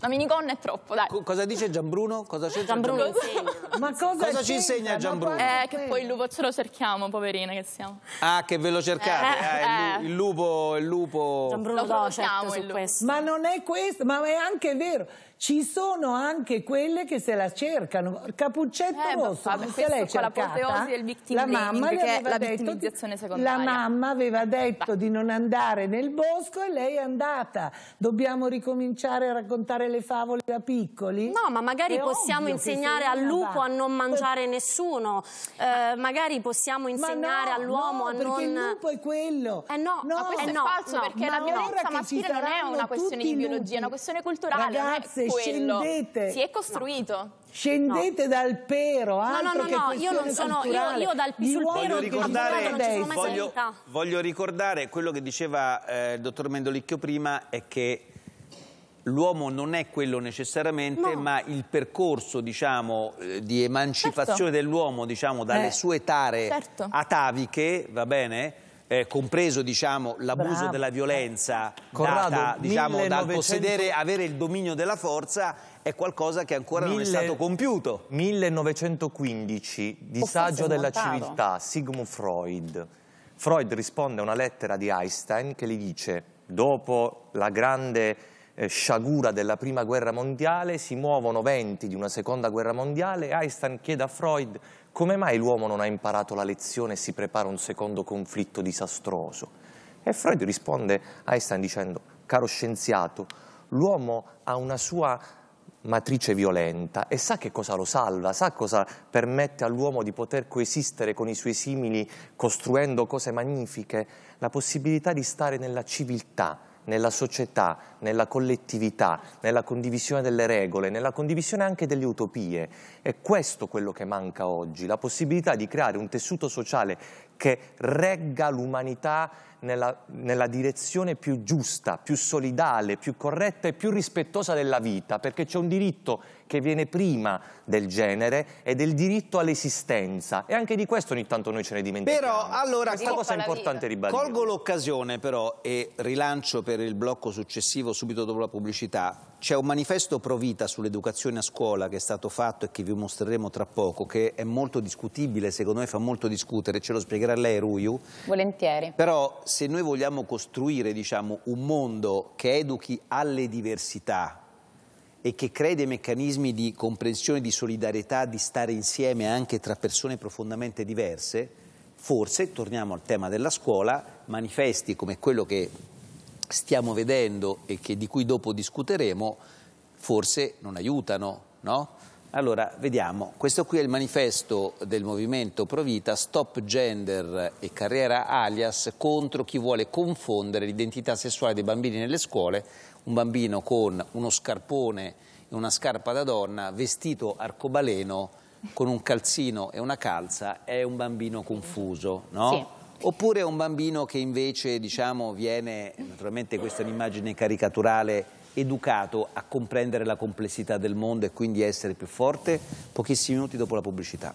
la minigonna è troppo, dai. Co cosa dice Gianbruno? Cosa c'è Gianbruno? Gianbruno Ma cosa, cosa ci insegna Gianbruno? Eh, che poi il lupo ce lo cerchiamo, poverina che siamo. Ah, che ve lo cercate? Eh, ah, eh, il, lupo, il lupo... Gianbruno lo conosciamo, il questo. Ma non è questo, ma è anche vero ci sono anche quelle che se la cercano. Cappuccetto eh, rosso, vabbè, se l'è cercata, la del mamma la vittimizzazione secondaria. La mamma aveva detto bah. di non andare nel bosco e lei è andata. Dobbiamo ricominciare a raccontare le favole da piccoli? No, ma magari è possiamo insegnare al lupo a non mangiare per... nessuno. Eh, magari possiamo insegnare no, all'uomo no, a non... perché il lupo è quello. Eh no, no ma questo è falso perché la violenza maschile non è una questione di biologia, è una questione culturale. Ragazze, quello. Scendete. Si è costruito. No. Scendete no. dal pero, altro no, no, no, no, io non sono, io, io, dal pero voglio ricordare, voglio, voglio ricordare quello che diceva eh, il dottor Mendolicchio prima, è che l'uomo non è quello necessariamente, no. ma il percorso diciamo, eh, di emancipazione certo. dell'uomo diciamo, dalle eh. sue tare certo. ataviche, va bene? eh, compreso diciamo, l'abuso della violenza Corrado, data, diciamo, 1900... dal possedere, avere il dominio della forza è qualcosa che ancora Mille... non è stato compiuto. 1915, disagio della civiltà, Sigmund Freud. Freud risponde a una lettera di Einstein che gli dice dopo la grande eh, sciagura della prima guerra mondiale, si muovono venti di una seconda guerra mondiale, Einstein chiede a Freud come mai l'uomo non ha imparato la lezione e si prepara un secondo conflitto disastroso? E Freud risponde a Einstein dicendo, caro scienziato, l'uomo ha una sua matrice violenta e sa che cosa lo salva, sa cosa permette all'uomo di poter coesistere con i suoi simili costruendo cose magnifiche, la possibilità di stare nella civiltà, nella società, nella collettività, nella condivisione delle regole, nella condivisione anche delle utopie. È questo quello che manca oggi, la possibilità di creare un tessuto sociale che regga l'umanità nella, nella direzione più giusta, più solidale, più corretta e più rispettosa della vita, perché c'è un diritto che viene prima del genere ed è il diritto all'esistenza. E anche di questo ogni tanto noi ce ne dimentichiamo. Però, allora, Questa cosa è importante ribadire. Colgo l'occasione però e rilancio per il blocco successivo subito dopo la pubblicità. C'è un manifesto pro vita sull'educazione a scuola che è stato fatto e che vi mostreremo tra poco, che è molto discutibile, secondo me fa molto discutere, ce lo spiegherà lei Ruiu. Volentieri. Però se noi vogliamo costruire diciamo, un mondo che educhi alle diversità e che crei dei meccanismi di comprensione, di solidarietà, di stare insieme anche tra persone profondamente diverse, forse, torniamo al tema della scuola, manifesti come quello che stiamo vedendo e che, di cui dopo discuteremo, forse non aiutano, no? Allora, vediamo, questo qui è il manifesto del movimento Provita Stop Gender e Carriera Alias contro chi vuole confondere l'identità sessuale dei bambini nelle scuole, un bambino con uno scarpone e una scarpa da donna, vestito arcobaleno, con un calzino e una calza, è un bambino confuso, no? Sì. Oppure è un bambino che invece, diciamo, viene, naturalmente questa è un'immagine caricaturale educato a comprendere la complessità del mondo e quindi essere più forte pochissimi minuti dopo la pubblicità.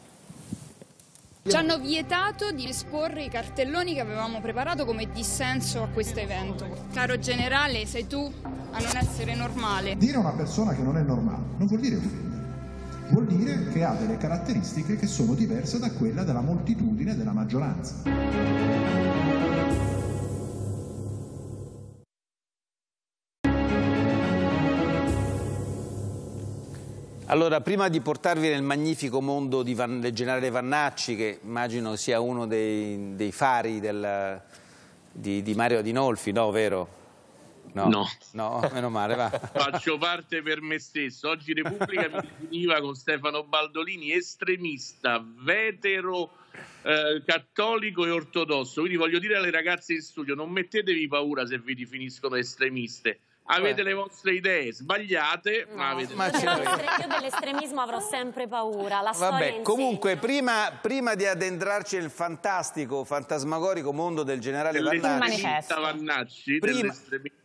Ci hanno vietato di esporre i cartelloni che avevamo preparato come dissenso a questo evento. Caro generale, sei tu a non essere normale. Dire a una persona che non è normale non vuol dire offendere, vuol dire che ha delle caratteristiche che sono diverse da quella della moltitudine della maggioranza. Allora, prima di portarvi nel magnifico mondo Van, del generale Vannacci, che immagino sia uno dei, dei fari del, di, di, Mario Adinolfi, no, vero? No. no. no meno male, va. Faccio parte per me stesso. Oggi Repubblica mi definiva con Stefano Baldolini estremista, vetero, eh, cattolico e ortodosso. Quindi voglio dire alle ragazze in studio, non mettetevi paura se vi definiscono estremiste avete cioè. le vostre idee sbagliate, no, ma avete ma Io dell'estremismo avrò sempre paura. La Vabbè, comunque, prima, prima, di addentrarci nel fantastico, fantasmagorico mondo del generale Vannacci, Vannacci prima,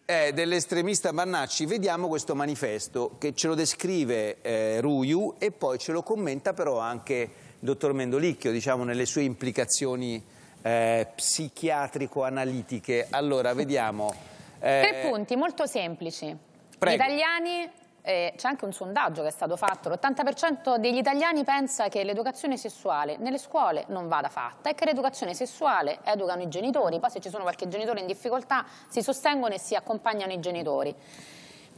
eh, dell'estremista Bannacci, vediamo questo manifesto che ce lo descrive eh, Ruiu e poi ce lo commenta però anche il dottor Mendolicchio, diciamo, nelle sue implicazioni eh, psichiatrico-analitiche. Allora, vediamo. Eh, Tre punti molto semplici. Prego. Gli italiani eh, c'è anche un sondaggio che è stato fatto, l'80% degli italiani pensa che l'educazione sessuale nelle scuole non vada fatta e che l'educazione sessuale educano i genitori, poi se ci sono qualche genitore in difficoltà si sostengono e si accompagnano i genitori.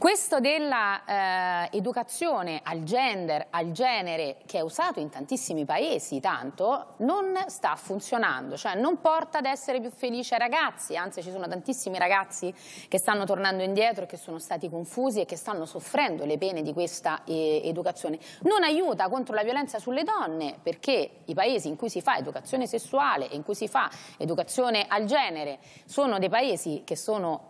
Questo dell'educazione eh, al gender, al genere, che è usato in tantissimi paesi tanto, non sta funzionando, cioè non porta ad essere più felici ai ragazzi, anzi ci sono tantissimi ragazzi che stanno tornando indietro, che sono stati confusi e che stanno soffrendo le pene di questa eh, educazione. Non aiuta contro la violenza sulle donne, perché i paesi in cui si fa educazione sessuale e in cui si fa educazione al genere sono dei paesi che sono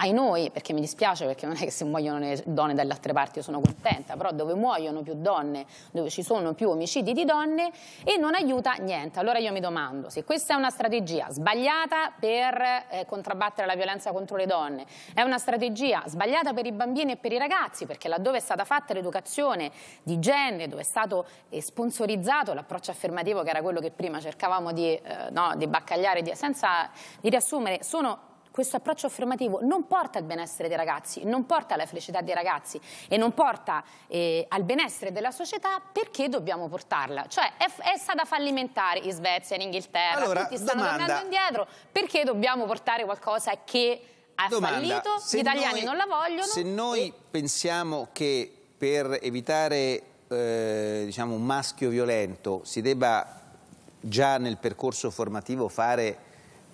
ai noi, perché mi dispiace perché non è che se muoiono le donne dalle altre parti io sono contenta, però dove muoiono più donne, dove ci sono più omicidi di donne e non aiuta niente. Allora io mi domando se questa è una strategia sbagliata per eh, contrabbattere la violenza contro le donne, è una strategia sbagliata per i bambini e per i ragazzi, perché laddove è stata fatta l'educazione di genere, dove è stato eh, sponsorizzato l'approccio affermativo che era quello che prima cercavamo di, eh, no, di baccagliare, di, senza di riassumere, sono questo approccio affermativo non porta al benessere dei ragazzi, non porta alla felicità dei ragazzi e non porta eh, al benessere della società, perché dobbiamo portarla? Cioè è, è stata fallimentare in Svezia, in Inghilterra, allora, tutti stanno domanda. tornando indietro, perché dobbiamo portare qualcosa che ha domanda, fallito, gli italiani noi, non la vogliono? Se noi e... pensiamo che per evitare eh, diciamo, un maschio violento si debba già nel percorso formativo fare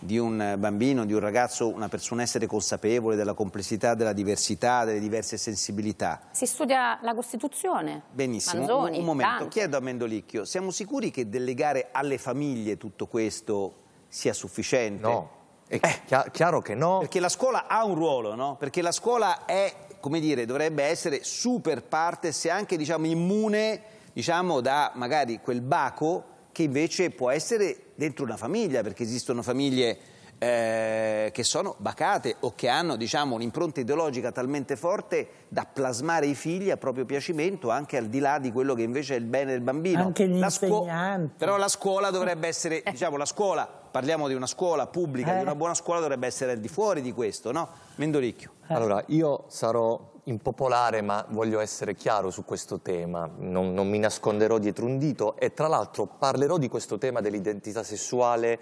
di un eh, bambino, di un ragazzo, una persona essere consapevole della complessità, della diversità, delle diverse sensibilità. Si studia la Costituzione. Benissimo. Manzoni, un momento, tanto. chiedo a Mendolicchio, siamo sicuri che delegare alle famiglie tutto questo sia sufficiente? No. È eh, eh. chiaro che no. Perché la scuola ha un ruolo, no? Perché la scuola è, come dire, dovrebbe essere super parte, se anche, diciamo, immune, diciamo, da magari quel baco che invece può essere dentro una famiglia, perché esistono famiglie eh, che sono bacate o che hanno diciamo, un'impronta ideologica talmente forte da plasmare i figli a proprio piacimento anche al di là di quello che invece è il bene del bambino. Anche gli la Però la scuola dovrebbe essere, diciamo, la scuola, parliamo di una scuola pubblica, eh. di una eh. buona scuola dovrebbe essere al di fuori di questo, no? Mendoricchio. Allora, io sarò impopolare, ma voglio essere chiaro su questo tema, non, non mi nasconderò dietro un dito e tra l'altro parlerò di questo tema dell'identità sessuale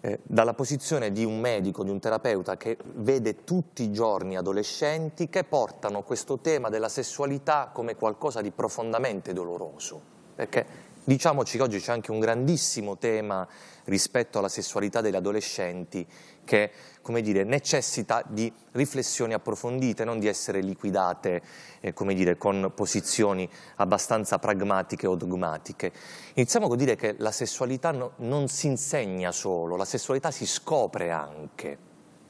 eh, dalla posizione di un medico, di un terapeuta che vede tutti i giorni adolescenti che portano questo tema della sessualità come qualcosa di profondamente doloroso. Perché diciamoci che oggi c'è anche un grandissimo tema rispetto alla sessualità degli adolescenti che come dire, necessita di riflessioni approfondite, non di essere liquidate eh, come dire, con posizioni abbastanza pragmatiche o dogmatiche. Iniziamo con dire che la sessualità no, non si insegna solo, la sessualità si scopre anche.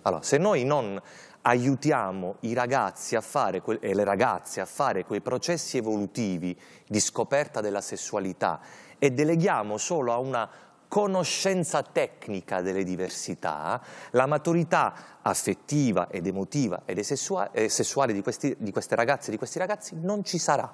Allora, se noi non aiutiamo i ragazzi que- e le ragazze a fare quei processi evolutivi di scoperta della sessualità e deleghiamo solo a una conoscenza tecnica delle diversità, la maturità affettiva ed emotiva ed sessuale di, questi, di queste ragazze e di questi ragazzi non ci sarà.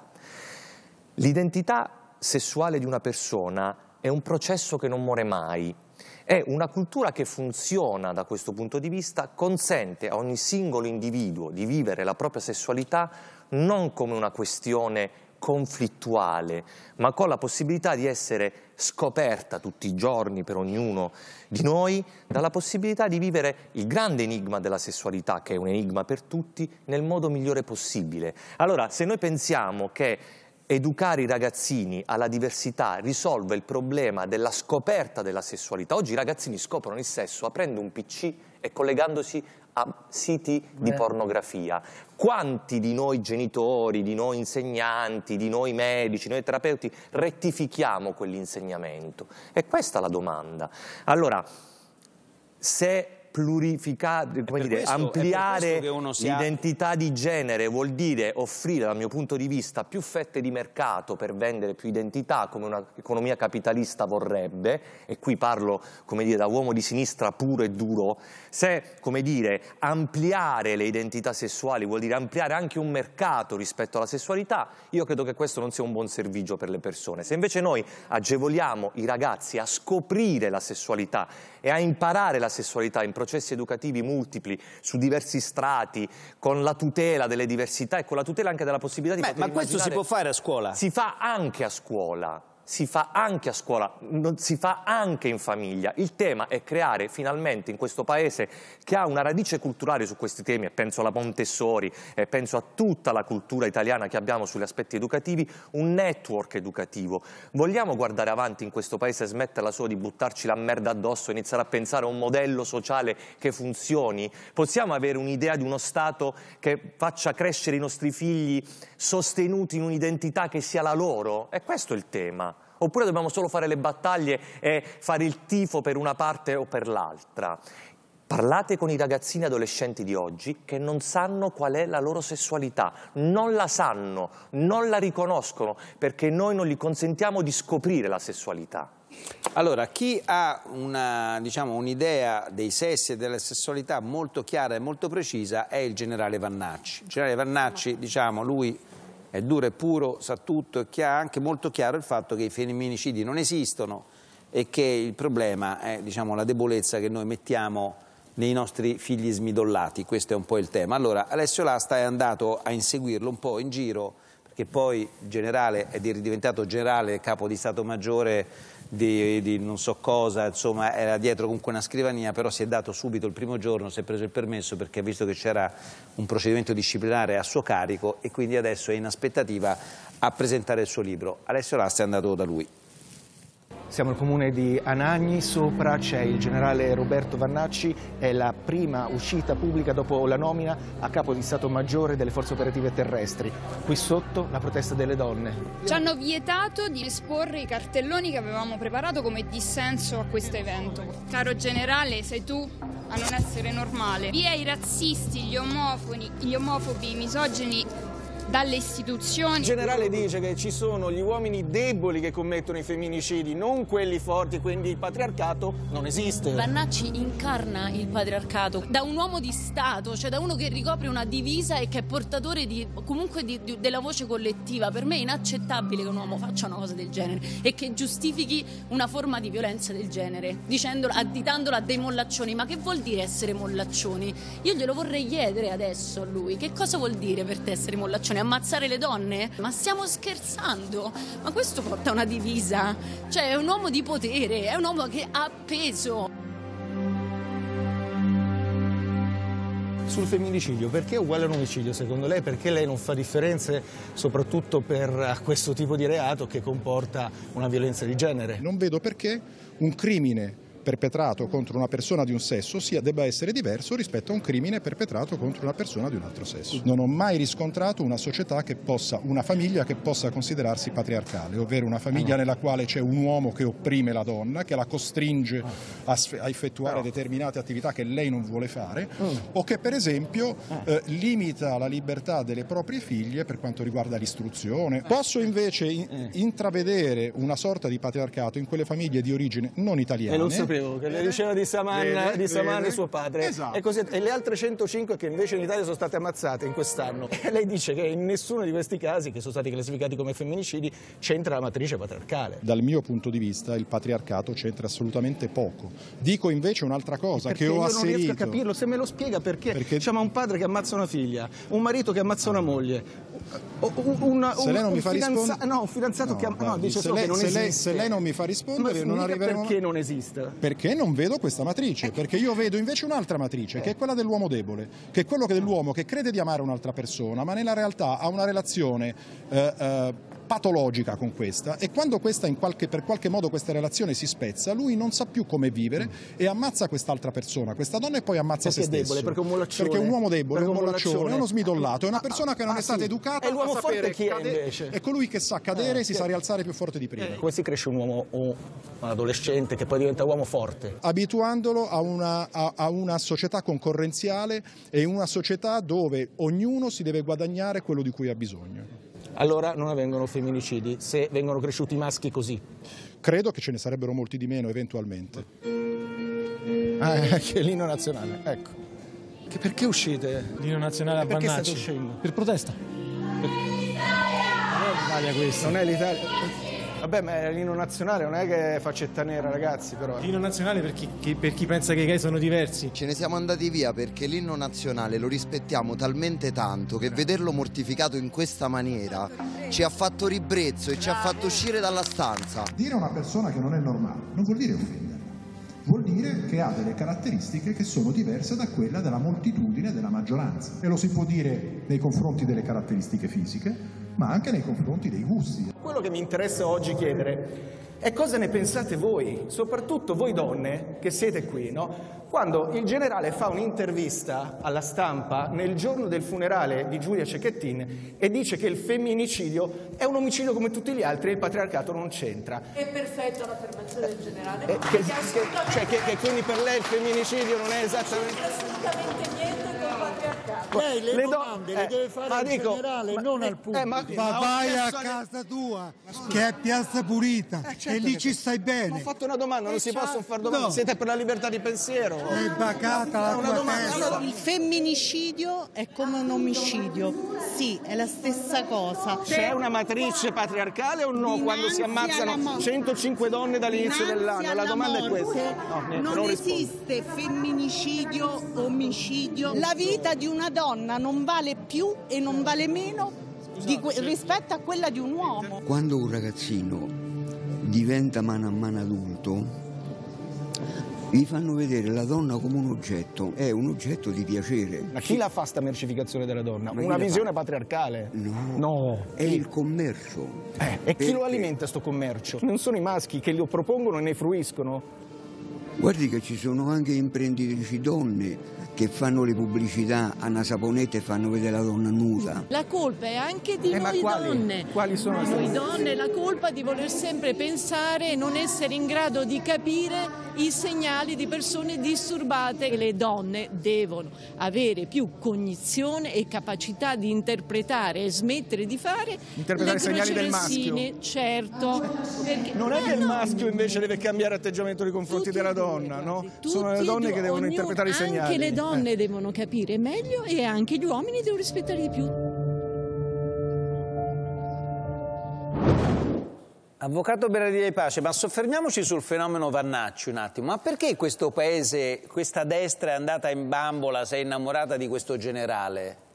L'identità sessuale di una persona è un processo che non muore mai. È una cultura che funziona da questo punto di vista, consente a ogni singolo individuo di vivere la propria sessualità non come una questione conflittuale, ma con la possibilità di essere scoperta tutti i giorni per ognuno di noi dalla possibilità di vivere il grande enigma della sessualità, che è un enigma per tutti, nel modo migliore possibile. Allora, se noi pensiamo che educare i ragazzini alla diversità risolve il problema della scoperta della sessualità, oggi i ragazzini scoprono il sesso aprendo un PC e collegandosi a siti di pornografia. Quanti di noi genitori, di noi insegnanti, di noi medici, noi terapeuti rettifichiamo quell'insegnamento? E questa è la domanda. Allora, se plurificare, come dire, questo, ampliare l'identità ha... di genere vuol dire offrire dal mio punto di vista più fette di mercato per vendere più identità come un'economia capitalista vorrebbe e qui parlo come dire da uomo di sinistra puro e duro se, come dire, ampliare le identità sessuali vuol dire ampliare anche un mercato rispetto alla sessualità, io credo che questo non sia un buon servizio per le persone. Se invece noi agevoliamo i ragazzi a scoprire la sessualità e a imparare la sessualità in processi educativi multipli, su diversi strati, con la tutela delle diversità e con la tutela anche della possibilità di Beh, poter ma questo si può fare a scuola? Si fa anche a scuola si fa anche a scuola, si fa anche in famiglia. Il tema è creare finalmente in questo paese che ha una radice culturale su questi temi, e penso alla Montessori, e penso a tutta la cultura italiana che abbiamo sugli aspetti educativi, un network educativo. Vogliamo guardare avanti in questo paese e smetterla solo di buttarci la merda addosso e iniziare a pensare a un modello sociale che funzioni? Possiamo avere un'idea di uno Stato che faccia crescere i nostri figli sostenuti in un'identità che sia la loro? E questo è il tema oppure dobbiamo solo fare le battaglie e fare il tifo per una parte o per l'altra. Parlate con i ragazzini adolescenti di oggi che non sanno qual è la loro sessualità, non la sanno, non la riconoscono perché noi non gli consentiamo di scoprire la sessualità. Allora, chi ha diciamo, un'idea diciamo, un dei sessi e della sessualità molto chiara e molto precisa è il generale Vannacci. Il generale Vannacci, diciamo, lui è duro e puro, sa tutto e ha anche molto chiaro il fatto che i femminicidi non esistono e che il problema è diciamo, la debolezza che noi mettiamo nei nostri figli smidollati, questo è un po' il tema. Allora Alessio Lasta è andato a inseguirlo un po' in giro, perché poi generale è diventato generale, capo di Stato Maggiore di, di, non so cosa, insomma era dietro comunque una scrivania, però si è dato subito il primo giorno, si è preso il permesso perché ha visto che c'era un procedimento disciplinare a suo carico e quindi adesso è in aspettativa a presentare il suo libro. Alessio Rasta è andato da lui. Siamo al comune di Anagni, sopra c'è il generale Roberto Vannacci, è la prima uscita pubblica dopo la nomina a capo di Stato Maggiore delle Forze Operative Terrestri. Qui sotto la protesta delle donne. Ci hanno vietato di esporre i cartelloni che avevamo preparato come dissenso a questo evento. Caro generale, sei tu a non essere normale. Via i razzisti, gli omofoni, gli omofobi, i misogini dalle istituzioni. Il generale dice che ci sono gli uomini deboli che commettono i femminicidi, non quelli forti, quindi il patriarcato non esiste. Vannacci incarna il patriarcato da un uomo di Stato, cioè da uno che ricopre una divisa e che è portatore di, comunque di, di, della voce collettiva. Per me è inaccettabile che un uomo faccia una cosa del genere e che giustifichi una forma di violenza del genere, dicendola, additandola a dei mollaccioni. Ma che vuol dire essere mollaccioni? Io glielo vorrei chiedere adesso a lui, che cosa vuol dire per te essere mollaccioni? ammazzare le donne? Ma stiamo scherzando? Ma questo porta una divisa. Cioè, è un uomo di potere, è un uomo che ha peso. Sul femminicidio, perché è uguale a un omicidio secondo lei? Perché lei non fa differenze soprattutto per eh, questo tipo di reato che comporta una violenza di genere? Non vedo perché un crimine perpetrato contro una persona di un sesso sia debba essere diverso rispetto a un crimine perpetrato contro una persona di un altro sesso. Non ho mai riscontrato una società che possa, una famiglia che possa considerarsi patriarcale, ovvero una famiglia nella quale c'è un uomo che opprime la donna, che la costringe a, a effettuare determinate attività che lei non vuole fare mm. o che per esempio eh. eh, limita la libertà delle proprie figlie per quanto riguarda l'istruzione. Eh. Posso invece in, eh. intravedere una sorta di patriarcato in quelle famiglie di origine non italiana sapevo, che le diceva di Saman, di Saman suo padre. Esatto. E, così, e, le altre 105 che invece in Italia sono state ammazzate in quest'anno. Eh. lei dice che in nessuno di questi casi, che sono stati classificati come femminicidi, c'entra la matrice patriarcale. Dal mio punto di vista il patriarcato c'entra assolutamente poco. Dico invece un'altra cosa perché che ho asserito. Io non riesco a capirlo, se me lo spiega perché, perché... Cioè, un padre che ammazza una figlia, un marito che ammazza una ah. moglie, un, un, se lei non no, un fidanzato no, che no, dice solo lei, che se, lei, se lei, non mi fa rispondere, non arriveremo. Perché non esiste? Perché non vedo questa matrice? Eh. Perché io vedo invece un'altra matrice, eh. che è quella dell'uomo debole, che è quello eh. dell'uomo che crede di amare un'altra persona, ma nella realtà ha una relazione. Eh, eh patologica con questa e quando questa qualche, per qualche modo questa relazione si spezza, lui non sa più come vivere e ammazza quest'altra persona, questa donna e poi ammazza perché se stesso. Debole, perché è un molaccione. Perché è un uomo debole, è un molaccione, è uno smidollato, è una ah, persona che non ah, è ah, stata sì. educata. È l'uomo forte chi è invece? È colui che sa cadere eh, e eh, si sa rialzare più forte di prima. Eh. Come si cresce un uomo un adolescente che poi diventa uomo forte? Abituandolo a una, a, a una società concorrenziale e una società dove ognuno si deve guadagnare quello di cui ha bisogno allora non avvengono femminicidi, se vengono cresciuti maschi così. Credo che ce ne sarebbero molti di meno eventualmente. Ah, che l'inno nazionale, ecco. Che perché uscite? L'inno nazionale a Perché state uscendo? Per protesta. Per... Non è l'Italia questa. Non è l'Italia. Vabbè, ma l'inno nazionale non è che è faccetta nera, ragazzi, però. L'inno nazionale per chi, chi, per chi pensa che i gay sono diversi. Ce ne siamo andati via perché l'inno nazionale lo rispettiamo talmente tanto che vederlo mortificato in questa maniera ci ha fatto ribrezzo e ci ha fatto uscire dalla stanza. Dire a una persona che non è normale non vuol dire offenderla, vuol dire che ha delle caratteristiche che sono diverse da quella della moltitudine della maggioranza. E lo si può dire nei confronti delle caratteristiche fisiche, ma anche nei confronti dei gusti. Quello che mi interessa oggi chiedere è cosa ne pensate voi, soprattutto voi donne che siete qui, no? quando il generale fa un'intervista alla stampa nel giorno del funerale di Giulia Cecchettin e dice che il femminicidio è un omicidio come tutti gli altri e il patriarcato non c'entra. È perfetta l'affermazione del generale. Eh, che, che, cioè che, che quindi per lei il femminicidio non è esattamente... Non c'entra assolutamente niente lei le, le domande do... le eh, deve fare al dico, generale, ma, non eh, al pubblico. Eh, ma, ma, vai a casa tua, che è Piazza Pulita, eh, certo e lì ci stai bene. ho fatto una domanda, non eh, si possono fare certo. domande. No. Siete per la libertà di pensiero. È bacata la una domanda. il femminicidio è come un omicidio. Sì, è la stessa cosa. C'è una matrice patriarcale o no? Quando si ammazzano 105 donne dall'inizio dell'anno. La domanda è questa. non, non esiste femminicidio, omicidio. La vita di una donna donna non vale più e non vale meno que- rispetto a quella di un uomo. Quando un ragazzino diventa mano a mano adulto, gli fanno vedere la donna come un oggetto, è un oggetto di piacere. Ma chi la fa sta mercificazione della donna? Ma Una visione patriarcale? No. no. È chi? il commercio. Eh, e chi lo alimenta sto commercio? Non sono i maschi che lo propongono e ne fruiscono? Guardi che ci sono anche imprenditrici donne che fanno le pubblicità a una saponetta e fanno vedere la donna nuda. La colpa è anche di eh, noi quali, donne. Quali sono noi donne la colpa di voler sempre pensare e non essere in grado di capire i segnali di persone disturbate. Le donne devono avere più cognizione e capacità di interpretare e smettere di fare interpretare i segnali del maschio. Certo, ah, perché, non è che ah, il maschio invece deve cambiare atteggiamento nei confronti della donna, no? Sono le donne che devono interpretare i segnali donne devono capire meglio e anche gli uomini devono rispettare di più. Avvocato Bernardini Pace, ma soffermiamoci sul fenomeno Vannacci un attimo. Ma perché questo paese, questa destra è andata in bambola, si è innamorata di questo generale?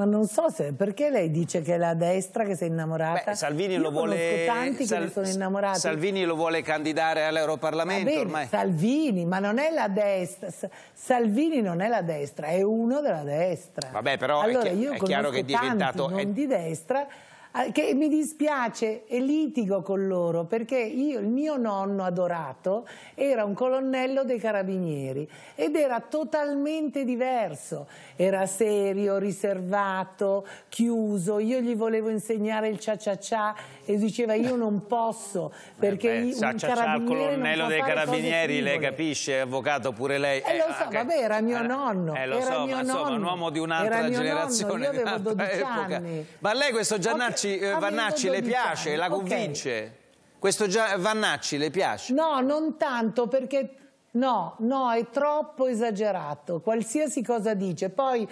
Ma non so se, perché lei dice che è la destra che si è innamorata? Beh, Salvini Io lo vuole... tanti Sal... che sono innamorati. Salvini lo vuole candidare all'Europarlamento ah, bene, ormai. Salvini, ma non è la destra. Salvini non è la destra, è uno della destra. Vabbè, però allora, è, chi- io è chiaro che è diventato... Non è... di destra Ah, che mi dispiace e litigo con loro perché io, il mio nonno adorato era un colonnello dei carabinieri ed era totalmente diverso, era serio, riservato, chiuso, io gli volevo insegnare il cia cia cia e diceva io non posso eh, perché eh beh, un carabiniere il colonnello dei carabinieri lei capisce avvocato pure lei eh, eh lo so okay. vabbè era mio eh, nonno eh, lo so ma insomma un uomo di un'altra generazione nonno, io avevo 12 epoca. anni ma a lei questo Giannacci eh, okay, Vannacci le piace anni. la convince okay. questo Vannacci le piace no non tanto perché No, no, è troppo esagerato, qualsiasi cosa dice. Poi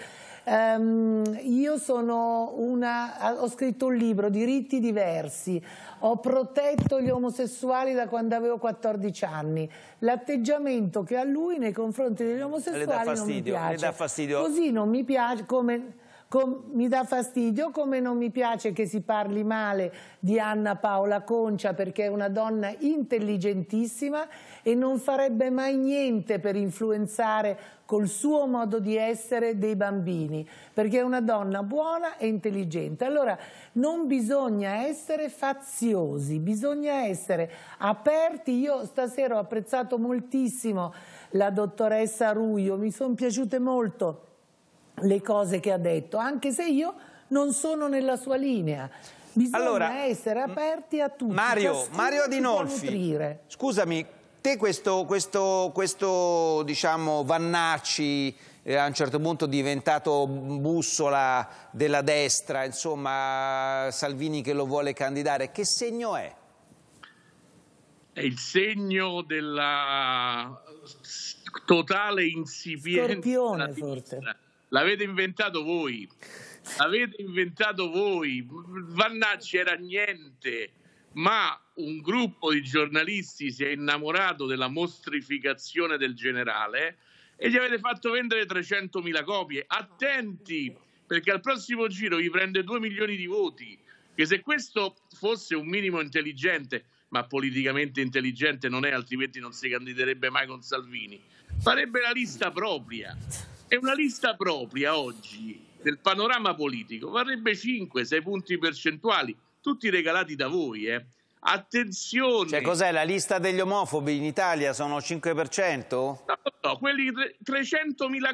Um, io sono una, ho scritto un libro, Diritti diversi, ho protetto gli omosessuali da quando avevo 14 anni. L'atteggiamento che ha lui nei confronti degli omosessuali le dà fastidio, non mi piace. Le dà fastidio. Così non mi piace come... Com mi dà fastidio come non mi piace che si parli male di Anna Paola Concia perché è una donna intelligentissima e non farebbe mai niente per influenzare col suo modo di essere dei bambini, perché è una donna buona e intelligente. Allora non bisogna essere faziosi, bisogna essere aperti. Io stasera ho apprezzato moltissimo la dottoressa Ruio, mi sono piaciute molto le cose che ha detto, anche se io non sono nella sua linea. Bisogna allora, essere aperti a tutti. Mario, Mario Adinolfi, scusami, te questo, questo, questo diciamo, Vannacci eh, a un certo punto diventato bussola della destra, insomma Salvini che lo vuole candidare, che segno è? È il segno della totale insipienza. Scorpione L'avete inventato voi. L'avete inventato voi. Vannacci era niente, ma un gruppo di giornalisti si è innamorato della mostrificazione del generale e gli avete fatto vendere 300.000 copie. Attenti, perché al prossimo giro vi prende 2 milioni di voti. Che se questo fosse un minimo intelligente, ma politicamente intelligente non è, altrimenti non si candiderebbe mai con Salvini, farebbe la lista propria. E una lista propria oggi del panorama politico varrebbe 5-6 punti percentuali, tutti regalati da voi, eh? Attenzione! Cioè cos'è la lista degli omofobi in Italia? Sono 5%? No, no, quelli 300.000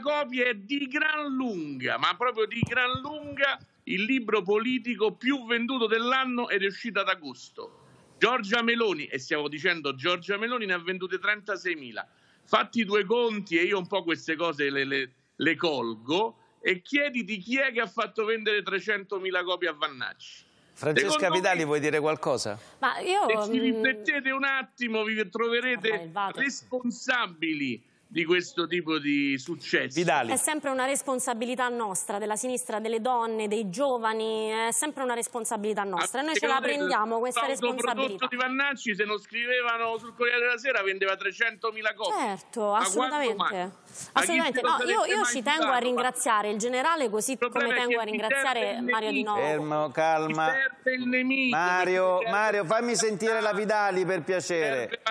copie è di gran lunga, ma proprio di gran lunga il libro politico più venduto dell'anno ed è uscito ad agosto. Giorgia Meloni, e stiamo dicendo Giorgia Meloni, ne ha vendute 36.000. Fatti due conti e io un po' queste cose le, le, le colgo e chiediti chi è che ha fatto vendere 300.000 copie a Vannacci. Francesca Vidali, me... vuoi dire qualcosa? Ma io... Se ci riflettete un attimo vi troverete Vabbè, responsabili di questo tipo di successi. Vidali. È sempre una responsabilità nostra, della sinistra, delle donne, dei giovani, è sempre una responsabilità nostra. Ah, e noi ce la prendiamo questa responsabilità. Il di Vannacci, se non scrivevano sul Corriere della Sera, vendeva 300.000 copie. Certo, assolutamente. assolutamente. No, io, io ci tengo a ringraziare il generale, così come tengo a ringraziare Mario Di Novo. Fermo, calma. Mario, Mario, fammi sentire la Vidali per piacere.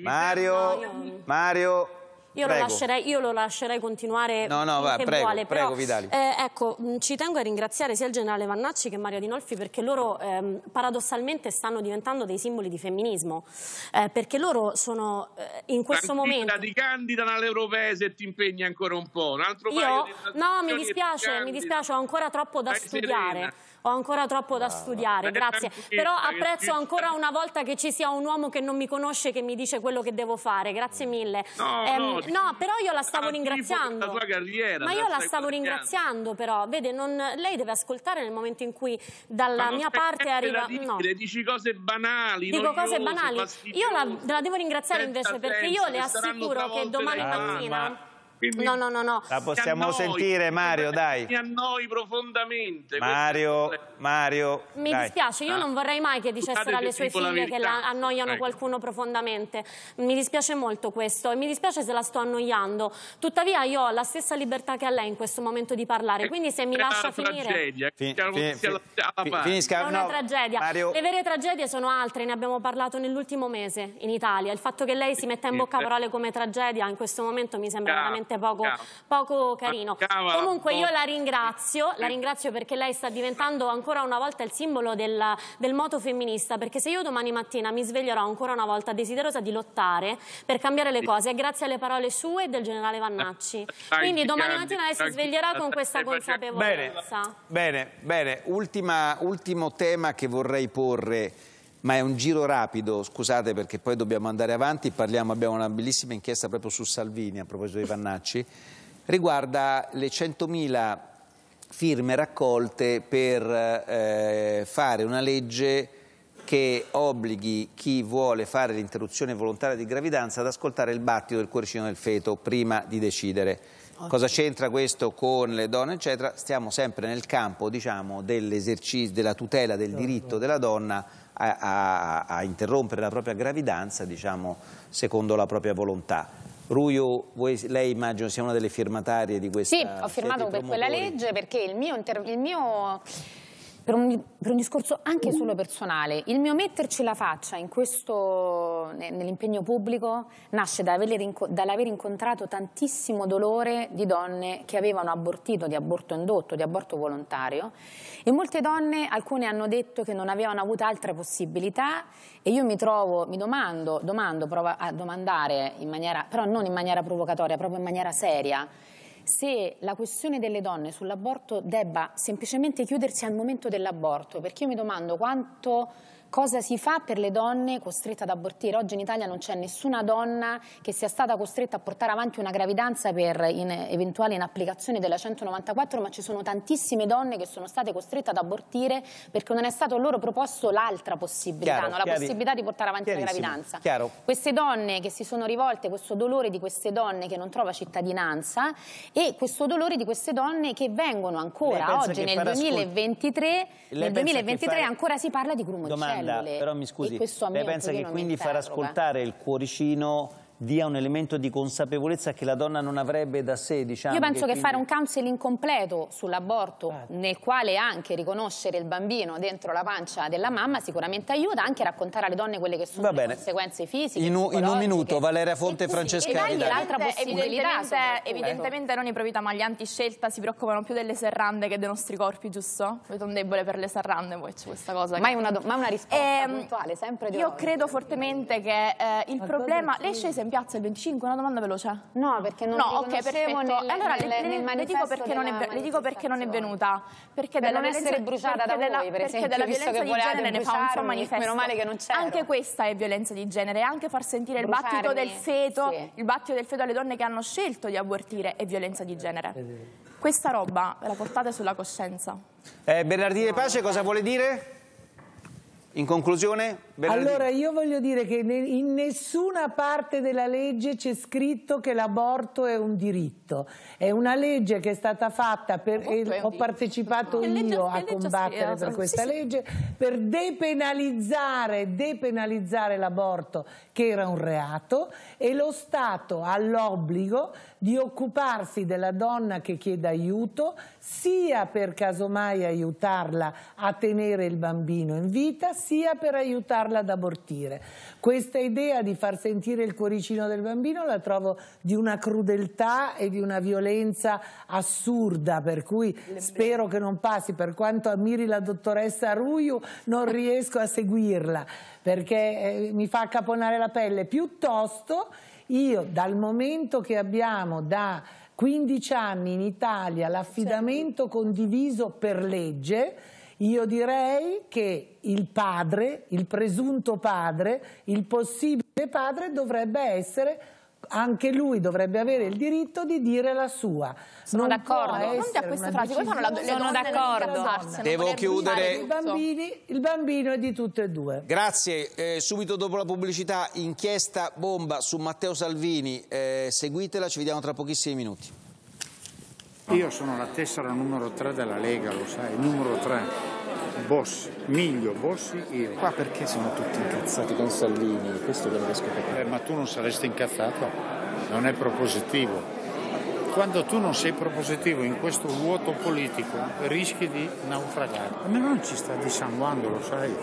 Mario, Mario. Io lo, lascerei, io lo, lascerei, continuare no, no, va, prego, vuole, prego, però, eh, ecco, ci tengo a ringraziare sia il generale Vannacci che Mario Adinolfi perché loro ehm, paradossalmente stanno diventando dei simboli di femminismo, eh, perché loro sono eh, in questo Candida, momento... ti candidano all'Europea se ti impegni ancora un po', un altro io? No, mi dispiace, mi dispiace, ho ancora troppo da Vai studiare. Serena. Ho ancora troppo da ah, studiare, grazie. Però apprezzo ancora una volta che ci sia un uomo che non mi conosce che mi dice quello che devo fare. Grazie mm. mille. No, ehm, no, No, però io la stavo ringraziando. La tua carriera, Ma io la stavo ringraziando però, vede, non... lei deve ascoltare nel momento in cui dalla mia parte arriva... Dire, no. Dici cose banali. Dico noiose, cose banali. Io la, la, devo ringraziare invece perché io le assicuro che domani mattina... Ah, quindi no, no, no, no. La possiamo annoi, sentire, Mario, dai. Mi annoi profondamente. Mario, Mario. Mi dai. dispiace, io ah. non vorrei mai che dicessero alle sue figlie che la annoiano Prego. qualcuno profondamente. Mi dispiace molto questo e mi dispiace se la sto annoiando. Tuttavia io ho la stessa libertà che ha lei in questo momento di parlare, eh, quindi se mi lascia finire... finisca, è una no, tragedia. Mario... Le vere tragedie sono altre, ne abbiamo parlato nell'ultimo mese in Italia. Il fatto che lei si metta in bocca parole come tragedia in questo momento mi sembra veramente veramente poco, poco carino. Comunque io la ringrazio, la ringrazio perché lei sta diventando ancora una volta il simbolo del, del moto femminista, perché se io domani mattina mi sveglierò ancora una volta desiderosa di lottare per cambiare le cose, grazie alle parole sue e del generale Vannacci. Quindi domani mattina lei si sveglierà con questa consapevolezza. Bene, bene, bene. Ultima, ultimo tema che vorrei porre ma è un giro rapido, scusate perché poi dobbiamo andare avanti, Parliamo, abbiamo una bellissima inchiesta proprio su Salvini a proposito dei Vannacci, riguarda le 100.000 firme raccolte per eh, fare una legge che obblighi chi vuole fare l'interruzione volontaria di gravidanza ad ascoltare il battito del cuoricino del feto prima di decidere. Cosa c'entra questo con le donne, eccetera? Stiamo sempre nel campo, diciamo, dell'esercizio, della tutela del certo. diritto della donna a, a, a, interrompere la propria gravidanza, diciamo, secondo la propria volontà. Ruio, voi, lei immagino sia una delle firmatarie di questa... Sì, ho firmato per quella legge perché il mio, il mio per un, per un, discorso anche solo personale, il mio metterci la faccia nell'impegno pubblico nasce dall'aver incontrato tantissimo dolore di donne che avevano abortito, di aborto indotto, di aborto volontario e molte donne, alcune hanno detto che non avevano avuto altra possibilità e io mi trovo, mi domando, domando provo a domandare in maniera, però non in maniera provocatoria, proprio in maniera seria, se la questione delle donne sull'aborto debba semplicemente chiudersi al momento dell'aborto, perché io mi domando quanto Cosa si fa per le donne costrette ad abortire? Oggi in Italia non c'è nessuna donna che sia stata costretta a portare avanti una gravidanza per in, eventuale inapplicazione della 194, ma ci sono tantissime donne che sono state costrette ad abortire perché non è stato loro proposto l'altra possibilità, chiaro, no? la chiari, possibilità di portare avanti la gravidanza. Chiaro. Queste donne che si sono rivolte, questo dolore di queste donne che non trova cittadinanza e questo dolore di queste donne che vengono ancora oggi nel 2023, nel 2023 fare... ancora si parla di grumo però mi scusi, lei pensa che quindi far ascoltare il cuoricino dia un elemento di consapevolezza che la donna non avrebbe da sé. Diciamo, Io penso che, che quindi... fare un counseling completo sull'aborto, ah. nel quale anche riconoscere il bambino dentro la pancia della mamma, sicuramente aiuta anche a raccontare alle donne quelle che sono Va le conseguenze fisiche. In, in un minuto, Valeria Fonte e Francescani. Sì, l'altra possibilità. Evidentemente, evidentemente non i pro vita, ma gli antiscelta si preoccupano più delle serrande che dei nostri corpi, giusto? Vedo un debole per le serrande, poi c'è questa cosa. Ma, è una, una risposta ehm, puntuale, sempre di Io oggi. credo fortemente che eh, il ma problema. Lei scese piazza il 25? Una domanda veloce. No, perché non no, okay, perfetto. Nel, allora, nel, nel le, dico perché non è, le dico perché non è venuta. Perché per della non essere bruciata da della, voi, per esempio, della visto che di ne fa un suo manifesto. Meno male che non c'è. Anche questa è violenza di genere, anche far sentire bruciarmi, il battito del feto, sì. il battito del feto alle donne che hanno scelto di abortire è violenza di genere. Eh, eh. Questa roba la portate sulla coscienza. Eh, Bernardino Pace cosa vuole dire? In conclusione, Bernardino. Allora, io voglio dire che in nessuna parte della legge c'è scritto che l'aborto è un diritto. È una legge che è stata fatta per, e ho partecipato io a combattere per questa legge per depenalizzare, depenalizzare l'aborto che era un reato e lo Stato ha l'obbligo di occuparsi della donna che chiede aiuto, sia per casomai aiutarla a tenere il bambino in vita, sia per aiutarla ad abortire. Questa idea di far sentire il cuoricino del bambino la trovo di una crudeltà e di una violenza assurda, per cui spero che non passi, per quanto ammiri la dottoressa Ruiu, non riesco a seguirla, perché eh, mi fa caponare la pelle. Piuttosto io dal momento che abbiamo da 15 anni in Italia l'affidamento certo. condiviso per legge, io direi che il padre, il presunto padre, il possibile padre dovrebbe essere anche lui dovrebbe avere il diritto di dire la sua. Sono d'accordo. Fronte a queste frasi, poi sono, sono d'accordo. Devo chiudere. Il bambino, il bambino è di tutte e due. Grazie. Eh, subito dopo la pubblicità, inchiesta bomba su Matteo Salvini. Eh, seguitela, ci vediamo tra pochissimi minuti. Io sono la tessera numero 3 della Lega, lo sai, numero 3. Bossi, Miglio, Bossi, io. Qua perché sono tutti incazzati con Salvini? Questo è quello che scopriamo. Eh, ma tu non saresti incazzato, non è propositivo. Quando tu non sei propositivo in questo vuoto politico rischi di naufragare. A me non ci sta dissanguando, lo sai.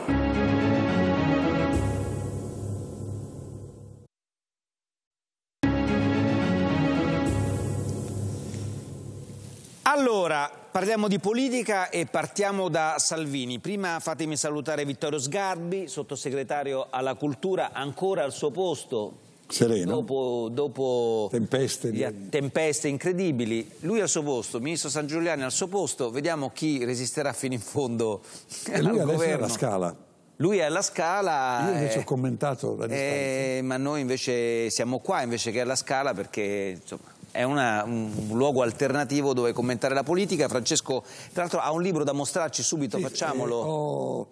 Allora, Parliamo di politica e partiamo da Salvini. Prima fatemi salutare Vittorio Sgarbi, sottosegretario alla cultura, ancora al suo posto. Sereno. Dopo, dopo tempeste, di... tempeste incredibili. Lui al suo posto, il ministro San Giuliani al suo posto. Vediamo chi resisterà fino in fondo e lui al governo. alla scala. Lui è alla scala. Io invece eh, ho commentato la distanza. Eh, ma noi invece siamo qua invece che alla scala perché insomma, è una, un luogo alternativo dove commentare la politica. Francesco, tra l'altro, ha un libro da mostrarci subito, sì, facciamolo. Eh, ho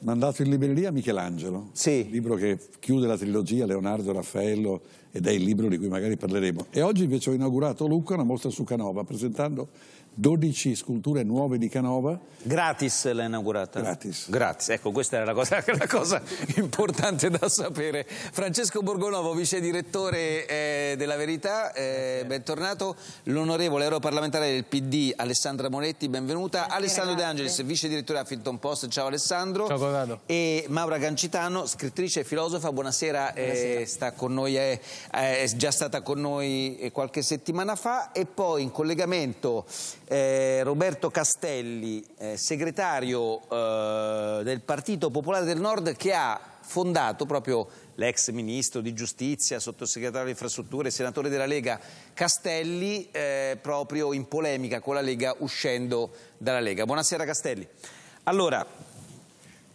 mandato in libreria Michelangelo, sì. un libro che chiude la trilogia Leonardo, Raffaello ed è il libro di cui magari parleremo. E oggi invece ho inaugurato Lucca una mostra su Canova, presentando 12 sculture nuove di Canova. Gratis l'ha inaugurata? Gratis. Grazie. ecco questa era la cosa, la cosa importante da sapere. Francesco Borgonovo, vice direttore eh, della Verità, eh, bentornato. L'onorevole europarlamentare del PD Alessandra Monetti, benvenuta. Grazie, Alessandro De Angelis, vice direttore Finton Post, ciao Alessandro. Ciao Corrado. E Maura Gancitano, scrittrice e filosofa, buonasera, eh, buonasera. Eh, sta con noi, è già stata con noi eh, qualche settimana fa e poi in collegamento eh, Roberto Castelli, eh, segretario eh, del Partito Popolare del Nord che ha fondato proprio l'ex ministro di giustizia, sottosegretario di infrastrutture, senatore della Lega Castelli, eh, proprio in polemica con la Lega uscendo dalla Lega. Buonasera Castelli. Allora,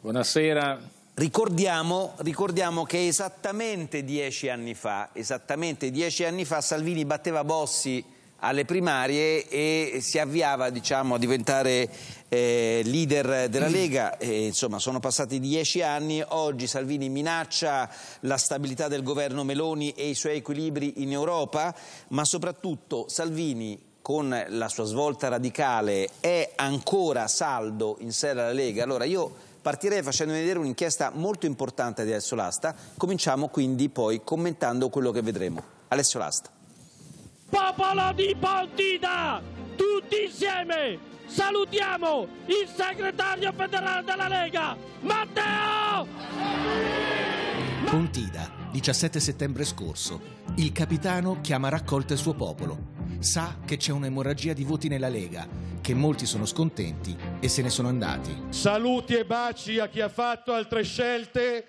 Buonasera. Ricordiamo, ricordiamo, che esattamente dieci anni fa, esattamente dieci anni fa Salvini batteva Bossi alle primarie e si avviava diciamo, a diventare eh, leader della mm. Lega, e, insomma sono passati dieci anni, oggi Salvini minaccia la stabilità del governo Meloni e i suoi equilibri in Europa, ma soprattutto Salvini con la sua svolta radicale è ancora saldo in sella alla Lega? Allora io partirei facendo vedere un'inchiesta molto importante di Alessio Lasta, cominciamo quindi poi commentando quello che vedremo. Alessio Lasta popolo di Pontida, tutti insieme salutiamo il segretario federale della Lega, Matteo! Pontida, 17 settembre scorso, il capitano chiama a raccolta il suo popolo. Sa che c'è un'emorragia di voti nella Lega, che molti sono scontenti e se ne sono andati. Saluti e baci a chi ha fatto altre scelte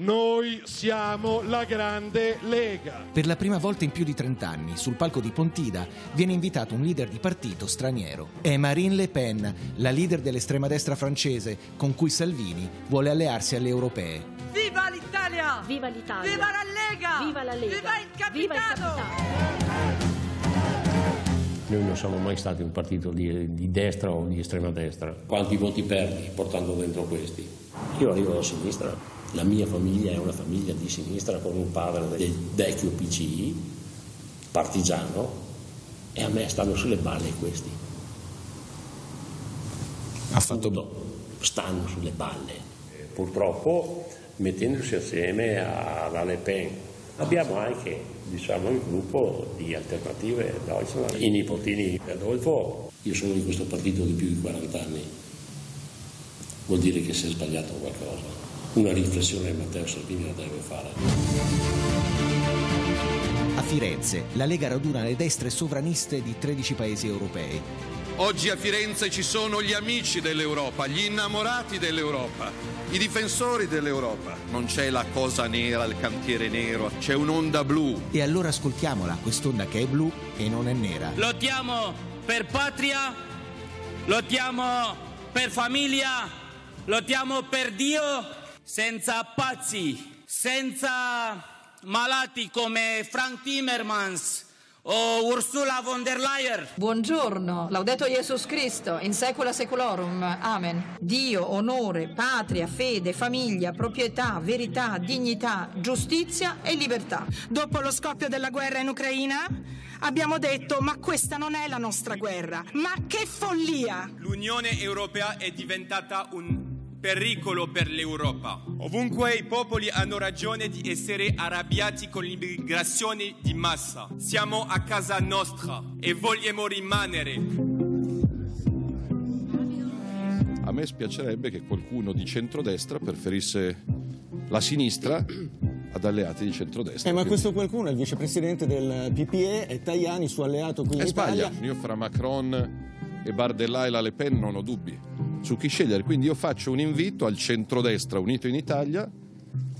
noi siamo la grande Lega. Per la prima volta in più di 30 anni, sul palco di Pontida, viene invitato un leader di partito straniero. È Marine Le Pen, la leader dell'estrema destra francese, con cui Salvini vuole allearsi alle europee. Viva l'Italia! Viva l'Italia! Viva la Lega! Viva la Lega! Viva il capitano! Noi non siamo mai stati un partito di, di, destra o di estrema destra. Quanti voti perdi portando dentro questi? Io arrivo da sinistra. La mia famiglia è una famiglia di sinistra con un padre del vecchio PCI, partigiano, e a me stanno sulle balle questi. Ha fatto... Tutto. Stanno sulle balle. Purtroppo mettendosi assieme alla Le Pen abbiamo anche diciamo, il gruppo di alternative Deutschland, i nipotini di Adolfo. Io sono in questo partito di più di 40 anni, vuol dire che si è sbagliato qualcosa una riflessione Matteo Salvini la deve fare. A Firenze la Lega raduna le destre sovraniste di 13 paesi europei. Oggi a Firenze ci sono gli amici dell'Europa, gli innamorati dell'Europa, i difensori dell'Europa. Non c'è la cosa nera, il cantiere nero, c'è un'onda blu. E allora ascoltiamola, quest'onda che è blu e non è nera. Lottiamo per patria, lottiamo per famiglia, lottiamo per Dio senza pazzi, senza malati come Frank Timmermans, o Ursula von der Leyen. Buongiorno, laudeto Gesù Cristo, in secula seculorum, amen. Dio, onore, patria, fede, famiglia, proprietà, verità, dignità, giustizia e libertà. Dopo lo scoppio della guerra in Ucraina abbiamo detto ma questa non è la nostra guerra, ma che follia! L'Unione Europea è diventata un pericolo per l'Europa. Ovunque i popoli hanno ragione di essere arrabbiati con l'immigrazione di massa. Siamo a casa nostra e vogliamo rimanere. A me spiacerebbe che qualcuno di centrodestra preferisse la sinistra ad alleati di centrodestra. Eh, ma questo qualcuno è il vicepresidente del PPE, è Tajani, suo alleato qui eh, in e Italia. sbaglia, io fra Macron e Bardellà e la Le Pen non ho dubbi su chi scegliere. Quindi io faccio un invito al centrodestra unito in Italia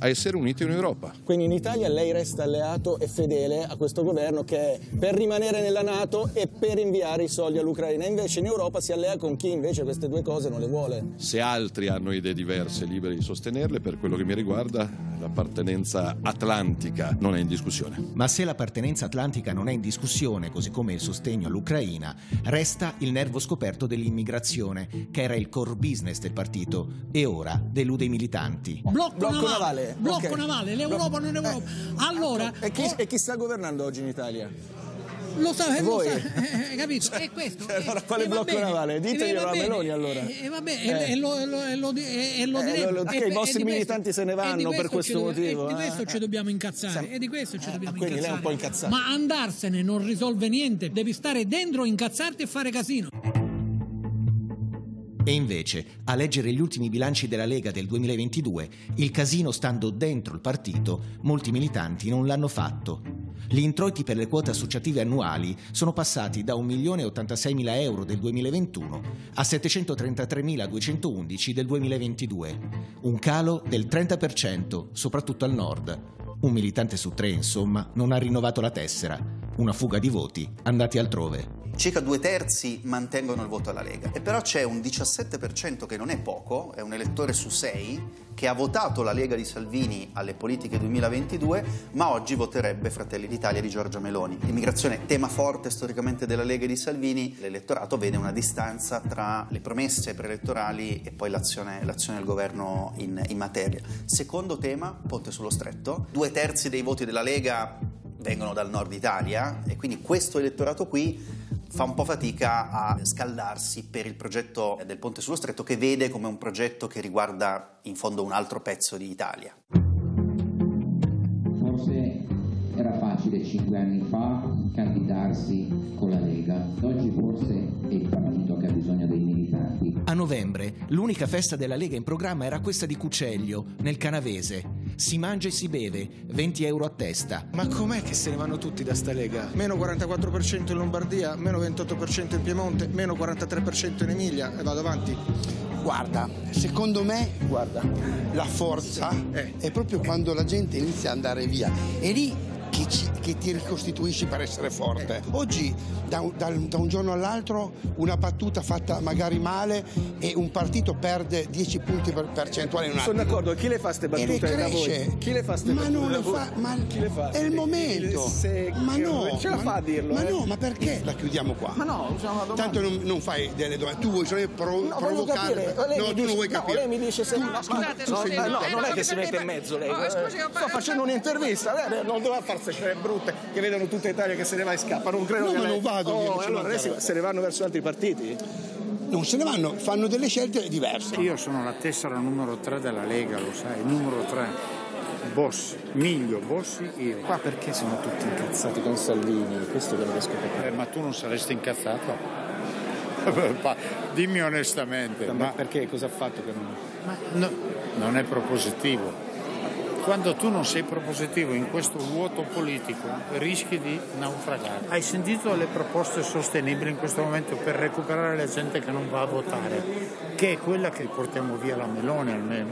a essere unito in Europa. Quindi in Italia lei resta alleato e fedele a questo governo che è per rimanere nella Nato e per inviare i soldi all'Ucraina, invece in Europa si allea con chi invece queste due cose non le vuole. Se altri hanno idee diverse, liberi di sostenerle, per quello che mi riguarda l'appartenenza atlantica non è in discussione. Ma se l'appartenenza atlantica non è in discussione, così come il sostegno all'Ucraina, resta il nervo scoperto dell'immigrazione, che era il core business del partito e ora delude i militanti. Blocco, Blocco navale. Blocco okay. navale, l'Europa non è eh, Europa. Eh, allora, e, chi, oh. e chi sta governando oggi in Italia? lo sa, so, eh, lo sa, eh, eh, capito? Cioè, e questo, cioè, allora, quale blocco navale? Diteglielo a Meloni allora. E, vabbè, eh. e, lo, e, e lo diremo. Perché i vostri militanti se ne vanno per questo motivo. E di questo ci dobbiamo incazzare. E di questo ci dobbiamo quindi lei è un po' incazzata. Ma andarsene non risolve niente. Devi stare dentro, incazzarti e fare casino. E invece, a leggere gli ultimi bilanci della Lega del 2022, il casino stando dentro il partito, molti militanti non l'hanno fatto. Gli introiti per le quote associative annuali sono passati da 1.086.000 euro del 2021 a 733.211 del 2022, un calo del 30%, soprattutto al nord. Un militante su tre, insomma, non ha rinnovato la tessera. Una fuga di voti andati altrove. Circa due terzi mantengono il voto alla Lega, e però c'è un 17% che non è poco, è un elettore su sei, che ha votato la Lega di Salvini alle politiche 2022, ma oggi voterebbe Fratelli d'Italia di Giorgia Meloni. L'immigrazione, tema forte storicamente della Lega di Salvini, l'elettorato vede una distanza tra le promesse preelettorali e poi l'azione, del governo in, in materia. Secondo tema, ponte sullo stretto, due terzi dei voti della Lega vengono dal nord Italia e quindi questo elettorato qui fa un po' fatica a scaldarsi per il progetto del ponte sullo stretto che vede come un progetto che riguarda in fondo un altro pezzo di Italia era facile cinque anni fa candidarsi con la Lega, oggi forse è il partito che ha bisogno dei militanti. A novembre l'unica festa della Lega in programma era questa di Cuceglio, nel Canavese. Si mangia e si beve, 20 euro a testa. Ma com'è che se ne vanno tutti da sta Lega? Meno 44% in Lombardia, meno 28% in Piemonte, meno 43% in Emilia e vado avanti. Guarda, secondo me, guarda, la forza eh, è proprio eh. quando la gente inizia ad andare via. E lì che, che ti ricostituisci per essere forte. Oggi da un, da, da un giorno all'altro una battuta fatta magari male e un partito perde 10 punti per percentuali in un attimo. Sono d'accordo, chi le fa ste battute? E le cresce. Chi le fa ste battute? Non fa, ma chi le fa? È il momento. Il ma no. ce la ma, fa a dirlo. Ma eh? no, ma perché la chiudiamo qua? Ma no, usiamo Tanto non, non, fai delle domande, tu vuoi solo pro, no, provocare. No, tu dice, non vuoi capire. No, lei mi dice se tu, no, scusate, no, no, no, non è che si mette in mezzo lei. Sto facendo un'intervista, non doveva far terze, cioè brutte, che vedono tutta Italia che se ne va e scappa. Non credo no, che. Ma lei... non vado, oh, allora adesso se ne vanno verso altri partiti? Non se ne vanno, fanno delle scelte diverse. Io sono la tessera numero 3 della Lega, lo sai, numero 3. Bossi, Miglio, Bossi, io. Qua perché sono tutti incazzati con Salvini? Questo è quello che scopriamo. Eh, ma tu non saresti incazzato? Dimmi onestamente. Ma, ma perché cosa ha fatto che non. Ma no, non è propositivo quando tu non sei propositivo in questo vuoto politico rischi di naufragare. Hai sentito le proposte sostenibili in questo momento per recuperare la gente che non va a votare, che è quella che portiamo via la Melone almeno.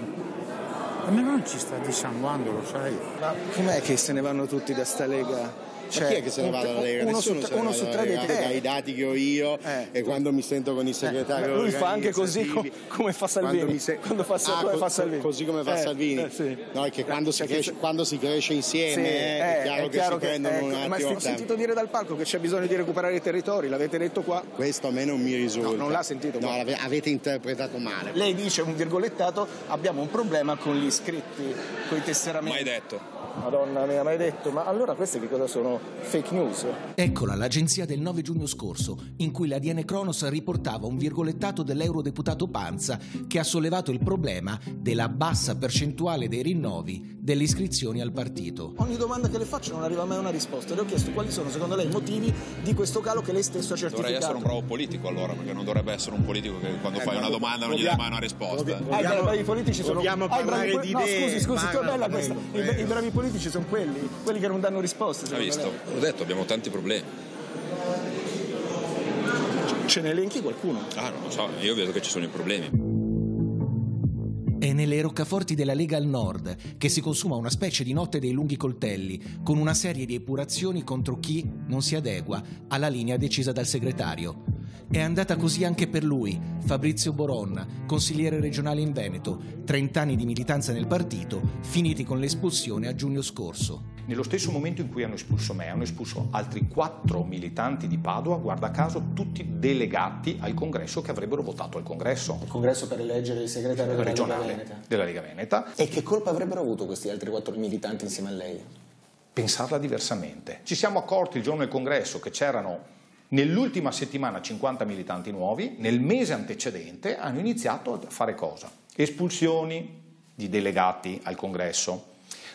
La Melone ci sta dissanguando, lo sai. Ma com'è che se ne vanno tutti da sta Lega? Cioè, chi è che se ne va dalla Lega? Uno Nessuno su, uno su tre dei tre. Dai dati che ho io eh. e quando mi sento con il eh. segretario. Eh. Lui fa anche così com- come fa Salvini. Se- quando fa, ah, come co- fa Salvini. Così come fa eh. Salvini. Eh, sì. No, è che eh, quando cioè si, cresce, quando si cresce, insieme sì. è, chiaro è, chiaro che, si prendono ecco, un attimo. Ma ho sentito dire dal palco che c'è bisogno di recuperare i territori, l'avete detto qua? Questo a me non mi risulta. No, non l'ha sentito. No, avete interpretato male. Lei dice un virgolettato, abbiamo un problema con gli iscritti, con i tesseramenti. Mai detto. Madonna mia, mai detto, ma allora queste che cosa sono? Fake news? Eccola l'agenzia del 9 giugno scorso, in cui la l'ADN Cronos riportava un virgolettato dell'eurodeputato Panza che ha sollevato il problema della bassa percentuale dei rinnovi delle iscrizioni al partito. Ogni domanda che le faccio non arriva mai una risposta. Le ho chiesto quali sono secondo lei i motivi di questo calo che lei stesso ha certificato. Dovrei essere un bravo politico allora, perché non dovrebbe essere un politico che quando eh, fai una domanda non gli dai mai una risposta. Dobbiamo, eh, dobbiamo, i politici sono... Dobbiamo parlare bravi, di no, idee. No, scusi, scusi, parla, è bella questa. I, I bravi problemi politici sono quelli, quelli che non danno risposte. Hai visto? Lei. L'ho detto, abbiamo tanti problemi. Ce ne elenchi qualcuno? Ah, non lo so, io vedo che ci sono i problemi. È nelle roccaforti della Lega al Nord che si consuma una specie di notte dei lunghi coltelli, con una serie di epurazioni contro chi non si adegua alla linea decisa dal segretario. È andata così anche per lui, Fabrizio Boronna, consigliere regionale in Veneto, 30 anni di militanza nel partito, finiti con l'espulsione a giugno scorso. Nello stesso momento in cui hanno espulso me, hanno espulso altri quattro militanti di Padova, guarda caso, tutti delegati al congresso che avrebbero votato al congresso. Il congresso per eleggere il segretario della regionale Lega della Lega Veneta. E che colpa avrebbero avuto questi altri quattro militanti insieme a lei? Pensarla diversamente. Ci siamo accorti il giorno del congresso che c'erano Nell'ultima settimana 50 militanti nuovi, nel mese antecedente hanno iniziato a fare cosa? Espulsioni di delegati al congresso,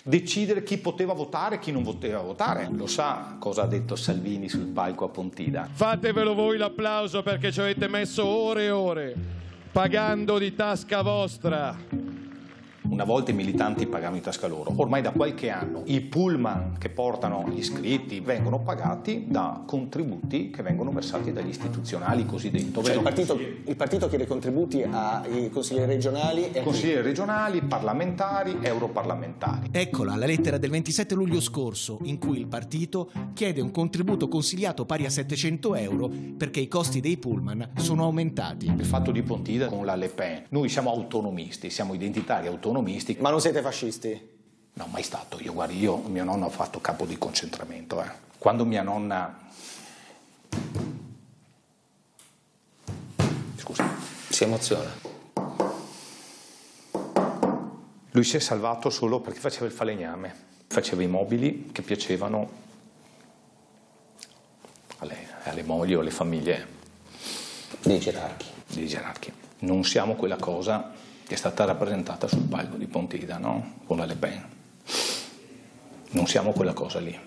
decidere chi poteva votare e chi non poteva votare. Lo sa cosa ha detto Salvini sul palco a Pontida? Fatevelo voi l'applauso perché ci avete messo ore e ore, pagando di tasca vostra. Una volta i militanti pagavano in tasca loro, ormai da qualche anno i pullman che portano gli iscritti vengono pagati da contributi che vengono versati dagli istituzionali cosiddetti. Cioè il partito, il partito chiede contributi ai consiglieri regionali e consiglieri regionali, parlamentari, europarlamentari. Eccola la lettera del 27 luglio scorso in cui il partito chiede un contributo consigliato pari a 700 euro perché i costi dei pullman sono aumentati. Il fatto di Pontida con la Le Pen, noi siamo autonomisti, siamo identitari autonomisti comunisti. Ma non siete fascisti? No, mai stato. Io, guardi, io, mio nonno ha fatto capo di concentramento. Eh. Quando mia nonna... Scusa. Si emoziona. Lui si è salvato solo perché faceva il falegname, faceva i mobili che piacevano alle, alle mogli o alle famiglie. Dei gerarchi. Dei gerarchi. Non siamo quella cosa che è stata rappresentata sul palco di Pontida no? con la Le Pen. Non siamo quella cosa lì.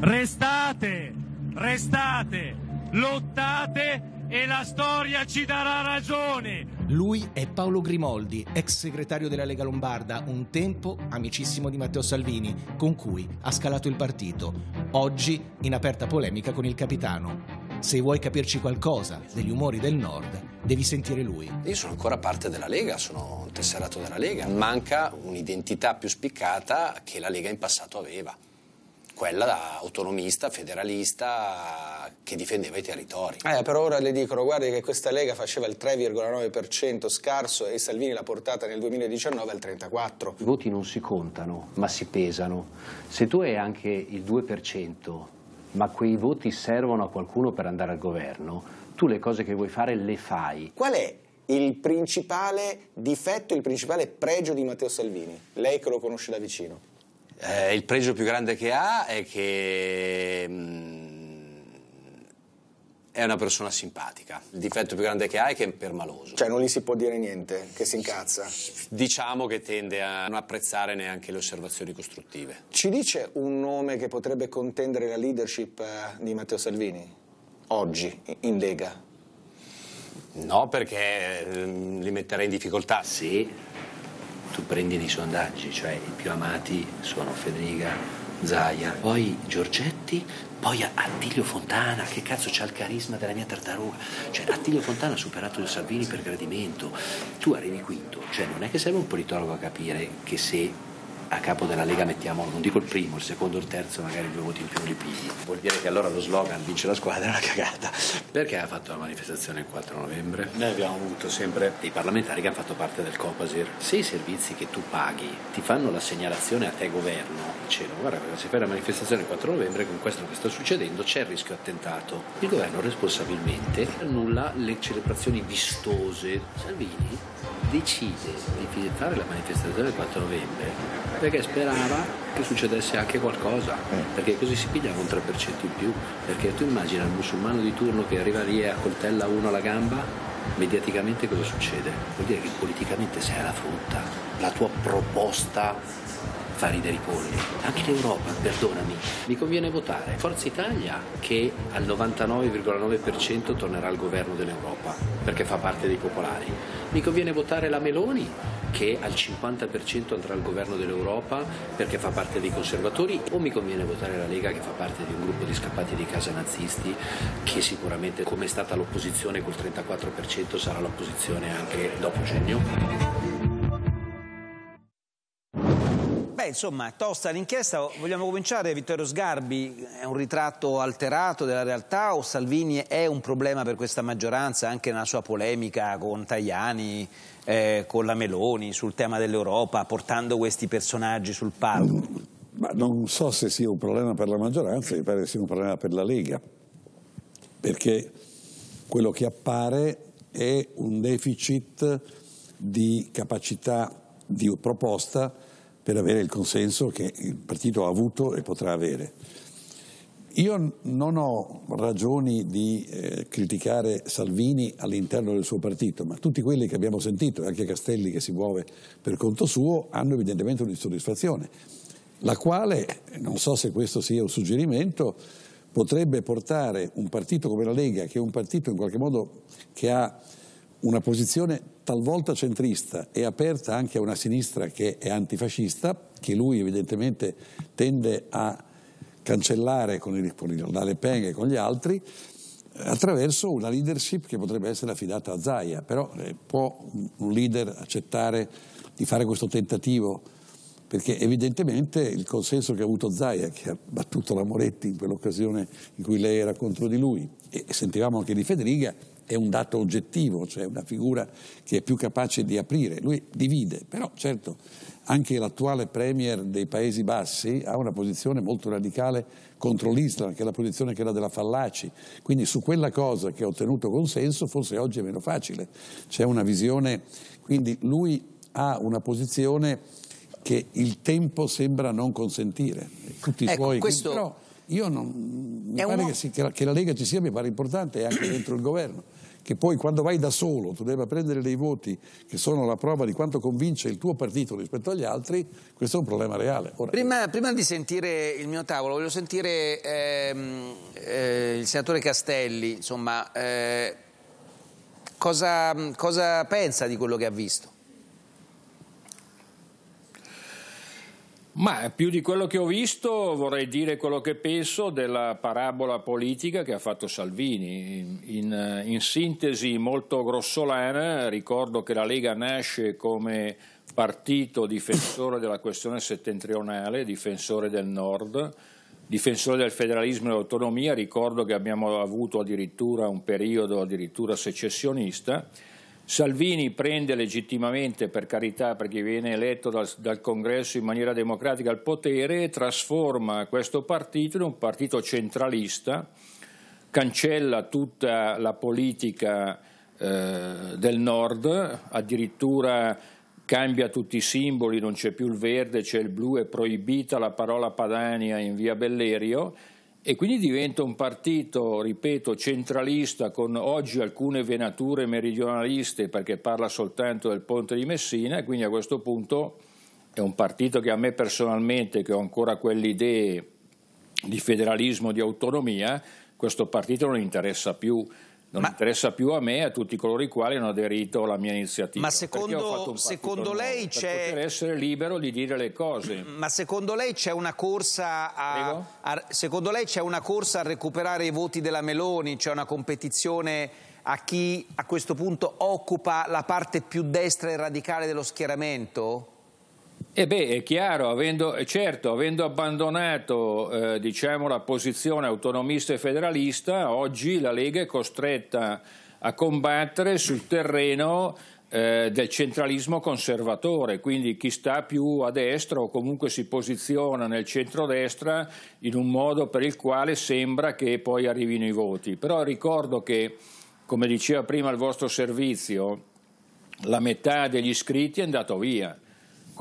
Restate, restate, lottate e la storia ci darà ragione. Lui è Paolo Grimoldi, ex segretario della Lega Lombarda, un tempo amicissimo di Matteo Salvini, con cui ha scalato il partito. Oggi in aperta polemica con il capitano. Se vuoi capirci qualcosa degli umori del Nord, devi sentire lui. Io sono ancora parte della Lega, sono un tesserato della Lega. Manca un'identità più spiccata che la Lega in passato aveva. Quella autonomista, federalista, che difendeva i territori. Eh, per ora le dicono, guardi che questa Lega faceva il 3,9% scarso e Salvini l'ha portata nel 2019 al 34%. I voti non si contano, ma si pesano. Se tu hai anche il 2%, ma quei voti servono a qualcuno per andare al governo, tu le cose che vuoi fare le fai. Qual è il principale difetto, il principale pregio di Matteo Salvini? Lei che lo conosce da vicino. Eh, il pregio più grande che ha è che... Mh, mm, è una persona simpatica. Il difetto più grande che ha è che è permaloso. Cioè non gli si può dire niente, che si incazza. Diciamo che tende a non apprezzare neanche le osservazioni costruttive. Ci dice un nome che potrebbe contendere la leadership eh, di Matteo Salvini? Oggi, in Lega? No, perché ehm, li metterei in difficoltà. Sì, tu prendi nei sondaggi, cioè i più amati sono Federica, Zaia, poi Giorgetti, poi Attilio Fontana, che cazzo c'ha il carisma della mia tartaruga. Cioè Attilio Fontana ha superato Salvini per gradimento. Tu arrivi quinto, cioè non è che serve un politologo a capire che se a capo della Lega mettiamo, non dico il primo, il secondo, il terzo, magari due voti in più li pigli. Vuol dire che allora lo slogan vince la squadra è una cagata. Perché ha fatto la manifestazione il 4 novembre? Noi abbiamo avuto sempre dei parlamentari che hanno fatto parte del Copasir. Se i servizi che tu paghi ti fanno la segnalazione a te governo, dicevano guarda se fai la manifestazione il 4 novembre con questo che sta succedendo c'è il rischio attentato. Il governo responsabilmente annulla le celebrazioni vistose. Salvini decide di fare la manifestazione il 4 novembre perché sperava che succedesse anche qualcosa, eh. perché così si pigliava un 3% in più, perché tu immagina il musulmano di turno che arriva lì e accoltella uno alla gamba, mediaticamente cosa succede? Vuol dire che politicamente sei alla frutta, la tua proposta fa ridere i polli, anche l'Europa, perdonami. Mi conviene votare Forza Italia che al 99,9% tornerà al governo dell'Europa perché fa parte dei popolari. Mi conviene votare la Meloni che al 50% andrà al governo dell'Europa perché fa parte dei conservatori o mi conviene votare la Lega che fa parte di un gruppo di scappati di casa nazisti che sicuramente come è stata l'opposizione col 34% sarà l'opposizione anche dopo giugno. Beh, insomma, tosta l'inchiesta. Vogliamo cominciare, Vittorio Sgarbi? È un ritratto alterato della realtà o Salvini è un problema per questa maggioranza anche nella sua polemica con Tajani, eh, con la Meloni, sul tema dell'Europa, portando questi personaggi sul palco? Ma non so se sia un problema per la maggioranza, mi pare sia un problema per la Lega, perché quello che appare è un deficit di capacità di proposta per avere il consenso che il partito ha avuto e potrà avere. Io non ho ragioni di eh, criticare Salvini all'interno del suo partito, ma tutti quelli che abbiamo sentito, anche Castelli che si muove per conto suo, hanno evidentemente un'insoddisfazione, la quale, non so se questo sia un suggerimento, potrebbe portare un partito come la Lega, che è un partito in qualche modo che ha una posizione talvolta centrista e aperta anche a una sinistra che è antifascista, che lui evidentemente tende a cancellare con, il, con il, la Le Pen e con gli altri, attraverso una leadership che potrebbe essere affidata a Zaia, però eh, può un leader accettare di fare questo tentativo? Perché evidentemente il consenso che ha avuto Zaia, che ha battuto la Moretti in quell'occasione in cui lei era contro di lui, e sentivamo anche di Federica, è un dato oggettivo, cioè una figura che è più capace di aprire. Lui divide, però certo anche l'attuale Premier dei Paesi Bassi ha una posizione molto radicale contro l'Islam, che è la posizione che era della Fallaci. Quindi su quella cosa che ha ottenuto consenso forse oggi è meno facile. C'è una visione, quindi lui ha una posizione che il tempo sembra non consentire. Tutti i ecco, suoi... Questo... Quindi, però, io non, mi pare che, si, che, la Lega ci sia, mi pare importante, e anche dentro il governo che poi quando vai da solo tu debba prendere dei voti che sono la prova di quanto convince il tuo partito rispetto agli altri, questo è un problema reale. Ora, prima, prima, di sentire il mio tavolo, voglio sentire ehm, eh, il senatore Castelli, insomma, eh, cosa, cosa pensa di quello che ha visto? Ma più di quello che ho visto vorrei dire quello che penso della parabola politica che ha fatto Salvini. In, in, sintesi molto grossolana ricordo che la Lega nasce come partito difensore della questione settentrionale, difensore del nord, difensore del federalismo e dell'autonomia, ricordo che abbiamo avuto addirittura un periodo addirittura secessionista Salvini prende legittimamente, per carità, perché viene eletto dal, dal congresso in maniera democratica al potere, e trasforma questo partito in un partito centralista, cancella tutta la politica eh, del nord, addirittura cambia tutti i simboli, non c'è più il verde, c'è il blu, è proibita la parola Padania in via Bellerio e quindi diventa un partito, ripeto, centralista con oggi alcune venature meridionaliste perché parla soltanto del ponte di Messina e quindi a questo punto è un partito che a me personalmente, che ho ancora quelle idee di federalismo, di autonomia, questo partito non interessa più non ma, interessa più a me e a tutti coloro i quali hanno aderito alla mia iniziativa. Ma secondo, secondo lei c'è... Per poter essere libero di dire le cose. Mm, ma secondo lei c'è una corsa a, a, secondo lei c'è una corsa a recuperare i voti della Meloni, c'è una competizione a chi a questo punto occupa la parte più destra e radicale dello schieramento? E eh beh, è chiaro, avendo, eh, certo, avendo abbandonato eh, diciamo, la posizione autonomista e federalista, oggi la Lega è costretta a combattere sul terreno eh, del centralismo conservatore, quindi chi sta più a destra o comunque si posiziona nel centrodestra in un modo per il quale sembra che poi arrivino i voti. Però ricordo che, come diceva prima il vostro servizio, la metà degli iscritti è andato via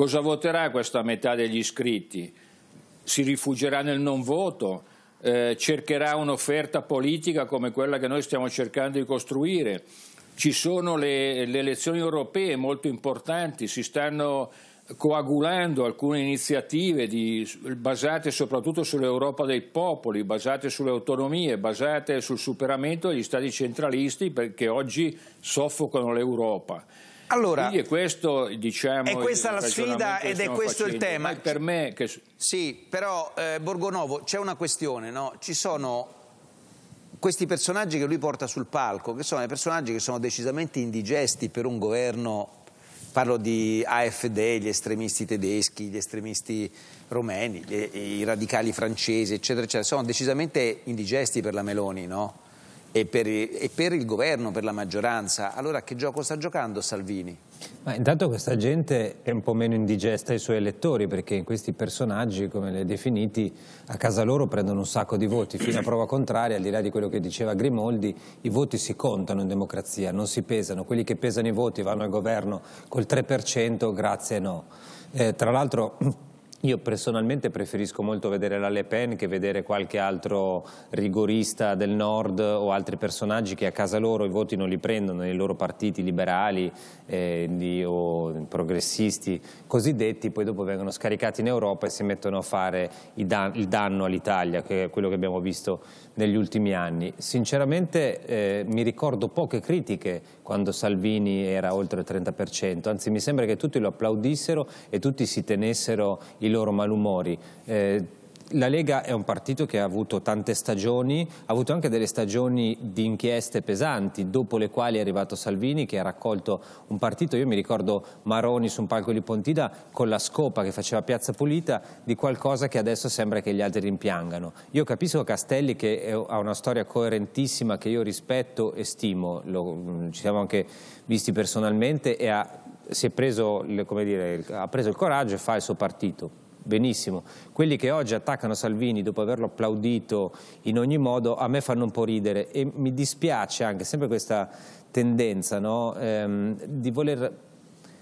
Cosa voterà questa metà degli iscritti? Si rifugierà nel non voto? Eh, cercherà un'offerta politica come quella che noi stiamo cercando di costruire? Ci sono le, le elezioni europee molto importanti, si stanno coagulando alcune iniziative di, basate soprattutto sull'Europa dei popoli, basate sulle autonomie, basate sul superamento degli stati centralisti che oggi soffocano l'Europa. Allora, Quindi è, questo, diciamo, è questa la sfida ed è questo facendo. il tema. Ma per me che... Sì, però eh, Borgonovo c'è una questione, no? Ci sono questi personaggi che lui porta sul palco, che sono dei personaggi che sono decisamente indigesti per un governo parlo di AFD, gli estremisti tedeschi, gli estremisti romeni, gli, i radicali francesi, eccetera, eccetera, sono decisamente indigesti per la Meloni, no? e per, e per, il governo, per la maggioranza. Allora che gioco sta giocando Salvini? Ma intanto questa gente è un po' meno indigesta ai suoi elettori perché questi personaggi, come li hai definiti, a casa loro prendono un sacco di voti. Fino a prova contraria, al di là di quello che diceva Grimoldi, i voti si contano in democrazia, non si pesano. Quelli che pesano i voti vanno al governo col 3%, grazie no. Eh, tra l'altro Io personalmente preferisco molto vedere la Le Pen che vedere qualche altro rigorista del nord o altri personaggi che a casa loro i voti non li prendono nei loro partiti liberali eh, di, o progressisti cosiddetti, poi dopo vengono scaricati in Europa e si mettono a fare dan il danno all'Italia, che è quello che abbiamo visto negli ultimi anni. Sinceramente eh, mi ricordo poche critiche quando Salvini era oltre il 30%, anzi mi sembra che tutti lo applaudissero e tutti si tenessero i loro malumori. Eh, la Lega è un partito che ha avuto tante stagioni, ha avuto anche delle stagioni di inchieste pesanti, dopo le quali è arrivato Salvini che ha raccolto un partito, io mi ricordo Maroni su un palco di Pontida con la scopa che faceva Piazza Pulita di qualcosa che adesso sembra che gli altri rimpiangano. Io capisco Castelli che ha una storia coerentissima che io rispetto e stimo, Lo, ci siamo anche visti personalmente e ha, preso, dire, ha preso il coraggio e fa il suo partito benissimo. Quelli che oggi attaccano Salvini dopo averlo applaudito in ogni modo, a me fanno un po' ridere e mi dispiace anche sempre questa tendenza no? ehm, di voler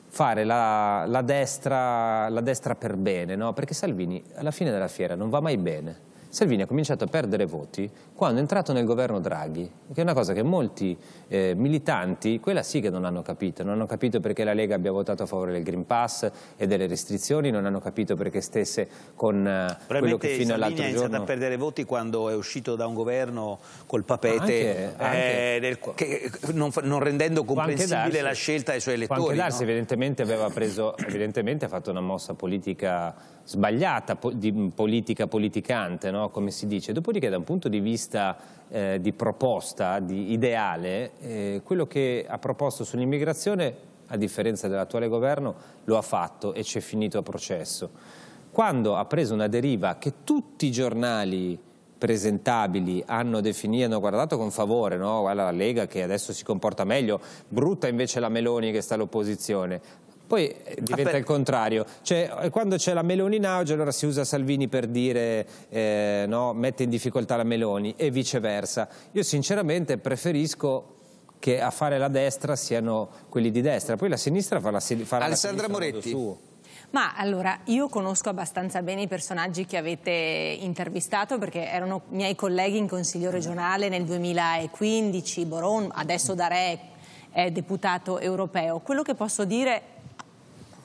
fare la, la, destra, la destra, per bene, no? perché Salvini alla fine della fiera non va mai bene. Salvini ha cominciato a perdere voti quando è entrato nel governo Draghi, che è una cosa che molti eh, militanti, quella sì che non hanno capito, non hanno capito perché la Lega abbia votato a favore del Green Pass e delle restrizioni, non hanno capito perché stesse con eh, quello che fino all'altro giorno... ha iniziato a perdere voti quando è uscito da un governo col papete, anche, eh, anche, eh, nel, che, non, non, rendendo comprensibile darsi, la scelta ai suoi elettori. Può anche darsi, no? evidentemente, aveva preso, evidentemente ha fatto una mossa politica sbagliata po di politica politicante, no? come si dice. Dopodiché da un punto di vista eh, di proposta, di ideale, eh, quello che ha proposto sull'immigrazione, a differenza dell'attuale governo, lo ha fatto e ci è finito a processo. Quando ha preso una deriva che tutti i giornali presentabili hanno definito, hanno guardato con favore, no? guarda la Lega che adesso si comporta meglio, brutta invece la Meloni che sta all'opposizione, poi eh, diventa Aspetta. il contrario. Cioè, eh, quando c'è la Meloni in auge, allora si usa Salvini per dire eh, no, mette in difficoltà la Meloni e viceversa. Io sinceramente preferisco che a fare la destra siano quelli di destra, poi la sinistra fa la, fa Alessandra la Moretti. Suo. Ma allora, io conosco abbastanza bene i personaggi che avete intervistato perché erano miei colleghi in Consiglio regionale nel 2015, Boron, adesso da Re è deputato europeo. Quello che posso dire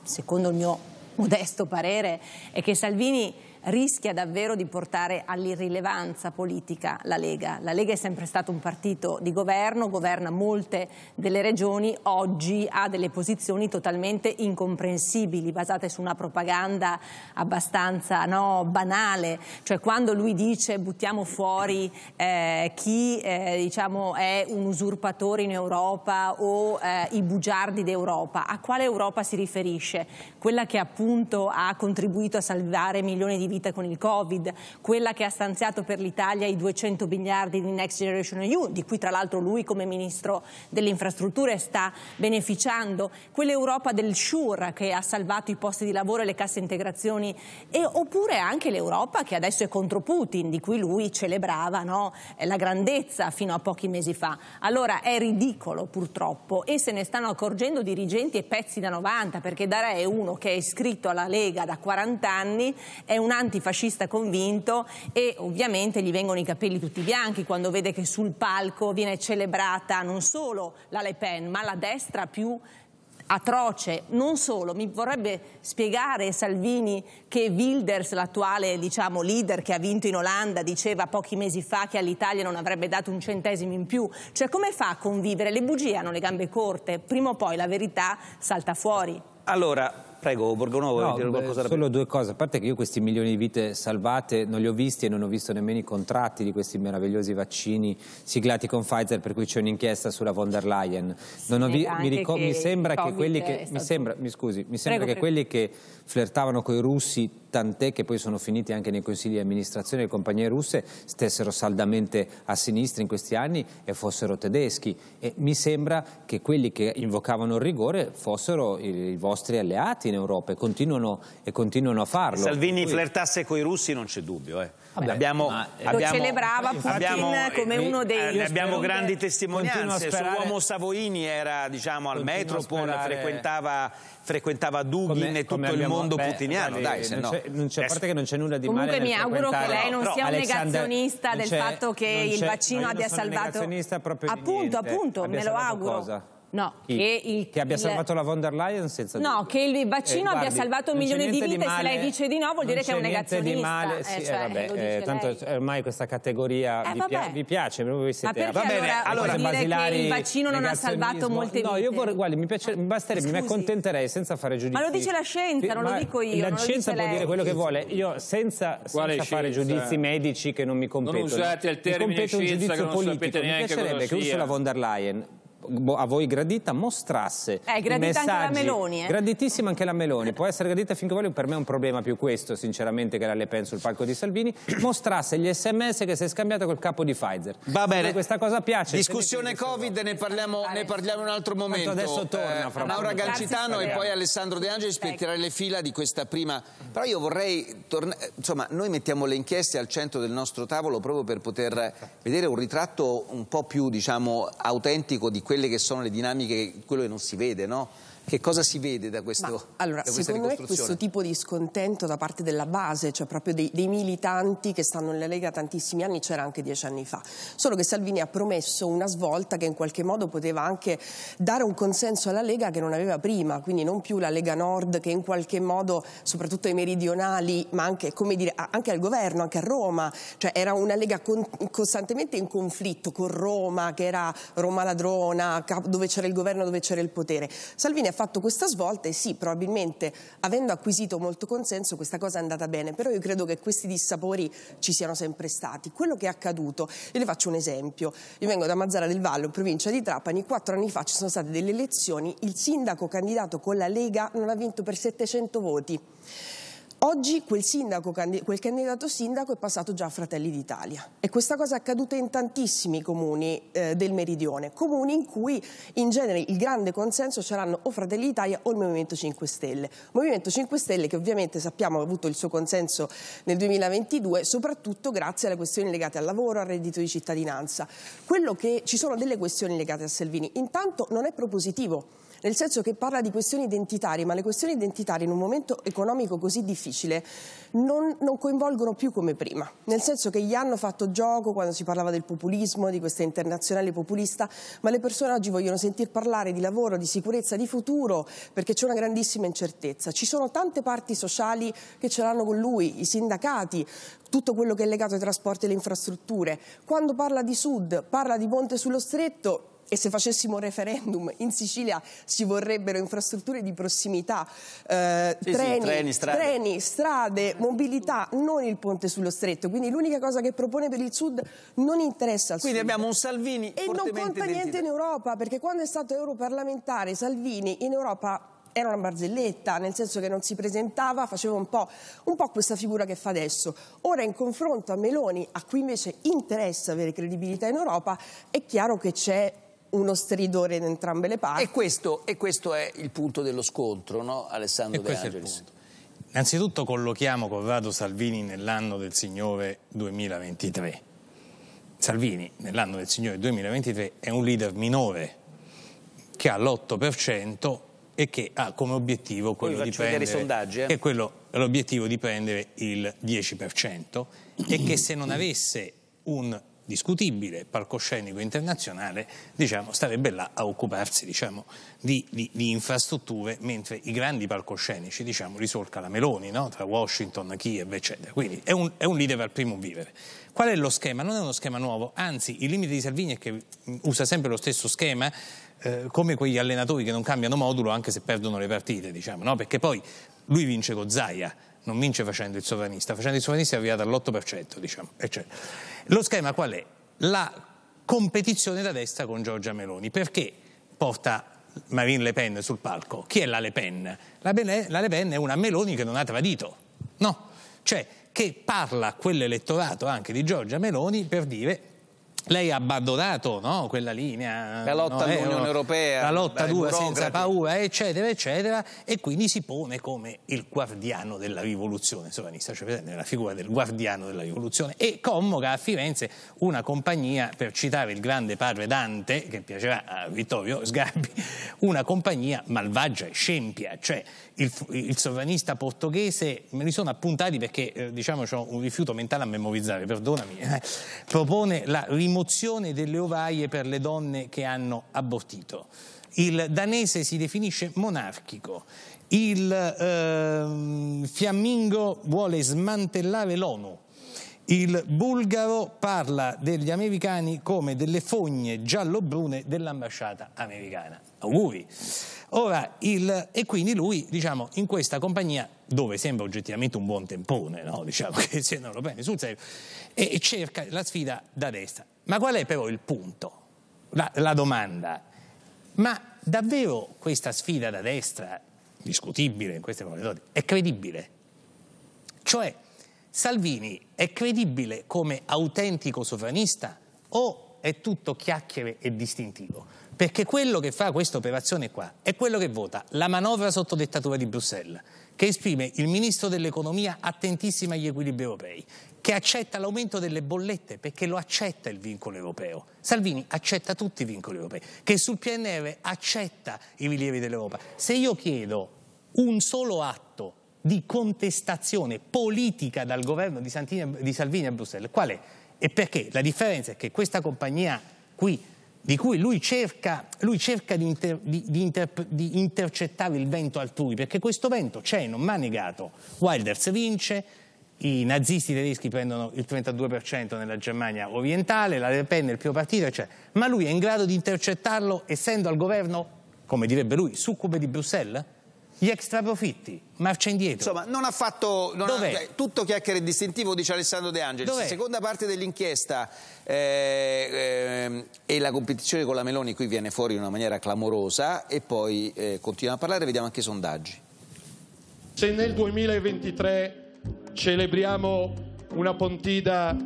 secondo il mio modesto parere, è che Salvini rischia davvero di portare all'irrilevanza politica la Lega. La Lega è sempre stato un partito di governo, governa molte delle regioni, oggi ha delle posizioni totalmente incomprensibili, basate su una propaganda abbastanza no, banale, cioè quando lui dice buttiamo fuori eh, chi eh, diciamo, è un usurpatore in Europa o eh, i bugiardi d'Europa, a quale Europa si riferisce? Quella che appunto ha contribuito a salvare milioni di vite vita con il Covid, quella che ha stanziato per l'Italia i 200 miliardi di Next Generation EU, di cui tra l'altro lui come Ministro delle Infrastrutture sta beneficiando, quell'Europa del SURE che ha salvato i posti di lavoro e le casse integrazioni, e, oppure anche l'Europa che adesso è contro Putin, di cui lui celebrava no, eh, la grandezza fino a pochi mesi fa. Allora è ridicolo purtroppo e se ne stanno accorgendo dirigenti e pezzi da 90 perché Dare è uno che è iscritto alla Lega da 40 anni, è un anno antifascista convinto e ovviamente gli vengono i capelli tutti bianchi quando vede che sul palco viene celebrata non solo la Le Pen ma la destra più atroce. Non solo, mi vorrebbe spiegare Salvini che Wilders, l'attuale diciamo, leader che ha vinto in Olanda, diceva pochi mesi fa che all'Italia non avrebbe dato un centesimo in più. Cioè come fa a convivere? Le bugie hanno le gambe corte, prima o poi la verità salta fuori. Allora, Prego, Borgonovo, no, dire qualcosa beh, Solo due cose, a parte che io questi milioni di vite salvate non li ho visti e non ho visto nemmeno i contratti di questi meravigliosi vaccini siglati con Pfizer, per cui c'è un'inchiesta sulla von der Leyen. Sì, vi, mi, mi, sembra che quelli che, mi sembra, mi scusi, mi sembra prego, che, prego. quelli che flirtavano con i russi tant'è che poi sono finiti anche nei consigli di amministrazione le compagnie russe stessero saldamente a sinistra in questi anni e fossero tedeschi e mi sembra che quelli che invocavano il rigore fossero i, i vostri alleati in Europa e continuano, e continuano a farlo. Se Salvini poi... flirtasse con i russi non c'è dubbio, eh. Vabbè, abbiamo, eh, abbiamo, lo celebrava Putin abbiamo, come uno dei... Eh, abbiamo grandi testimonianze, sperare, suo uomo Savoini era diciamo, al Metropol, frequentava, frequentava Dugin e tutto abbiamo, il mondo beh, putiniano. Beh, dai, non no. non a parte che non c'è nulla di Comunque male Comunque mi auguro che lei non no, sia un negazionista del fatto che il vaccino abbia salvato... negazionista proprio Appunto, appunto, me lo auguro. No, Chi? che, il, che abbia salvato la von der Leyen senza No, che il eh, vaccino eh, guardi, abbia salvato milioni di vite, di male, se lei dice di no vuol dire che è un negazionista. Di male, eh, sì, eh, cioè, vabbè, eh, tanto ormai questa categoria eh, vi, pi vi, piace, voi siete... va bene, allora, allora basilari, il vaccino non ha salvato molte vite. No, io vorrei, guardi, mi, piacerebbe, ah, mi basterebbe, mi accontenterei senza fare giudizi. Ma lo dice la scienza, non lo dico io, La scienza può dire quello che vuole, io senza, senza fare giudizi medici che non mi competono. Non usate il termine scienza che non sapete neanche cosa sia. Mi piacerebbe che usi la von der Leyen a voi gradita mostrasse eh, gradita messaggi, anche la Meloni, eh? graditissima anche la Meloni, può essere gradita finché vuole per me è un problema più questo sinceramente che la Le Pen sul palco di Salvini, mostrasse gli sms che si è scambiato col capo di Pfizer. Va bene. Se questa cosa piace. Discussione Covid, ne parliamo, ne parliamo, in un altro momento. Tanto adesso torna eh, fra eh, Laura Gancitano e poi Alessandro De Angelis spetterà le fila di questa prima. Però io vorrei tornare, insomma, noi mettiamo le inchieste al centro del nostro tavolo proprio per poter vedere un ritratto un po' più, diciamo, autentico di questo quelle che sono le dinamiche, quello che non si vede, no? Che cosa si vede da, questo, Ma, allora, da questa secondo me questo tipo di scontento da parte della base, cioè proprio dei, dei militanti che stanno nella Lega tantissimi anni, c'era anche dieci anni fa. Solo che Salvini ha promesso una svolta che in qualche modo poteva anche dare un consenso alla Lega che non aveva prima, quindi non più la Lega Nord che in qualche modo, soprattutto ai meridionali, ma anche, dire, anche al governo, anche a Roma, cioè era una Lega con, costantemente in conflitto con Roma, che era Roma ladrona, dove c'era il governo, dove c'era il potere. Salvini ha fatto questa svolta e sì, probabilmente avendo acquisito molto consenso questa cosa è andata bene, però io credo che questi dissapori ci siano sempre stati. Quello che è accaduto, io le faccio un esempio, io vengo da Mazzara del Vallo, provincia di Trapani, quattro anni fa ci sono state delle elezioni, il sindaco candidato con la Lega non ha vinto per 700 voti. Oggi quel, sindaco, quel candidato sindaco è passato già a Fratelli d'Italia e questa cosa è accaduta in tantissimi comuni eh, del meridione, comuni in cui in genere il grande consenso c'erano o Fratelli d'Italia o il Movimento 5 Stelle. Movimento 5 Stelle che ovviamente sappiamo ha avuto il suo consenso nel 2022 soprattutto grazie alle questioni legate al lavoro, al reddito di cittadinanza. Che, ci sono delle questioni legate a Salvini. Intanto non è propositivo nel senso che parla di questioni identitarie, ma le questioni identitarie in un momento economico così difficile non, non coinvolgono più come prima, nel senso che gli hanno fatto gioco quando si parlava del populismo, di questa internazionale populista, ma le persone oggi vogliono sentir parlare di lavoro, di sicurezza, di futuro, perché c'è una grandissima incertezza. Ci sono tante parti sociali che ce l'hanno con lui, i sindacati, tutto quello che è legato ai trasporti e alle infrastrutture. Quando parla di Sud, parla di ponte sullo stretto, e se facessimo un referendum in Sicilia ci vorrebbero infrastrutture di prossimità, eh, sì, treni, sì, treni, strade. treni, strade, mobilità, non il ponte sullo stretto. Quindi l'unica cosa che propone per il Sud non interessa al Sud. Quindi abbiamo un Salvini E non conta identità. niente in Europa, perché quando è stato europarlamentare Salvini in Europa era una barzelletta, nel senso che non si presentava, faceva un po', un po', questa figura che fa adesso. Ora in confronto a Meloni, a cui invece interessa avere credibilità in Europa, è chiaro che c'è uno stridore in entrambe le parti. E questo, e questo è il punto dello scontro, no, Alessandro e De Angelis? Innanzitutto collochiamo Corrado Salvini nell'anno del Signore 2023. Salvini, nell'anno del Signore 2023, è un leader minore che ha l'8% e che ha come obiettivo quello di prendere, sondaggi, eh? quello, l'obiettivo di prendere il 10% e che se non mm. avesse un discutibile palcoscenico internazionale diciamo, starebbe là a occuparsi diciamo, di, di, di, infrastrutture mentre i grandi palcoscenici diciamo, risolca la Meloni no? tra Washington, Kiev eccetera quindi è un, è un leader al primo vivere qual è lo schema? non è uno schema nuovo anzi il limite di Salvini è che usa sempre lo stesso schema eh, come quegli allenatori che non cambiano modulo anche se perdono le partite diciamo, no? perché poi lui vince con Zaia non vince facendo il sovranista facendo il sovranista è arrivato all'8% diciamo, eccetera lo schema qual è? La competizione da destra con Giorgia Meloni. Perché porta Marine Le Pen sul palco? Chi è la Le Pen? La, Le Pen è una Meloni che non ha tradito, no? Cioè che parla a quell'elettorato anche di Giorgia Meloni per dire lei ha abbandonato no, quella linea. La lotta no, eh, all'Unione oh, Europea. La lotta dura senza paura, eccetera, eccetera. E quindi si pone come il guardiano della rivoluzione sovranista, cioè nella figura del guardiano della rivoluzione. E convoca a Firenze una compagnia, per citare il grande padre Dante, che piacerà a Vittorio Sgarbi, una compagnia malvagia e scempia, cioè il, il, sovranista portoghese, me li sono appuntati perché eh, diciamo ho un rifiuto mentale a memorizzare, perdonami, eh, propone la rimozione delle ovaie per le donne che hanno abortito. Il danese si definisce monarchico, il eh, fiammingo vuole smantellare l'ONU, il bulgaro parla degli americani come delle fogne giallo-brune dell'ambasciata americana auguri. Ora, il, e quindi lui, diciamo, in questa compagnia, dove sembra oggettivamente un buon tempone, no? diciamo che siano europei sul serio, e, e cerca la sfida da destra. Ma qual è però il punto? La, la domanda. Ma davvero questa sfida da destra, discutibile in queste parole, è credibile? Cioè, Salvini è credibile come autentico sovranista o è tutto chiacchiere e distintivo, perché quello che fa questa operazione qua è quello che vota la manovra sotto dettatura di Bruxelles, che esprime il ministro dell'economia attentissimo agli equilibri europei, che accetta l'aumento delle bollette perché lo accetta il vincolo europeo. Salvini accetta tutti i vincoli europei, che sul PNR accetta i rilievi dell'Europa. Se io chiedo un solo atto di contestazione politica dal governo di, Santini, di Salvini a Bruxelles, qual è? E perché? La differenza è che questa compagnia qui, di cui lui cerca, lui cerca di, inter, di, di, inter, di, intercettare il vento altrui, perché questo vento c'è, non m'ha negato. Wilders vince, i nazisti tedeschi prendono il 32% nella Germania orientale, la Le Pen è il primo partito, eccetera. ma lui è in grado di intercettarlo essendo al governo, come direbbe lui, succube di Bruxelles? gli extraprofitti, marcia indietro. Insomma, non ha fatto non ha, cioè, tutto chiacchiere distintivo, dice Alessandro De Angelis. Dov'è? Seconda parte dell'inchiesta eh, eh, e la competizione con la Meloni qui viene fuori in una maniera clamorosa e poi eh, continuiamo a parlare, vediamo anche i sondaggi. Se nel 2023 celebriamo una Pontida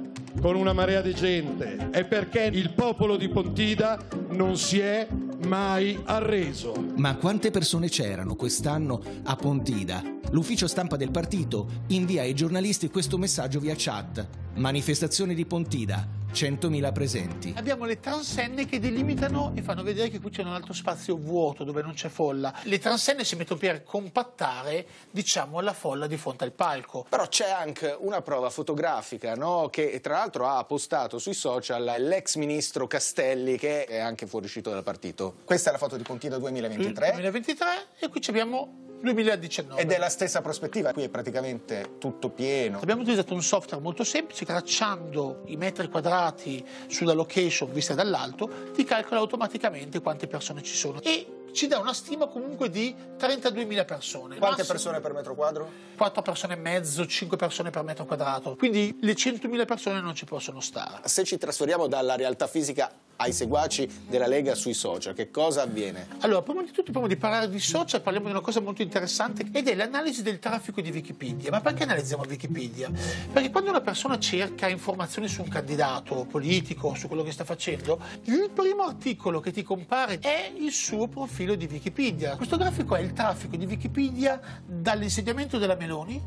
con una marea di gente è perché il popolo di Pontida non si è mai arreso. Ma quante persone c'erano quest'anno a Pontida L'ufficio stampa del partito invia ai giornalisti questo messaggio via chat. Manifestazione di Pontida, 100.000 presenti. Abbiamo le transenne che delimitano e fanno vedere che qui c'è un altro spazio vuoto dove non c'è folla. Le transenne si mettono per compattare, diciamo, la folla di fronte al palco. Però c'è anche una prova fotografica, no? Che tra l'altro ha postato sui social l'ex ministro Castelli, che è anche fuoriuscito dal partito. Questa è la foto di Pontida 2023. 2023 e qui abbiamo 2019. Ed è la stessa prospettiva, qui è praticamente tutto pieno. Abbiamo utilizzato un software molto semplice, tracciando i metri quadrati sulla location vista dall'alto, ti calcola automaticamente quante persone ci sono. E ci dà una stima comunque di 32.000 persone. Quante Massimo, persone per metro quadro? 4 persone e mezzo, 5 persone per metro quadrato. Quindi le 100.000 persone non ci possono stare. Se ci trasferiamo dalla realtà fisica ai seguaci della Lega sui social. Che cosa avviene? Allora, prima di tutto, prima di parlare di social, parliamo di una cosa molto interessante ed è l'analisi del traffico di Wikipedia. Ma perché analizziamo Wikipedia? Perché quando una persona cerca informazioni su un candidato politico, su quello che sta facendo, il primo articolo che ti compare è il suo profilo profilo di Wikipedia. Questo grafico è il traffico di Wikipedia dall'insediamento della Meloni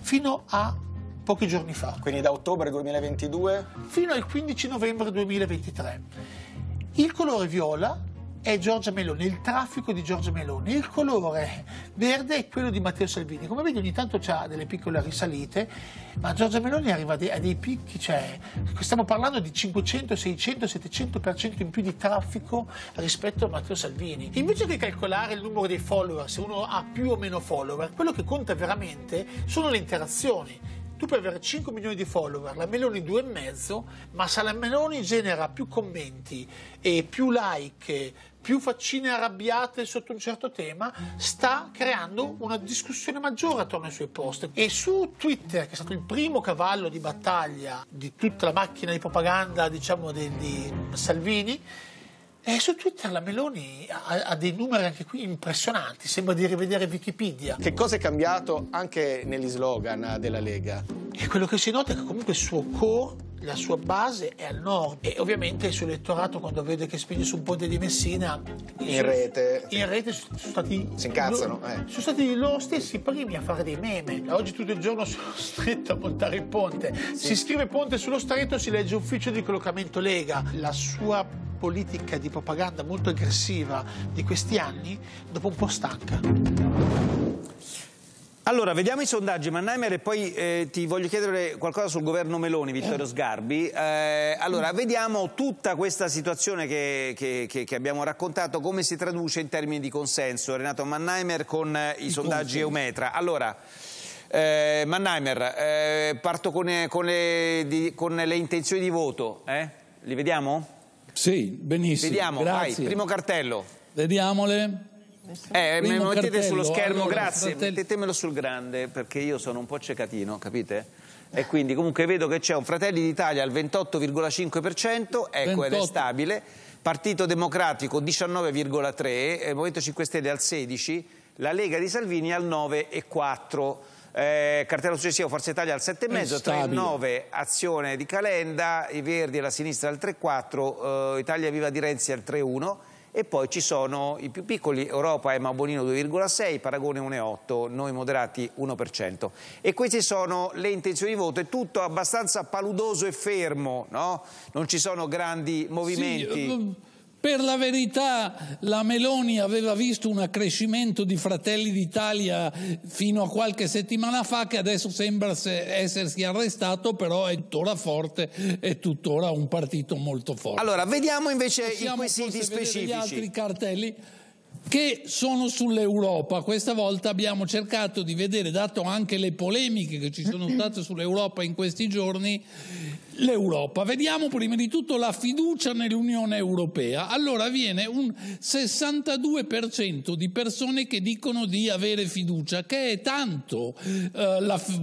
fino a pochi giorni fa. Quindi da ottobre 2022? Fino al 15 novembre 2023. Il colore viola è Giorgia Meloni, il traffico di Giorgia Meloni, il colore verde è quello di Matteo Salvini. Come vedi ogni tanto c'ha delle piccole risalite, ma Giorgia Meloni arriva a dei, a dei picchi, cioè stiamo parlando di 500, 600, 700% in più di traffico rispetto a Matteo Salvini. Invece che calcolare il numero dei follower, se uno ha più o meno follower, quello che conta veramente sono le interazioni tu puoi avere 5 milioni di follower, la Meloni 2,5, ma se la Meloni genera più commenti e più like, più faccine arrabbiate sotto un certo tema, sta creando una discussione maggiore attorno ai suoi post. E su Twitter, che è stato il primo cavallo di battaglia di tutta la macchina di propaganda, diciamo, di, di Salvini, e su Twitter la Meloni ha, ha, dei numeri anche qui impressionanti, sembra di rivedere Wikipedia. Che cosa è cambiato anche negli slogan della Lega? E quello che si nota è che comunque il suo core, la sua base è al nord e ovviamente il suo elettorato quando vede che spinge su un ponte di Messina... In sono, rete. In rete sono stati... Si incazzano. eh. Sono stati loro stessi primi a fare dei meme. Oggi tutto il giorno sono stretto a montare il ponte. Sì. Si scrive ponte sullo stretto, si legge ufficio di collocamento Lega. La sua politica di propaganda molto aggressiva di questi anni, dopo un po' stanca. Allora, vediamo i sondaggi, Mannheimer, e poi eh, ti voglio chiedere qualcosa sul governo Meloni, Vittorio eh. Sgarbi. Eh, allora, vediamo tutta questa situazione che, che, che, abbiamo raccontato, come si traduce in termini di consenso. Renato Mannheimer con eh, i di sondaggi consenso. Eumetra. Allora, eh, Mannheimer, eh, parto con, con, le, di, con, le, intenzioni di voto. Li vediamo? Sì. Sì, benissimo. Vediamo, Grazie. vai, primo cartello. Vediamole. Eh, primo me mettete cartello. sullo schermo, allora, grazie, fratelli... mettetemelo sul grande perché io sono un po' ciecatino, capite? E quindi comunque vedo che c'è un Fratelli d'Italia al 28,5%, ecco, 28. ed è stabile, Partito Democratico 19,3%, eh, Movimento 5 Stelle al 16%, la Lega di Salvini al 9,4%. Eh, cartello successivo Forza Italia al 7,5, 3,9 azione di Calenda, i Verdi alla sinistra al 3,4, eh, Italia Viva di Renzi al 3,1 e poi ci sono i più piccoli, Europa e Mabonino 2,6, Paragone 1,8, noi moderati 1%. E queste sono le intenzioni di voto, è tutto abbastanza paludoso e fermo, no? non ci sono grandi movimenti. Sì, eh, per la verità la Meloni aveva visto un accrescimento di Fratelli d'Italia fino a qualche settimana fa che adesso sembra essersi arrestato, però è tuttora forte, è tuttora un partito molto forte. Allora, vediamo invece Possiamo i quesiti specifici. Gli altri cartelli che sono sull'Europa. Questa volta abbiamo cercato di vedere, dato anche le polemiche che ci sono state sull'Europa in questi giorni, L'Europa, vediamo prima di tutto la fiducia nell'Unione Europea. Allora viene un 62% di persone che dicono di avere fiducia, che è tanto. Eh,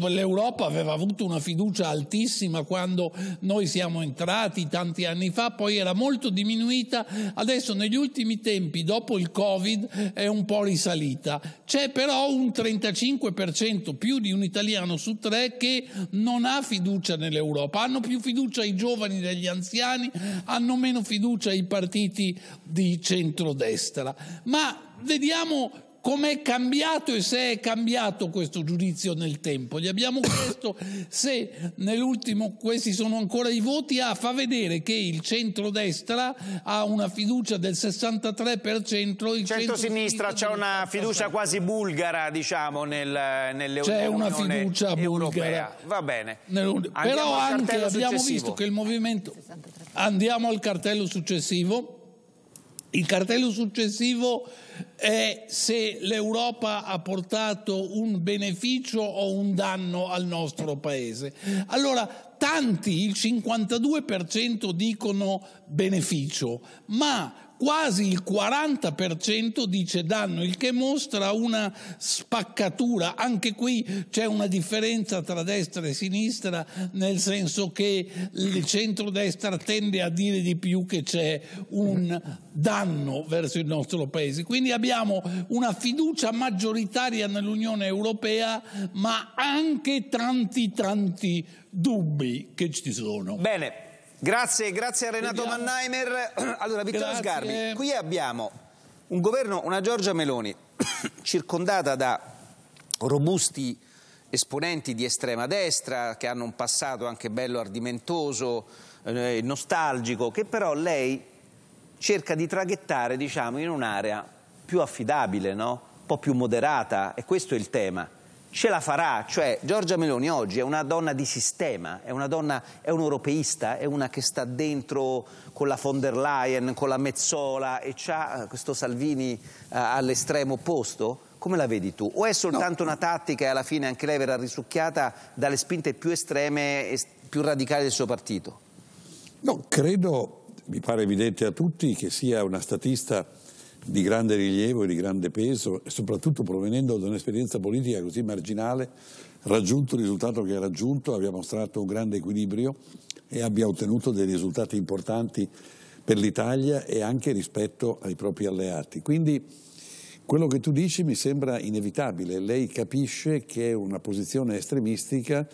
L'Europa aveva avuto una fiducia altissima quando noi siamo entrati tanti anni fa, poi era molto diminuita, adesso negli ultimi tempi, dopo il Covid, è un po' risalita. C'è però un 35% più di un italiano su tre che non ha fiducia nell'Europa, hanno più fiducia i giovani degli anziani, hanno meno fiducia i partiti di centrodestra. Ma vediamo com'è cambiato e se è cambiato questo giudizio nel tempo. Gli abbiamo chiesto se nell'ultimo, questi sono ancora i voti, ah, fa vedere che il centrodestra ha una fiducia del 63%, il centro-sinistra c'è una fiducia quasi bulgara, diciamo, nel, nelle C'è una fiducia europea. bulgara. Va bene. Nel, però anche abbiamo successivo. visto che il movimento... Andiamo al cartello successivo. Il cartello successivo è se l'Europa ha portato un beneficio o un danno al nostro paese. Allora, tanti, il 52% dicono beneficio, ma quasi il 40% dice danno, il che mostra una spaccatura. Anche qui c'è una differenza tra destra e sinistra, nel senso che il centrodestra tende a dire di più che c'è un danno verso il nostro paese. Quindi abbiamo una fiducia maggioritaria nell'Unione Europea, ma anche tanti, tanti dubbi che ci sono. Bene. Grazie, grazie a Renato Vediamo. Mannheimer. Allora, Vittorio grazie. Sgarbi, qui abbiamo un governo, una Giorgia Meloni, circondata da robusti esponenti di estrema destra che hanno un passato anche bello ardimentoso, eh, nostalgico, che però lei cerca di traghettare diciamo, in un'area più affidabile, no? un po' più moderata, e questo è il tema ce la farà, cioè Giorgia Meloni oggi è una donna di sistema, è una donna, è un'europeista, è una che sta dentro con la von der Leyen, con la Mezzola e ha eh, questo Salvini uh, all'estremo opposto? Come la vedi tu? O è soltanto no. una tattica e alla fine anche lei verrà risucchiata dalle spinte più estreme e più radicali del suo partito? No, credo, mi pare evidente a tutti, che sia una statista di grande rilievo e di grande peso soprattutto provenendo da un'esperienza politica così marginale, raggiunto il risultato che ha raggiunto, abbia mostrato un grande equilibrio e abbia ottenuto dei risultati importanti per l'Italia e anche rispetto ai propri alleati. Quindi quello che tu dici mi sembra inevitabile, lei capisce che è una posizione estremistica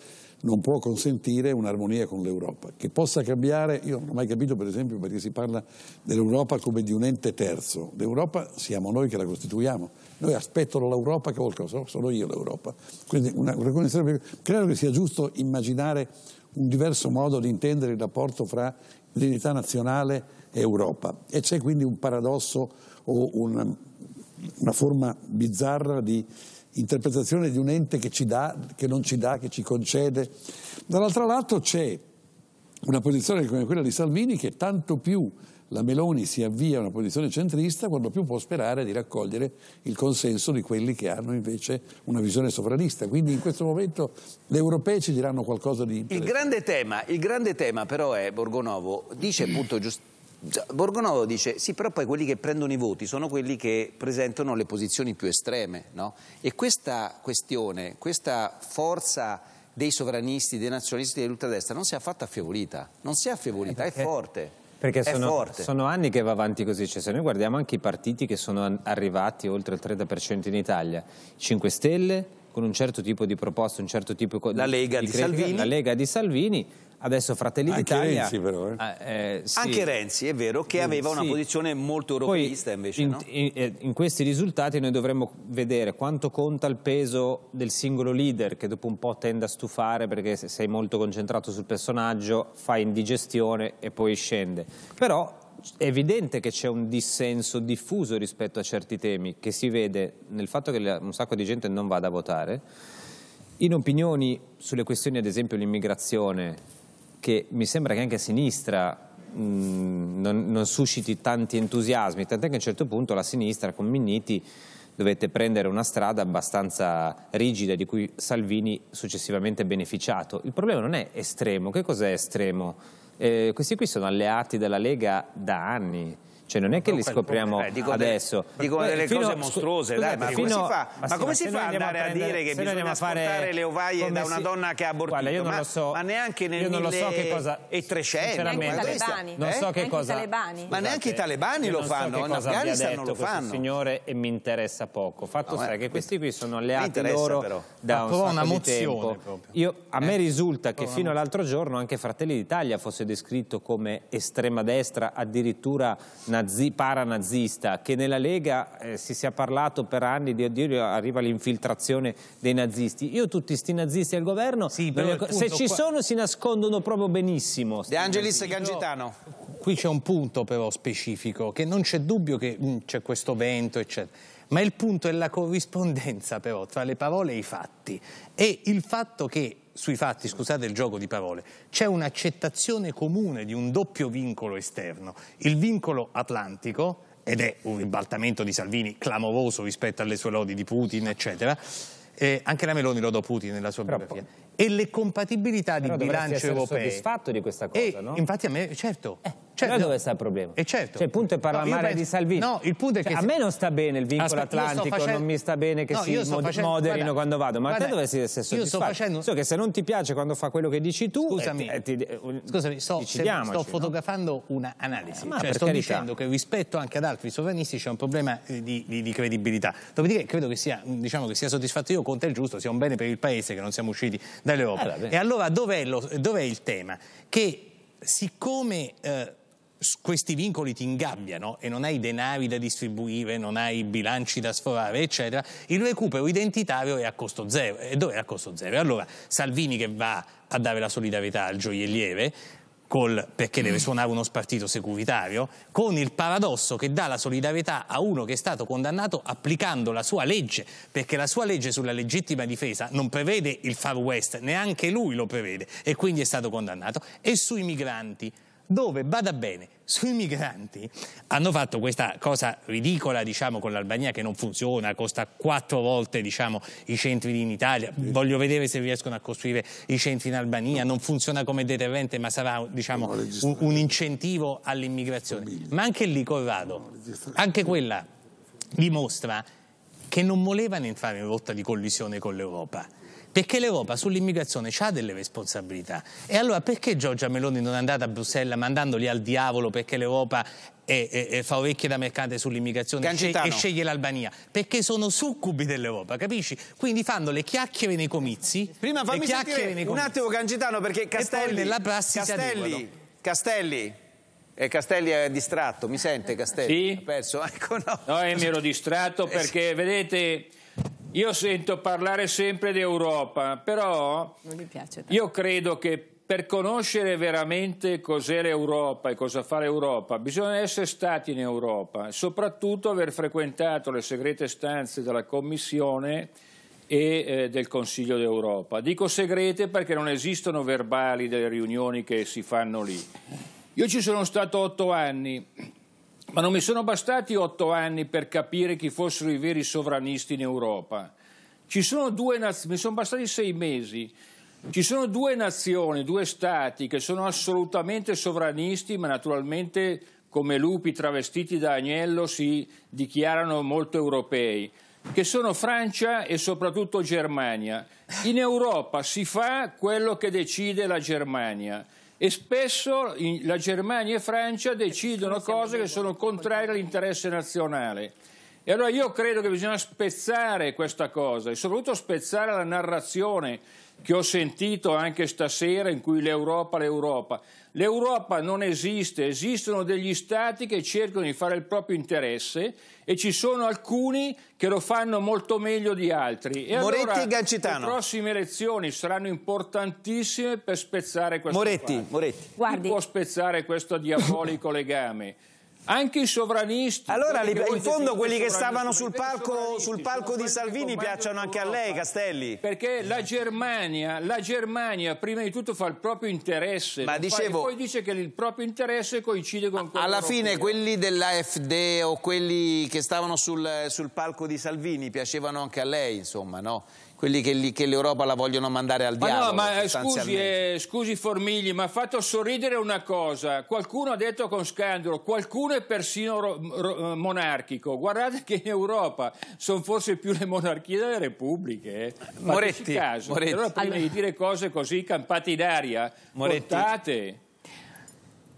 non può consentire un'armonia con l'Europa. Che possa cambiare, io non ho mai capito per esempio perché si parla dell'Europa come di un ente terzo, l'Europa siamo noi che la costituiamo, noi aspettano l'Europa che qualcosa, oh, sono io l'Europa. Quindi una, una credo che sia giusto immaginare un diverso modo di intendere il rapporto fra identità nazionale e Europa e c'è quindi un paradosso o una, una forma bizzarra di interpretazione di un ente che ci dà, che non ci dà, che ci concede. Dall'altro lato c'è una posizione come quella di Salvini che tanto più la Meloni si avvia a una posizione centrista quanto più può sperare di raccogliere il consenso di quelli che hanno invece una visione sovranista. Quindi in questo momento gli europei ci diranno qualcosa di... Il grande tema, il grande tema però è, Borgonovo, dice appunto giustamente Borgonovo dice sì però poi quelli che prendono i voti sono quelli che presentano le posizioni più estreme no? e questa questione, questa forza dei sovranisti, dei nazionalisti dell'ultradestra non si è affatto affievolita, non si è affievolita, è eh, forte. Perché sono, sono, anni che va avanti così, cioè, se noi guardiamo anche i partiti che sono arrivati oltre il 30% in Italia, 5 Stelle con un certo tipo di proposte, un certo tipo di... La Lega di, di Salvini. La Lega di Salvini Adesso Fratelli anche d'Italia... Renzi però, eh. Ah, eh, sì. Anche Renzi, è vero, che aveva una sì. posizione molto europeista Poi, invece, in, no? in, eh, in, questi risultati noi dovremmo vedere quanto conta il peso del singolo leader che dopo un po' tende a stufare perché se sei molto concentrato sul personaggio, fai indigestione e poi scende. Però è evidente che c'è un dissenso diffuso rispetto a certi temi che si vede nel fatto che un sacco di gente non vada a votare, in opinioni sulle questioni ad esempio l'immigrazione che mi sembra che anche a sinistra Mm, non, non, susciti tanti entusiasmi, tant'è che a un certo punto la sinistra con Minniti dovette prendere una strada abbastanza rigida di cui Salvini successivamente è beneficiato. Il problema non è estremo, che cos'è estremo? Eh, questi qui sono alleati della Lega da anni, cioè non è che li scopriamo eh, dico adesso. Delle, dicono delle fino, cose mostruose, scusate, dai, ma fino, come si fa, ma, ma come si fa andare a, prendere, a, dire che bisogna fare le ovaie da una si... donna che ha abortito? Guarda, io non lo so, ma neanche nel io non lo so che cosa, e 300, neanche i non so che cosa, talebani. ma neanche i talebani lo fanno, in Afghanistan non lo fanno. signore e mi interessa poco. Fatto sta eh, che questi qui sono alleati loro da un una mozione Io, a me eh, risulta che fino all'altro giorno anche Fratelli d'Italia fosse descritto come estrema destra, addirittura nazionale nazi, paranazista, che nella Lega eh, si sia parlato per anni di addirittura arriva l'infiltrazione dei nazisti. Io tutti sti nazisti al governo, sì, voglio, punto, se ci qua... sono si nascondono proprio benissimo. De Angelis nazisti. Gangitano. Qui c'è un punto però specifico, che non c'è dubbio che mm, c'è questo vento, eccetera. Ma il punto è la corrispondenza però tra le parole e i fatti e il fatto che sui fatti, scusate il gioco di parole, c'è un'accettazione comune di un doppio vincolo esterno, il vincolo atlantico, ed è un ribaltamento di Salvini clamoroso rispetto alle sue lodi di Putin, eccetera, eh, anche la Meloni lodò Putin nella sua biografia e le compatibilità Però di bilancio europeo. soddisfatto di questa cosa, e, no? Infatti a me, certo. Eh. Cioè, dove sta il problema? E eh, certo. Cioè, il punto è parlare no, penso, di Salvini. No, il punto è cioè, che... a me non sta bene il vincolo Aspetta, atlantico, facendo... non mi sta bene che no, si mod facendo... moderino guarda, quando vado, ma guarda, te dove sei soddisfatto. Facendo... So che se non ti piace quando fa quello che dici tu... Eh, Scusami, eh, ti, eh, ti... Scusami sto, sto, fotografando no? un'analisi. Eh, cioè, sto carità. dicendo che rispetto anche ad altri sovranisti c'è un problema eh, di, di, di, credibilità. Dopodiché credo che sia, diciamo, che sia soddisfatto io, conto il giusto, sia un bene per il Paese che non siamo usciti dalle opere. Eh, e allora dov'è, dov il tema? Che siccome... Eh, questi vincoli ti ingabbiano e non hai denari da distribuire, non hai bilanci da sforare, eccetera, il recupero identitario è a costo zero. E dov'è a costo zero? Allora Salvini che va a dare la solidarietà al gioielliere, col perché deve mm. suonare uno spartito securitario, con il paradosso che dà la solidarietà a uno che è stato condannato applicando la sua legge, perché la sua legge sulla legittima difesa non prevede il far west, neanche lui lo prevede e quindi è stato condannato, e sui migranti dove, bada bene, sui migranti hanno fatto questa cosa ridicola diciamo, con l'Albania che non funziona, costa quattro volte diciamo, i centri in Italia, voglio vedere se riescono a costruire i centri in Albania, non funziona come deterrente ma sarà diciamo, un, un incentivo all'immigrazione. Ma anche lì Corrado, anche quella dimostra che non volevano entrare in rotta di collisione con l'Europa perché l'Europa sull'immigrazione ha delle responsabilità. E allora perché Giorgia Meloni non è andata a Bruxelles mandandoli al diavolo perché l'Europa e, e, e, fa orecchie da mercante sull'immigrazione e sceglie l'Albania perché sono succubi dell'Europa capisci? quindi fanno le chiacchiere nei comizi prima fammi sentire nei comizi. un attimo Cangitano perché Castelli Castelli, Castelli eh, Castelli è distratto mi sente Castelli? sì? ha perso ecco no, no mi ero distratto perché vedete io sento parlare sempre di Europa, però io credo che per conoscere veramente cos'è l'Europa e cosa fa l'Europa bisogna essere stati in Europa, soprattutto aver frequentato le segrete stanze della Commissione e eh, del Consiglio d'Europa. Dico segrete perché non esistono verbali delle riunioni che si fanno lì. Io ci sono stato otto anni ma non mi sono bastati otto anni per capire chi fossero i veri sovranisti in Europa. Naz- mi sono bastati sei mesi. Ci sono due nazioni, due stati che sono assolutamente sovranisti, ma naturalmente come lupi travestiti da agnello si dichiarano molto europei, che sono Francia e soprattutto Germania. In Europa si fa quello che decide la Germania e spesso in, la Germania e Francia decidono cose che sono contrarie all'interesse nazionale. E allora io credo che bisogna spezzare questa cosa e soprattutto spezzare la narrazione che ho sentito anche stasera in cui l'Europa, l'Europa. L'Europa non esiste, esistono degli stati che cercano di fare il proprio interesse e ci sono alcuni che lo fanno molto meglio di altri. E Moretti allora, Gancitano. Le prossime elezioni saranno importantissime per spezzare questo legame. Moretti, Moretti. Guardi. può spezzare questo diabolico legame? anche i sovranisti. Allora, li, in fondo quelli che stavano sul palco, sul palco di Salvini piacciono anche a lei, Castelli. Perché la Germania, la Germania, prima di tutto fa il proprio interesse, ma dicevo, fa, poi dice che il proprio interesse coincide con quello Alla fine europeo. quelli dell'AFD o quelli che stavano sul, sul palco di Salvini piacevano anche a lei, insomma, no? quelli che, che l'Europa la vogliono mandare al ma diavolo. No, ma eh, scusi, eh, scusi Formigli, ma ha fatto sorridere una cosa. Qualcuno ha detto con scandalo, qualcuno è persino ro, ro, eh, monarchico. Guardate che in Europa sono forse più le monarchie delle repubbliche. Eh. Moretti, caso. Moretti. Allora prima allora... di dire cose così campate in aria, Moretti. portate...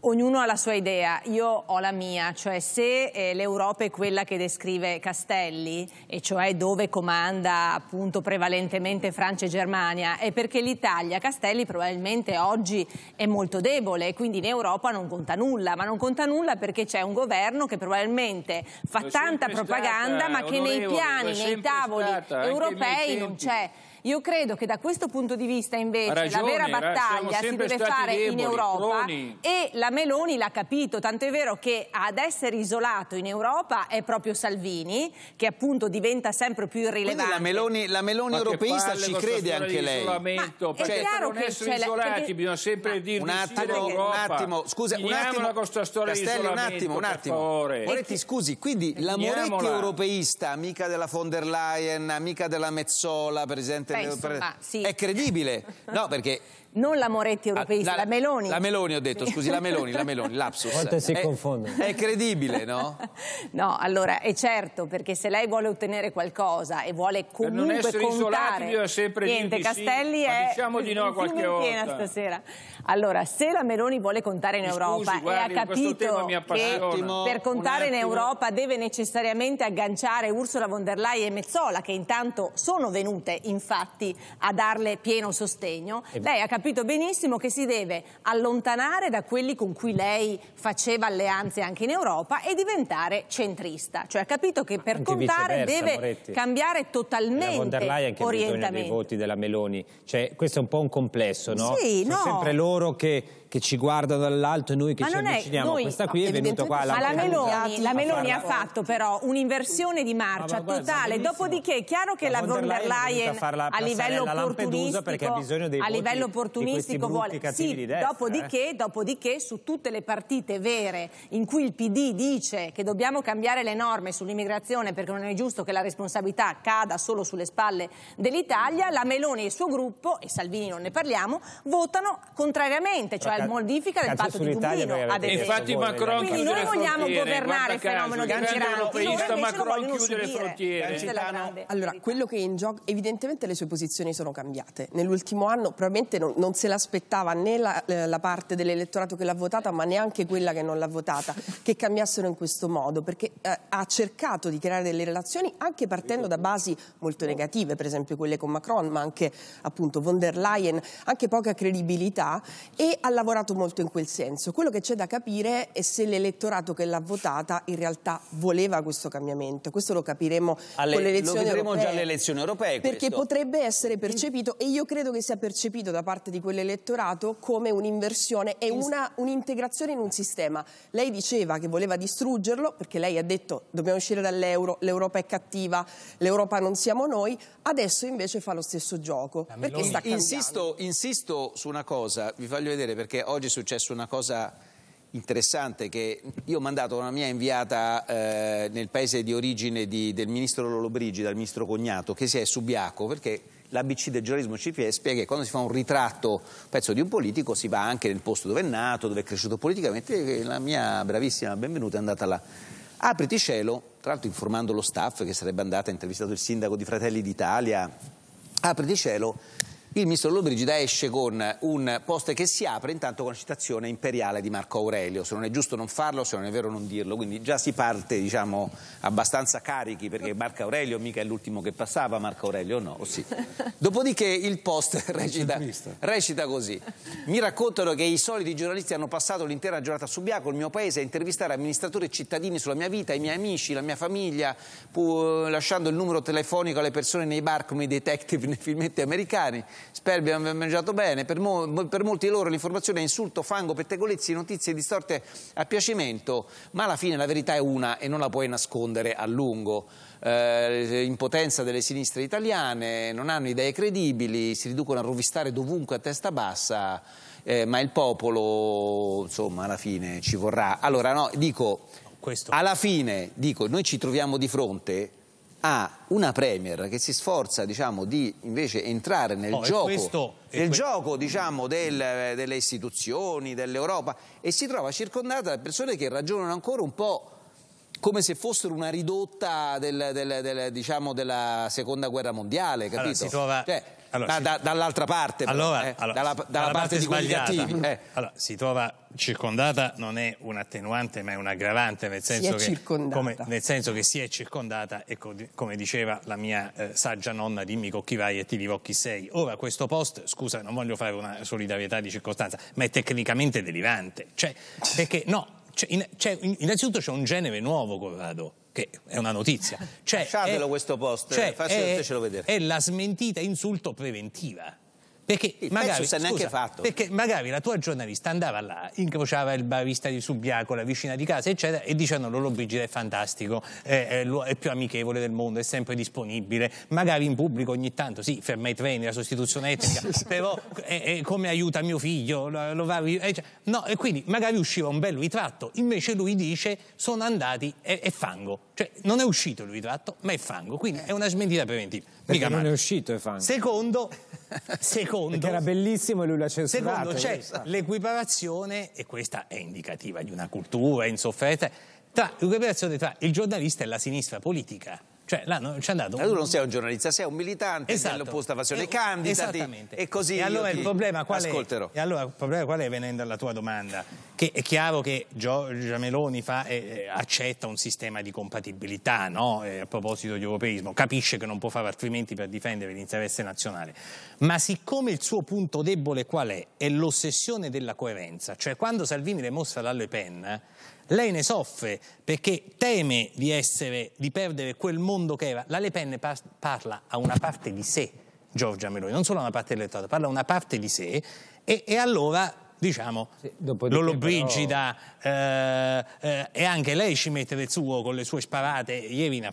Ognuno ha la sua idea, io ho la mia, cioè se eh, l'Europa è quella che descrive Castelli, e cioè dove comanda appunto prevalentemente Francia e Germania, è perché l'Italia, Castelli probabilmente oggi è molto debole quindi in Europa non conta nulla, ma non conta nulla perché c'è un governo che probabilmente fa tanta propaganda stata, ma che nei piani, nei tavoli europei non c'è. Io credo che da questo punto di vista invece Ragione, la vera battaglia si deve fare deboli, in Europa proni. e la Meloni l'ha capito, tanto è vero che ad essere isolato in Europa è proprio Salvini che appunto diventa sempre più irrilevante. Quindi la Meloni, la Meloni europeista ci crede anche lei. Ma cioè, è chiaro per non essere isolati perché... bisogna sempre dirci un attimo, sì un attimo, scusa, un attimo, storia Castelli, un attimo, un attimo. Moretti, scusi, quindi la Moretti europeista, amica della von der Leyen, amica della Mezzola, presidente Beh, insomma, sì. È credibile, no? Perché non la Moretti ah, europeista, la, la, Meloni. La Meloni ho detto, scusi, la Meloni, la Meloni, lapsus. Quante si confondono. È credibile, no? no, allora, è certo, perché se lei vuole ottenere qualcosa e vuole comunque per non essere contare... Isolati, sempre niente, di Castelli sì, è... diciamo di no qualche volta. piena stasera. Allora, se la Meloni vuole contare in Europa scusi, guardi, e ha capito che attimo, per contare in Europa deve necessariamente agganciare Ursula von der Leyen e Mezzola, che intanto sono venute, infatti, a darle pieno sostegno, lei ha capito capito benissimo che si deve allontanare da quelli con cui lei faceva alleanze anche in Europa e diventare centrista. Cioè ha capito che per anche contare deve Moretti. cambiare totalmente la von der Leyen che Ha bisogno dei voti della Meloni. Cioè, questo è un po' un complesso, no? Sì, Sono no. sempre loro che che ci guarda dall'alto e noi che ma ci avviciniamo. È, Questa qui è venuta qua alla Ma Meloni, la Meloni ha fatto però un'inversione di marcia ma, ma, totale, dopodiché è chiaro che la, la von der Leyen a livello opportunistico, a livello opportunistico vuole sì, di destra, dopodiché, eh. dopodiché su tutte le partite vere in cui il PD dice che dobbiamo cambiare le norme sull'immigrazione perché non è giusto che la responsabilità cada solo sulle spalle dell'Italia, la Meloni e il suo gruppo e Salvini non ne parliamo, votano contrariamente, cioè Ca- modifica del patto di Dublino, ad esempio. Infatti Macron Quindi noi vogliamo governare il fenomeno del migranti, Macron chiude le frontiere. Allora, quello che è in gioco, evidentemente le sue posizioni sono cambiate. Nell'ultimo anno probabilmente non, non se l'aspettava né la, eh, la parte dell'elettorato che l'ha votata, ma neanche quella che non l'ha votata, che cambiassero in questo modo, perché eh, ha cercato di creare delle relazioni anche partendo da basi molto negative, per esempio quelle con Macron, ma anche appunto von der Leyen, anche poca credibilità e ha lavorato lavorato molto in quel senso. Quello che c'è da capire è se l'elettorato che l'ha votata in realtà voleva questo cambiamento. Questo lo capiremo alle, con le elezioni europee. lo vedremo europee, già alle elezioni europee. Perché questo. potrebbe essere percepito, e io credo che sia percepito da parte di quell'elettorato, come un'inversione e un'integrazione in un sistema. Lei diceva che voleva distruggerlo, perché lei ha detto dobbiamo uscire dall'euro, l'Europa è cattiva, l'Europa non siamo noi. Adesso invece fa lo stesso gioco. Perché sta Insisto, insisto su una cosa, vi voglio vedere perché oggi è successa una cosa interessante che io ho mandato una mia inviata eh, nel paese di origine di, del ministro Lollobrigida, il ministro Cognato, che si è subiaco perché l'ABC del giornalismo ci spiega che quando si fa un ritratto un pezzo di un politico si va anche nel posto dove è nato, dove è cresciuto politicamente e la mia bravissima benvenuta è andata là. Apriti cielo, tra l'altro informando lo staff che sarebbe andata, ha intervistato il sindaco di Fratelli d'Italia, apriti cielo il ministro Lollobrigida esce con un post che si apre intanto con la citazione imperiale di Marco Aurelio, se non è giusto non farlo, se non è vero non dirlo, quindi già si parte diciamo abbastanza carichi perché Marco Aurelio mica è l'ultimo che passava, Marco Aurelio no, oh sì. Dopodiché il post recita, recita, così, mi raccontano che i soliti giornalisti hanno passato l'intera giornata a Subiaco, il mio paese, a intervistare amministratori e cittadini sulla mia vita, i miei amici, la mia famiglia, lasciando il numero telefonico alle persone nei bar come i detective nei filmetti americani. Sperbi abbiamo mangiato bene, per, mo per molti di loro l'informazione è insulto, fango, pettegolezzi, notizie distorte a piacimento, ma alla fine la verità è una e non la puoi nascondere a lungo. Eh, impotenza delle sinistre italiane, non hanno idee credibili, si riducono a rovistare dovunque a testa bassa, eh, ma il popolo, insomma, alla fine ci vorrà. Allora, no, dico, Questo. alla fine, dico, noi ci troviamo di fronte a una Premier che si sforza diciamo, di invece entrare nel oh, gioco, questo, nel gioco diciamo, del, delle istituzioni, dell'Europa e si trova circondata da persone che ragionano ancora un po' come se fossero una ridotta del, del, diciamo, della seconda guerra mondiale, capito? Allora, trova... cioè, allora, ma da, dall'altra parte, allora, però, eh, allora, dalla, dalla, parte, parte di quelli cattivi. Eh. Allora, si trova circondata, non è un attenuante ma è un aggravante, nel senso, che, come, nel senso che si è circondata e co come diceva la mia eh, saggia nonna dimmi con chi vai e ti dirò chi sei. Ora questo post, scusa non voglio fare una solidarietà di circostanza, ma è tecnicamente derivante cioè, perché no, cioè, in, cioè, innanzitutto c'è un genere nuovo Corrado che è una notizia. Cioè, Lasciatelo è, questo post, cioè, facetelo vedere. È la smentita insulto preventiva. Perché il magari, scusa, neanche fatto. Perché magari la tua giornalista andava là, incrociava il barista di Subiaco, la vicina di casa, eccetera, e dicevano Lollobrigida è fantastico, è, è, è, più amichevole del mondo, è sempre disponibile. Magari in pubblico ogni tanto, sì, ferma i treni, la sostituzione etnica, però è, eh, è eh, come aiuta mio figlio, lo, lo va, eh, cioè, no, e quindi magari usciva un bel ritratto, invece lui dice sono andati, è, fango. Cioè, non è uscito il ritratto, ma è fango, quindi è una smentita preventiva. non è uscito, è fango. Secondo, Secondo, Perché era bellissimo e lui l'ha censurato. Secondo c'è l'equiparazione, e questa è indicativa di una cultura insofferta, tra l'equiparazione tra il giornalista e la sinistra politica. Cioè, là non c'è andato. Ma tu non sei un giornalista, sei un militante esatto. dell'opposta passione, candidati e così e allora, il problema qual ascolterò. È? E allora il problema qual è, venendo alla tua domanda, che è chiaro che Giorgia Meloni fa, eh, eh, accetta un sistema di compatibilità, no? eh, a proposito di europeismo, capisce che non può fare altrimenti per difendere l'interesse nazionale, ma siccome il suo punto debole qual è? È l'ossessione della coerenza, cioè quando Salvini le mostra la Le Pen lei ne soffre perché teme di, essere, di perdere quel mondo che era. La Le Pen parla a una parte di sé, Giorgia Meloni, non solo a una parte dell'elettorato, parla a una parte di sé e, e allora diciamo, sì, Lollobrigida però... Eh, eh, e anche lei ci mette del suo con le sue sparate. Ieri una,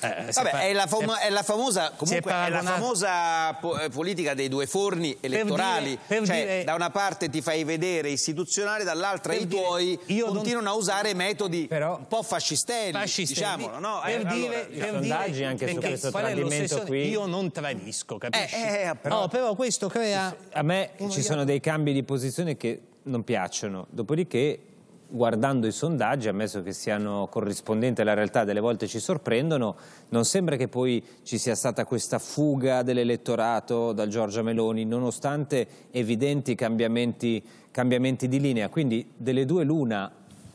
eh, eh, Vabbè, è la, famo è la famosa, comunque, è la famosa po politica dei due forni elettorali. Per dire, per cioè, dire... da una parte ti fai vedere istituzionale, dall'altra i tuoi continuano non... a usare metodi però... un po' fascistelli, fascistelli. diciamolo. No? Per allora, diciamo, dire, per sondaggi anche su questo tradimento qui. Io non tradisco, capisci? Eh, eh, però... No, però questo crea... A me ci sono dei cambi di posizione persone che non piacciono, dopodiché guardando i sondaggi, ammesso che siano corrispondenti alla realtà, delle volte ci sorprendono, non sembra che poi ci sia stata questa fuga dell'elettorato da Giorgia Meloni, nonostante evidenti cambiamenti, cambiamenti di linea. Quindi delle due l'una,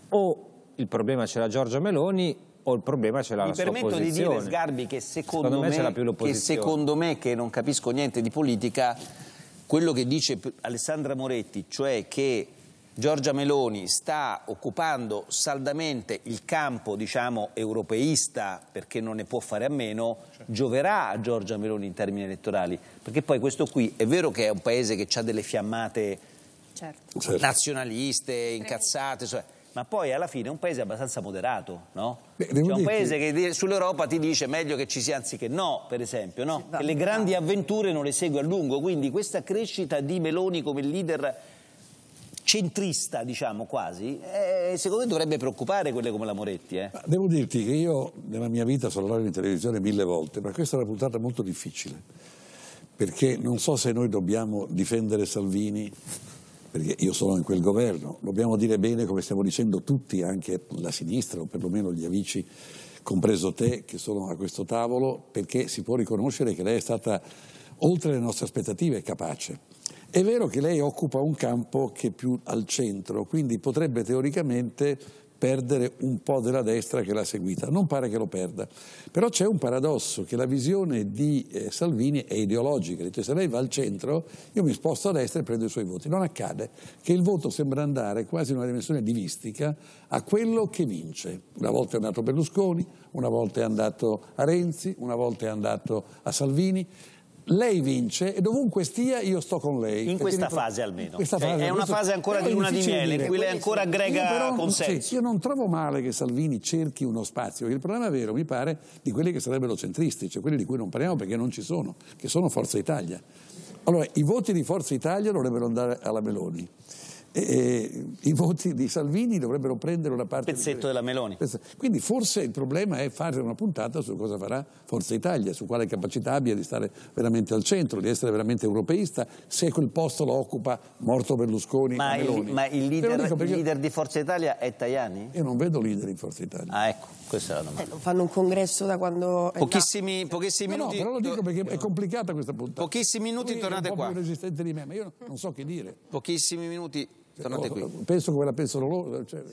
o il problema ce l'ha Giorgia Meloni o il problema ce l'ha la sua opposizione. Mi permetto di dire, Sgarbi, che secondo, secondo me, me che secondo me, che non capisco niente di politica quello che dice Alessandra Moretti, cioè che Giorgia Meloni sta occupando saldamente il campo diciamo, europeista perché non ne può fare a meno, certo. gioverà a Giorgia Meloni in termini elettorali, perché poi questo qui è vero che è un paese che ha delle fiammate certo. certo. nazionaliste, incazzate, cioè, ma poi alla fine è un paese abbastanza moderato, no? Beh, cioè, un paese che, che sull'Europa ti dice meglio che ci sia anziché no, per esempio, no? Sì, da, le grandi avventure non le segue a lungo, quindi questa crescita di Meloni come leader centrista, diciamo quasi, eh, secondo me dovrebbe preoccupare quelle come la Moretti. Eh? Devo dirti che io nella mia vita sono andato in televisione mille volte, ma questa è una puntata molto difficile, perché non so se noi dobbiamo difendere Salvini perché io sono in quel governo, dobbiamo dire bene come stiamo dicendo tutti, anche la sinistra o perlomeno gli amici, compreso te, che sono a questo tavolo, perché si può riconoscere che lei è stata, oltre le nostre aspettative, capace. È vero che lei occupa un campo che è più al centro, quindi potrebbe teoricamente perdere un po' della destra che l'ha seguita. Non pare che lo perda. Però c'è un paradosso, che la visione di eh, Salvini è ideologica. Dice, se lei va al centro, io mi sposto a destra e prendo i suoi voti. Non accade che il voto sembra andare quasi in una dimensione divistica a quello che vince. Una volta è andato Berlusconi, una volta è andato a Renzi, una volta è andato a Salvini lei vince e dovunque stia io sto con lei. In questa ritrovo... fase almeno. Questa cioè, fase, è una questo... fase ancora di luna di miele in cui lei ancora aggrega io però, consenso. Sì, io non trovo male che Salvini cerchi uno spazio, il problema vero mi pare di quelli che sarebbero centristi, cioè quelli di cui non parliamo perché non ci sono, che sono Forza Italia. Allora, i voti di Forza Italia dovrebbero andare alla Meloni eh, i voti di Salvini dovrebbero prendere una parte... Pezzetto di... della Meloni. Quindi forse il problema è fare una puntata su cosa farà Forza Italia, su quale capacità abbia di stare veramente al centro, di essere veramente europeista, se quel posto lo occupa morto Berlusconi ma il, ma il, leader, perché... il leader, di Forza Italia è Tajani? Io non vedo leader in Forza Italia. Ah ecco, questa è la domanda. Eh, non fanno un congresso da quando... Pochissimi, cioè, pochissimi minuti... No, però lo dico perché è complicata questa puntata. Pochissimi minuti tornate qua. un po' più resistente di me, ma io non so che dire. Pochissimi minuti cioè, Tornate qui. Penso come la pensano loro. Cioè,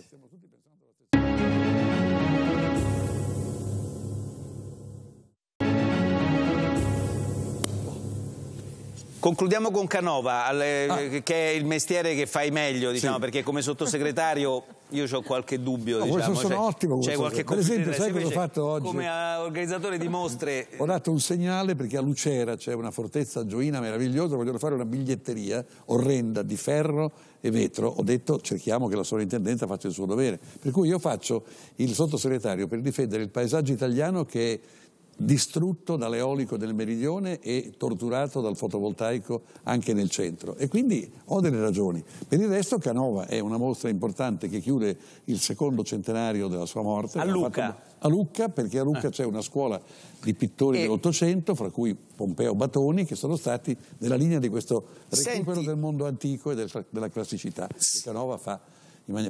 Concludiamo con Canova, alle, ah. che è il mestiere che fai meglio, diciamo, sì. perché come sottosegretario io ho qualche dubbio. No, ah, diciamo. sono cioè, ottimo. C'è qualche per esempio, sai cosa ho fatto oggi? Come organizzatore di mostre... Ho dato un segnale perché a Lucera c'è una fortezza gioina meravigliosa, vogliono fare una biglietteria orrenda di ferro e vetro. Ho detto cerchiamo che la sovrintendenza faccia il suo dovere. Per cui io faccio il sottosegretario per difendere il paesaggio italiano che... È distrutto dall'eolico del meridione e torturato dal fotovoltaico anche nel centro. E quindi ho delle ragioni. Per il resto Canova è una mostra importante che chiude il secondo centenario della sua morte. A Lucca. Fatto... A Lucca, perché a Lucca ah. c'è una scuola di pittori e... dell'Ottocento, fra cui Pompeo Batoni, che sono stati nella linea di questo recupero Senti... del mondo antico e del, della classicità che Canova fa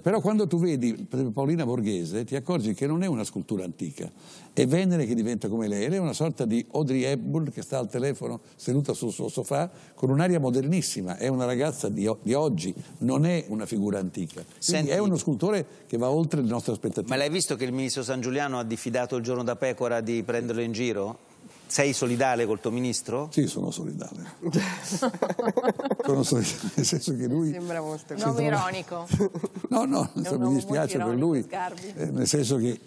però quando tu vedi Paolina Borghese ti accorgi che non è una scultura antica, è Venere che diventa come lei, lei è una sorta di Audrey Hepburn che sta al telefono seduta sul suo sofà con un'aria modernissima, è una ragazza di, di, oggi, non è una figura antica. Senti, è uno scultore che va oltre le nostre aspettative. Ma l'hai visto che il ministro San Giuliano ha diffidato il giorno da pecora di prenderlo in giro? Sei solidale col tuo ministro? Sì, sono solidale. sono solidale, nel senso che lui... Sembra molto... Sembra... Un ironico. No, no, so, mi dispiace per lui, eh, nel senso che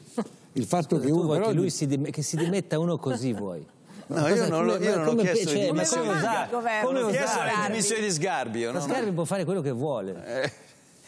il fatto Scusa, che uno... Però... Che, lui si dim... che si dimetta uno così vuoi? No, io non, lo, io non come, ho chiesto cioè, di dimissioni di Sgarbio. Come ho chiesto le dimissioni di Sgarbio. No? Sgarbio può fare quello che vuole. Eh.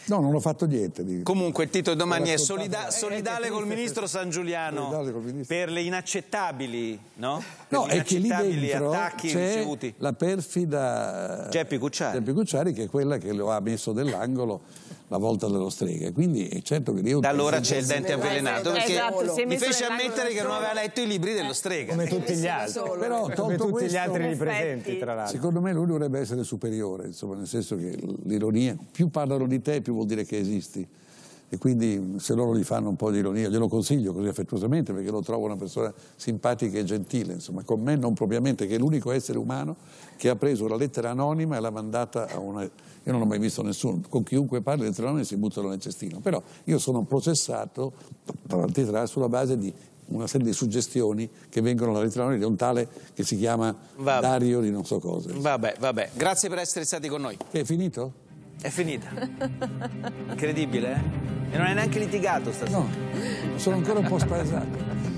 No, non ho fatto niente. Di... Comunque il titolo di domani è solida eh, eh, solidale eh, col ministro San Giuliano ministro. per le inaccettabili, no? no per gli inaccettabili attacchi ricevuti. la perfida Geppi Cucciari. Geppi Cucciari che è quella che lo ha messo nell'angolo la volta dello strega. Quindi è eh, certo che io... Da allora c'è il dente avvelenato, perché esatto, mi fece ammettere che non aveva letto i libri dello strega. Come tutti gli altri. Però, come tutti questo, gli altri lì presenti, tra l'altro. Secondo me lui dovrebbe essere superiore, insomma, nel senso che l'ironia, più parlano di te, più vuol dire che esisti. E quindi se loro gli fanno un po' di ironia, glielo consiglio così affettuosamente perché lo trovo una persona simpatica e gentile, insomma, con me non propriamente, che è l'unico essere umano che ha preso la lettera anonima e l'ha mandata a una io non ho mai visto nessuno, con chiunque parli del Trelawney si buttano nel cestino, però io sono processato dall'antitrust sulla base di una serie di suggestioni che vengono dalla ritrano di un tale che si chiama vabbè. Dario di non so cosa. Vabbè, vabbè. Grazie per essere stati con noi. è finito? È finita. Incredibile, eh? E non hai neanche litigato stasera. No, sono ancora un po' spaesato.